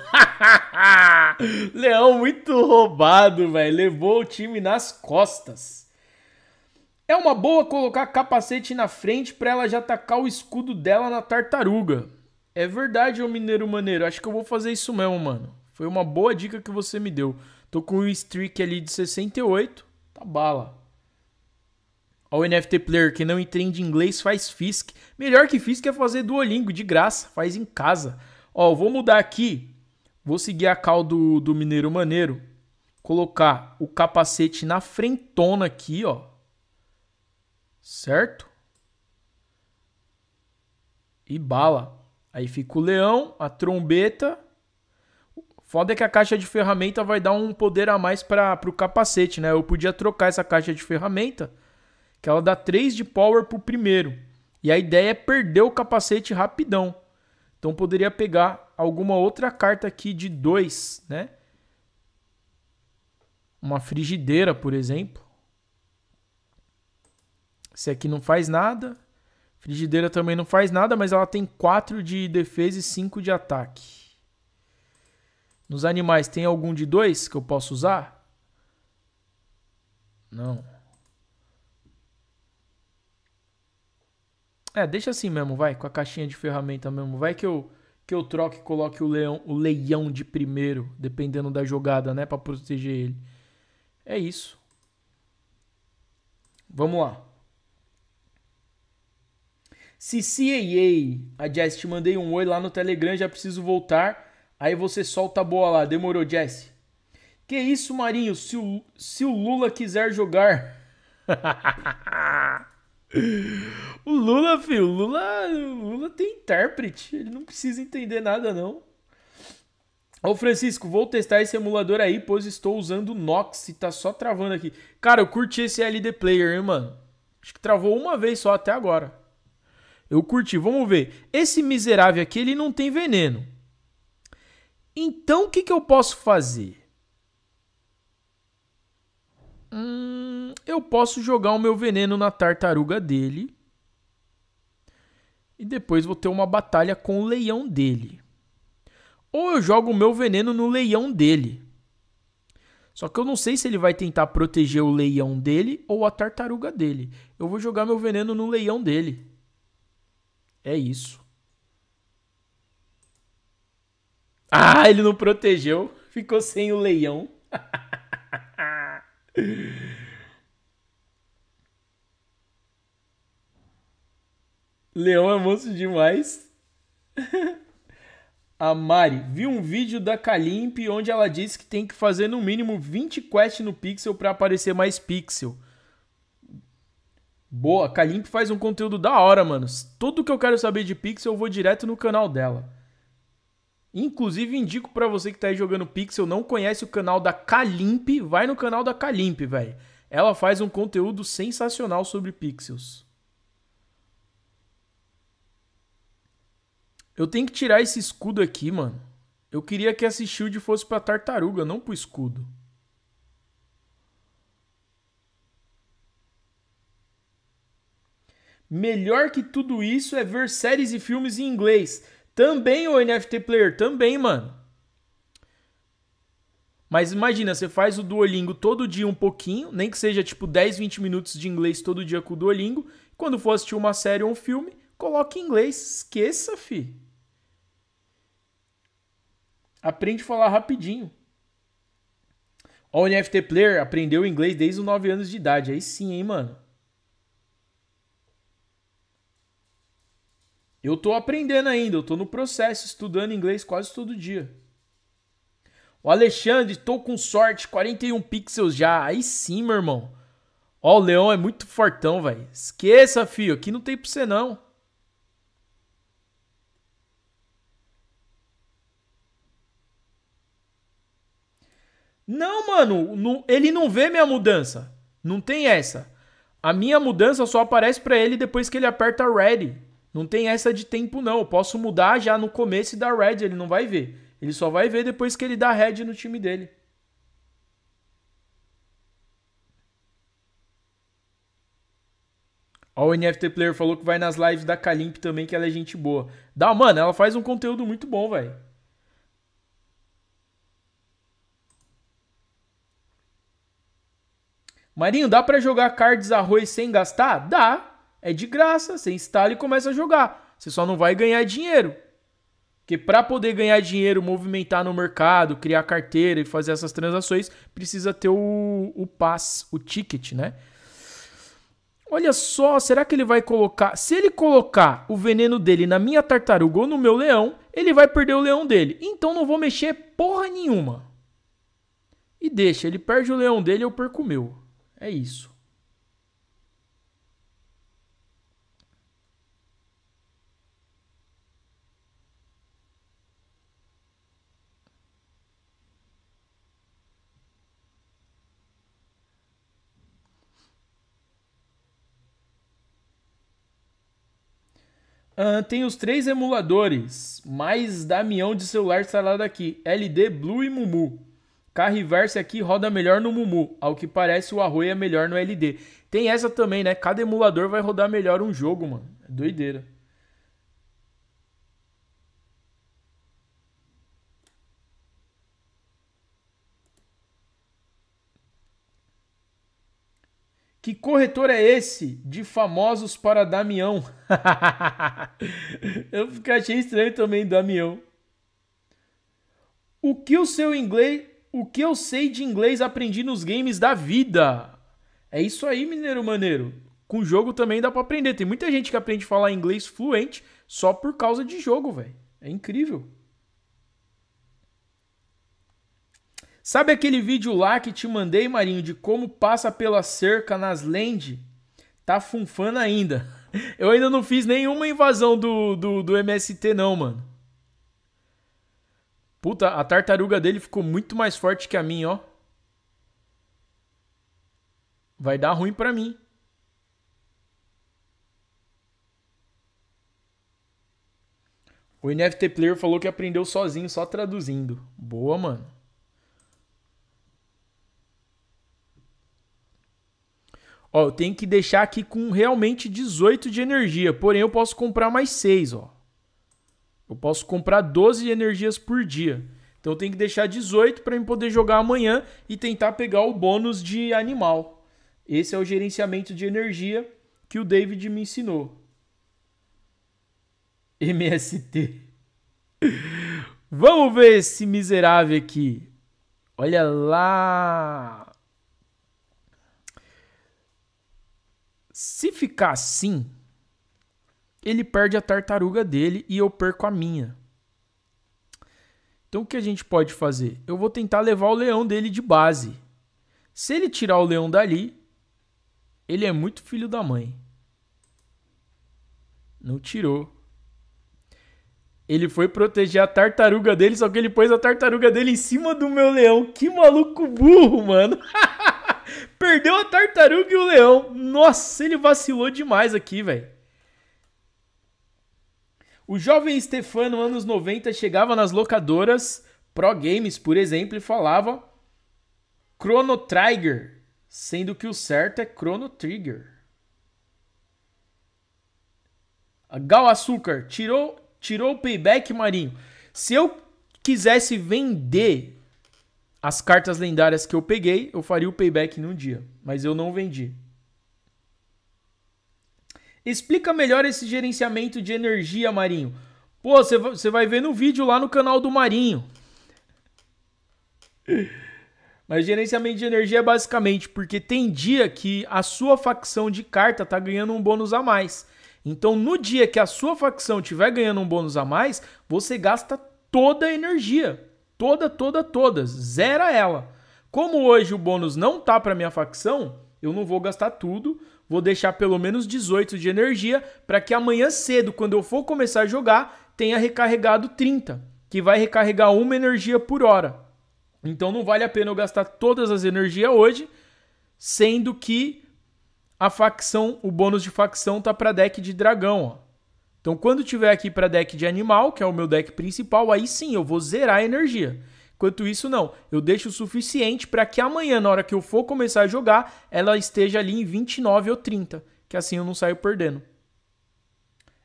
Leão muito roubado, velho. Levou o time nas costas. É uma boa colocar capacete na frente para ela já atacar o escudo dela na tartaruga. É verdade, ô Mineiro Maneiro. Acho que eu vou fazer isso mesmo, mano. Foi uma boa dica que você me deu. Tô com o um streak ali de 68. Tá bala. Ao NFT Player que não entende inglês faz Fisk. Melhor que Fisk é fazer Duolingo de graça, faz em casa. Ó, vou mudar aqui. Vou seguir a cal do, do Mineiro Maneiro. Colocar o capacete na frentona aqui, ó. Certo? E bala. Aí fica o leão, a trombeta. Foda é que a caixa de ferramenta vai dar um poder a mais para o capacete, né? Eu podia trocar essa caixa de ferramenta que ela dá 3 de power pro primeiro. E a ideia é perder o capacete rapidão. Então poderia pegar alguma outra carta aqui de 2, né? Uma frigideira, por exemplo. Esse aqui não faz nada. Frigideira também não faz nada, mas ela tem 4 de defesa e 5 de ataque. Nos animais tem algum de 2 que eu posso usar? Não. É, deixa assim mesmo, vai, com a caixinha de ferramenta mesmo. Vai que eu que eu troque e coloque o leão, o leão de primeiro, dependendo da jogada, né, para proteger ele. É isso. Vamos lá. CCAA, a Jess, te mandei um oi lá no Telegram, já preciso voltar. Aí você solta a boa lá. Demorou, Jess. Que isso, Marinho? Se o, se o Lula quiser jogar. O Lula, filho, o Lula, o Lula tem intérprete. Ele não precisa entender nada, não. Ô Francisco, vou testar esse emulador aí, pois estou usando o Nox e tá só travando aqui. Cara, eu curti esse LD Player, hein, mano? Acho que travou uma vez só até agora. Eu curti, vamos ver. Esse miserável aqui, ele não tem veneno. Então, o que, que eu posso fazer? Hum, eu posso jogar o meu veneno na tartaruga dele e depois vou ter uma batalha com o leão dele. Ou eu jogo o meu veneno no leão dele. Só que eu não sei se ele vai tentar proteger o leão dele ou a tartaruga dele. Eu vou jogar meu veneno no leão dele. É isso. Ah, ele não protegeu. Ficou sem o leão. Leão é moço demais. A Mari, vi um vídeo da Kalimp onde ela disse que tem que fazer no mínimo 20 quests no pixel para aparecer mais pixel. Boa, Kalimp faz um conteúdo da hora, mano. Tudo que eu quero saber de pixel eu vou direto no canal dela. Inclusive indico para você que tá aí jogando pixel, não conhece o canal da Kalimp, vai no canal da Kalimp, velho. Ela faz um conteúdo sensacional sobre pixels. Eu tenho que tirar esse escudo aqui, mano. Eu queria que esse shield fosse pra tartaruga, não pro escudo. Melhor que tudo isso é ver séries e filmes em inglês. Também, o NFT Player, também, mano. Mas imagina, você faz o Duolingo todo dia um pouquinho, nem que seja tipo 10, 20 minutos de inglês todo dia com o Duolingo. Quando for assistir uma série ou um filme, coloque em inglês. Esqueça, fi aprende a falar rapidinho. Ó, o NFT Player aprendeu inglês desde os 9 anos de idade. Aí sim, hein, mano. Eu tô aprendendo ainda, eu tô no processo, estudando inglês quase todo dia. O Alexandre, tô com sorte, 41 pixels já. Aí sim, meu irmão. Ó, o Leão é muito fortão, velho. Esqueça, fio, aqui não tem pra você não. Não, mano, não, ele não vê minha mudança. Não tem essa. A minha mudança só aparece para ele depois que ele aperta ready. Não tem essa de tempo não. Eu posso mudar já no começo e dar red, ele não vai ver. Ele só vai ver depois que ele dá red no time dele. Ó, o NFT Player falou que vai nas lives da Kalimp também, que ela é gente boa. Dá, mano, ela faz um conteúdo muito bom, velho. Marinho, dá para jogar cards arroz sem gastar? Dá. É de graça, você instala e começa a jogar. Você só não vai ganhar dinheiro. Porque para poder ganhar dinheiro, movimentar no mercado, criar carteira e fazer essas transações, precisa ter o, o pass, o ticket, né? Olha só, será que ele vai colocar. Se ele colocar o veneno dele na minha tartaruga ou no meu leão, ele vai perder o leão dele. Então não vou mexer porra nenhuma. E deixa, ele perde o leão dele, eu perco o meu. É isso. Uh, tem os três emuladores, mais Damião de celular instalado aqui: LD, Blue e Mumu. Carriverse aqui roda melhor no Mumu. Ao que parece, o Arroio é melhor no LD. Tem essa também, né? Cada emulador vai rodar melhor um jogo, mano. É doideira. Que corretor é esse de famosos para Damião? Eu achei estranho também, Damião. O que o seu inglês o que eu sei de inglês aprendi nos games da vida. É isso aí, Mineiro Maneiro. Com jogo também dá para aprender. Tem muita gente que aprende a falar inglês fluente só por causa de jogo, velho. É incrível. Sabe aquele vídeo lá que te mandei, Marinho, de como passa pela cerca nas land? Tá funfando ainda. Eu ainda não fiz nenhuma invasão do, do, do MST, não, mano. Puta, a tartaruga dele ficou muito mais forte que a minha, ó. Vai dar ruim pra mim. O NFT Player falou que aprendeu sozinho, só traduzindo. Boa, mano. Ó, eu tenho que deixar aqui com realmente 18 de energia, porém eu posso comprar mais 6, ó. Eu posso comprar 12 energias por dia. Então eu tenho que deixar 18 para eu poder jogar amanhã e tentar pegar o bônus de animal. Esse é o gerenciamento de energia que o David me ensinou. MST. Vamos ver esse miserável aqui. Olha lá. Se ficar assim, ele perde a tartaruga dele e eu perco a minha. Então o que a gente pode fazer? Eu vou tentar levar o leão dele de base. Se ele tirar o leão dali, ele é muito filho da mãe. Não tirou. Ele foi proteger a tartaruga dele, só que ele pôs a tartaruga dele em cima do meu leão. Que maluco burro, mano. Perdeu a tartaruga e o leão. Nossa, ele vacilou demais aqui, velho. O jovem Stefano, anos 90, chegava nas locadoras Pro Games, por exemplo, e falava Chrono Trigger, sendo que o certo é Chrono Trigger. Gal Açúcar tirou, tirou o payback, Marinho. Se eu quisesse vender as cartas lendárias que eu peguei, eu faria o payback num dia, mas eu não vendi. Explica melhor esse gerenciamento de energia, Marinho. Pô, você vai ver no vídeo lá no canal do Marinho. Mas gerenciamento de energia é basicamente porque tem dia que a sua facção de carta tá ganhando um bônus a mais. Então, no dia que a sua facção tiver ganhando um bônus a mais, você gasta toda a energia. Toda, toda, toda. Zera ela. Como hoje o bônus não tá para minha facção, eu não vou gastar tudo vou deixar pelo menos 18 de energia para que amanhã cedo, quando eu for começar a jogar, tenha recarregado 30, que vai recarregar uma energia por hora. Então não vale a pena eu gastar todas as energias hoje, sendo que a facção, o bônus de facção tá para deck de dragão, ó. Então quando tiver aqui para deck de animal, que é o meu deck principal, aí sim eu vou zerar a energia. Enquanto isso, não. Eu deixo o suficiente para que amanhã, na hora que eu for começar a jogar, ela esteja ali em 29 ou 30, que assim eu não saio perdendo.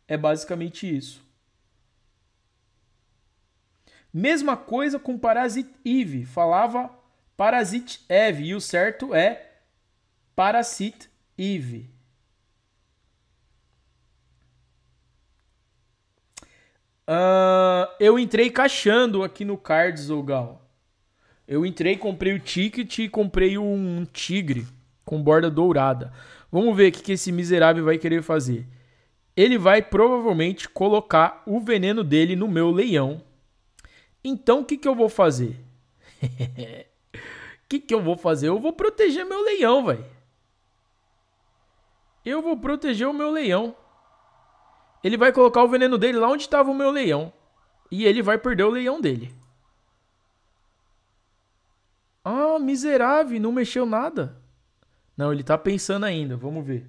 É basicamente isso. Mesma coisa com Parasite Eve. Falava Parasite Eve e o certo é Parasite Eve. Uh, eu entrei caixando aqui no Cards, ô Gal. Eu entrei, comprei o ticket e comprei um tigre com borda dourada. Vamos ver o que, que esse miserável vai querer fazer. Ele vai provavelmente colocar o veneno dele no meu leão. Então o que, que eu vou fazer? O que, que eu vou fazer? Eu vou proteger meu leão, velho. Eu vou proteger o meu leão ele vai colocar o veneno dele lá onde estava o meu leão. E ele vai perder o leão dele. Ah, miserável, não mexeu nada. Não, ele tá pensando ainda, vamos ver.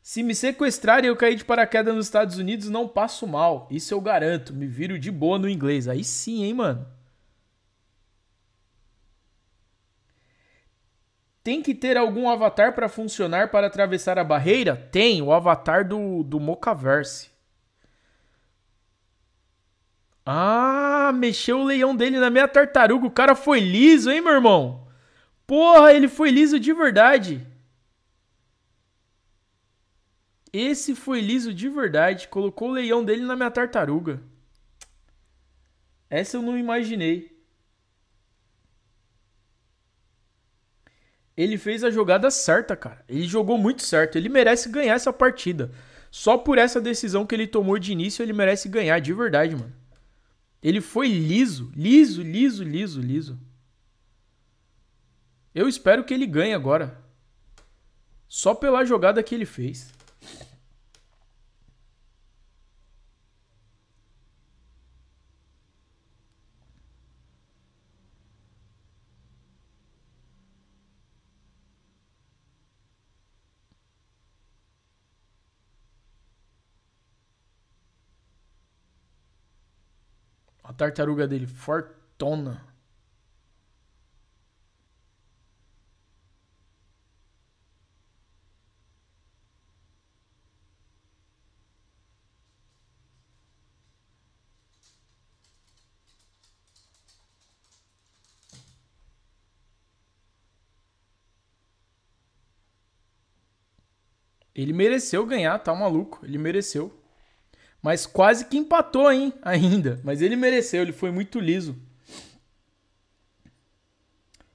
Se me sequestrarem e eu cair de paraquedas nos Estados Unidos, não passo mal. Isso eu garanto. Me viro de boa no inglês. Aí sim, hein, mano. Tem que ter algum avatar para funcionar para atravessar a barreira? Tem, o avatar do, do Mocaverse. Ah, mexeu o leão dele na minha tartaruga. O cara foi liso, hein, meu irmão? Porra, ele foi liso de verdade. Esse foi liso de verdade. Colocou o leão dele na minha tartaruga. Essa eu não imaginei. Ele fez a jogada certa, cara. Ele jogou muito certo. Ele merece ganhar essa partida. Só por essa decisão que ele tomou de início, ele merece ganhar, de verdade, mano. Ele foi liso, liso, liso, liso, liso. Eu espero que ele ganhe agora. Só pela jogada que ele fez. tartaruga dele, fortona. Ele mereceu ganhar, tá maluco? Ele mereceu. Mas quase que empatou, hein? Ainda. Mas ele mereceu, ele foi muito liso.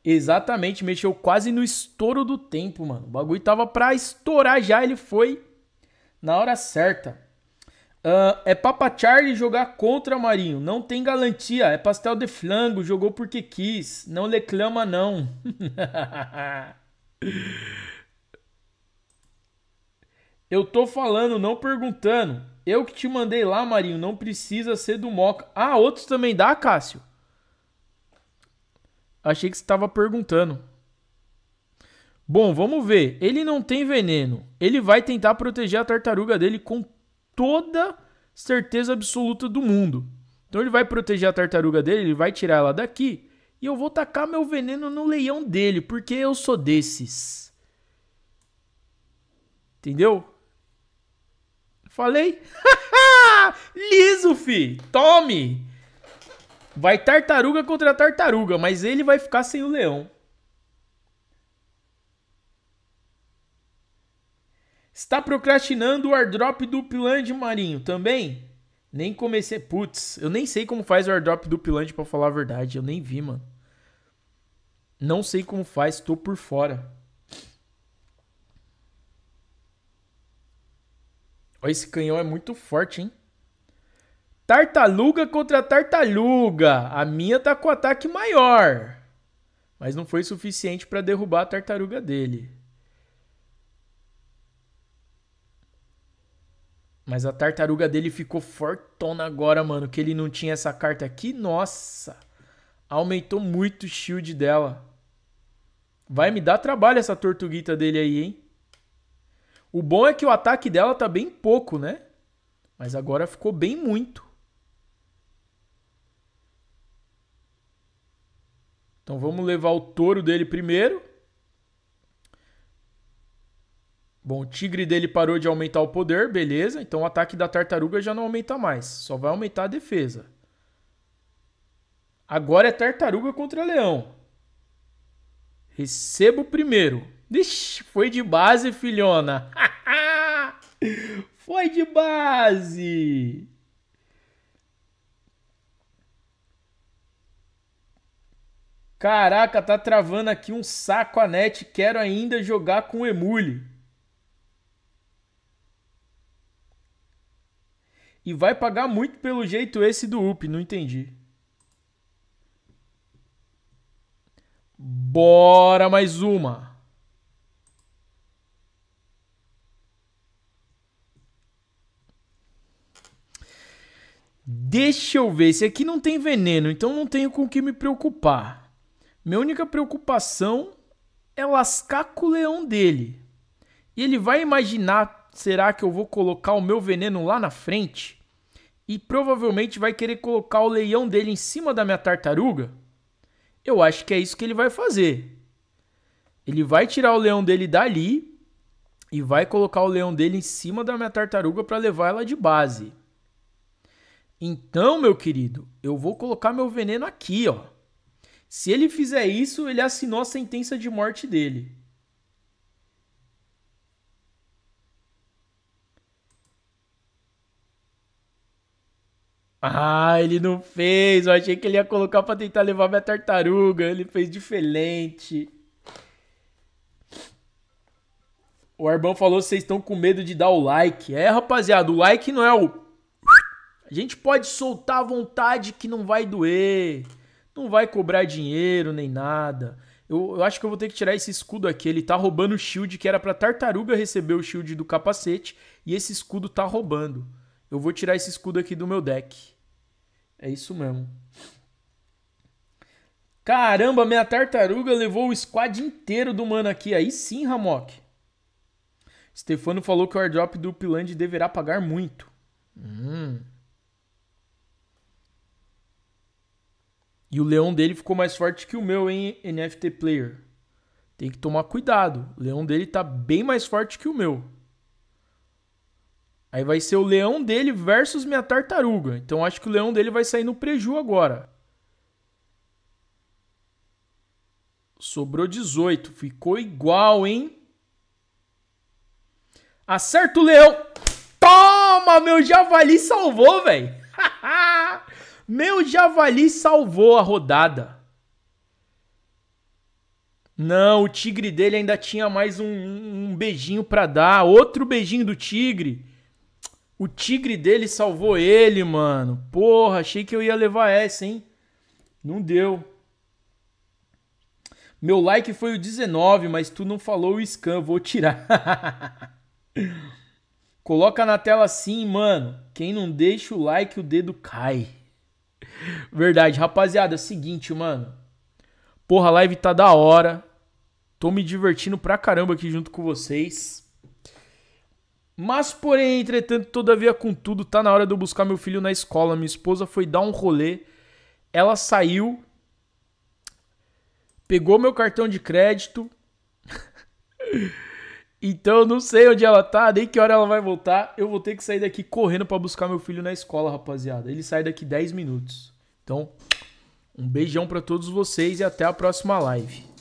Exatamente, mexeu quase no estouro do tempo, mano. O bagulho tava pra estourar já, ele foi na hora certa. Uh, é Papa Charlie jogar contra Marinho. Não tem garantia. É pastel de flango. Jogou porque quis. Não reclama, não. Eu tô falando, não perguntando. Eu que te mandei lá, Marinho. Não precisa ser do Moca. Ah, outros também dá, Cássio? Achei que você estava perguntando. Bom, vamos ver. Ele não tem veneno. Ele vai tentar proteger a tartaruga dele com toda certeza absoluta do mundo. Então ele vai proteger a tartaruga dele, ele vai tirar ela daqui e eu vou tacar meu veneno no leão dele, porque eu sou desses. Entendeu? Falei. Liso, fi. Tome. Vai tartaruga contra tartaruga, mas ele vai ficar sem o leão. Está procrastinando o airdrop do Piland Marinho também? Nem comecei. Putz, eu nem sei como faz o airdrop do Piland para falar a verdade. Eu nem vi, mano. Não sei como faz, tô por fora. Esse canhão é muito forte, hein? Tartaluga contra tartaluga. A minha tá com ataque maior. Mas não foi suficiente para derrubar a tartaruga dele. Mas a tartaruga dele ficou fortona agora, mano. Que ele não tinha essa carta aqui. Nossa. Aumentou muito o shield dela. Vai me dar trabalho essa tortuguita dele aí, hein? O bom é que o ataque dela tá bem pouco, né? Mas agora ficou bem muito. Então vamos levar o touro dele primeiro. Bom, o tigre dele parou de aumentar o poder, beleza. Então o ataque da tartaruga já não aumenta mais, só vai aumentar a defesa. Agora é tartaruga contra leão. Recebo primeiro. Ixi, foi de base, filhona. foi de base. Caraca, tá travando aqui um saco a net. Quero ainda jogar com o Emule. E vai pagar muito pelo jeito esse do UP, não entendi. Bora mais uma. Deixa eu ver, esse aqui não tem veneno, então não tenho com o que me preocupar. Minha única preocupação é lascar com o leão dele. E ele vai imaginar, será que eu vou colocar o meu veneno lá na frente? E provavelmente vai querer colocar o leão dele em cima da minha tartaruga? Eu acho que é isso que ele vai fazer. Ele vai tirar o leão dele dali e vai colocar o leão dele em cima da minha tartaruga para levar ela de base. Então, meu querido, eu vou colocar meu veneno aqui, ó. Se ele fizer isso, ele assinou a sentença de morte dele. Ah, ele não fez. Eu achei que ele ia colocar para tentar levar minha tartaruga. Ele fez diferente. O Arbão falou: vocês estão com medo de dar o like. É, rapaziada, o like não é o a gente pode soltar à vontade que não vai doer, não vai cobrar dinheiro nem nada. Eu, eu acho que eu vou ter que tirar esse escudo aqui. Ele tá roubando o shield que era pra tartaruga receber o shield do capacete. E esse escudo tá roubando. Eu vou tirar esse escudo aqui do meu deck. É isso mesmo. Caramba, minha tartaruga levou o squad inteiro do mano aqui. Aí sim, Ramok. Stefano falou que o airdrop do Piland deverá pagar muito. Hum. E o leão dele ficou mais forte que o meu em NFT Player. Tem que tomar cuidado. O leão dele tá bem mais forte que o meu. Aí vai ser o leão dele versus minha tartaruga. Então acho que o leão dele vai sair no preju agora. Sobrou 18. Ficou igual, hein? Acerta o leão. Toma, meu javali salvou, velho. Meu javali salvou a rodada. Não, o tigre dele ainda tinha mais um, um beijinho para dar. Outro beijinho do tigre. O tigre dele salvou ele, mano. Porra, achei que eu ia levar essa, hein? Não deu. Meu like foi o 19, mas tu não falou o scan, vou tirar. Coloca na tela assim, mano. Quem não deixa o like, o dedo cai. Verdade. Rapaziada, é o seguinte, mano. Porra, a live tá da hora. Tô me divertindo pra caramba aqui junto com vocês. Mas, porém, entretanto, todavia, contudo, tá na hora de eu buscar meu filho na escola. Minha esposa foi dar um rolê. Ela saiu. Pegou meu cartão de crédito. Então eu não sei onde ela tá, nem que hora ela vai voltar. Eu vou ter que sair daqui correndo para buscar meu filho na escola, rapaziada. Ele sai daqui 10 minutos. Então, um beijão para todos vocês e até a próxima live.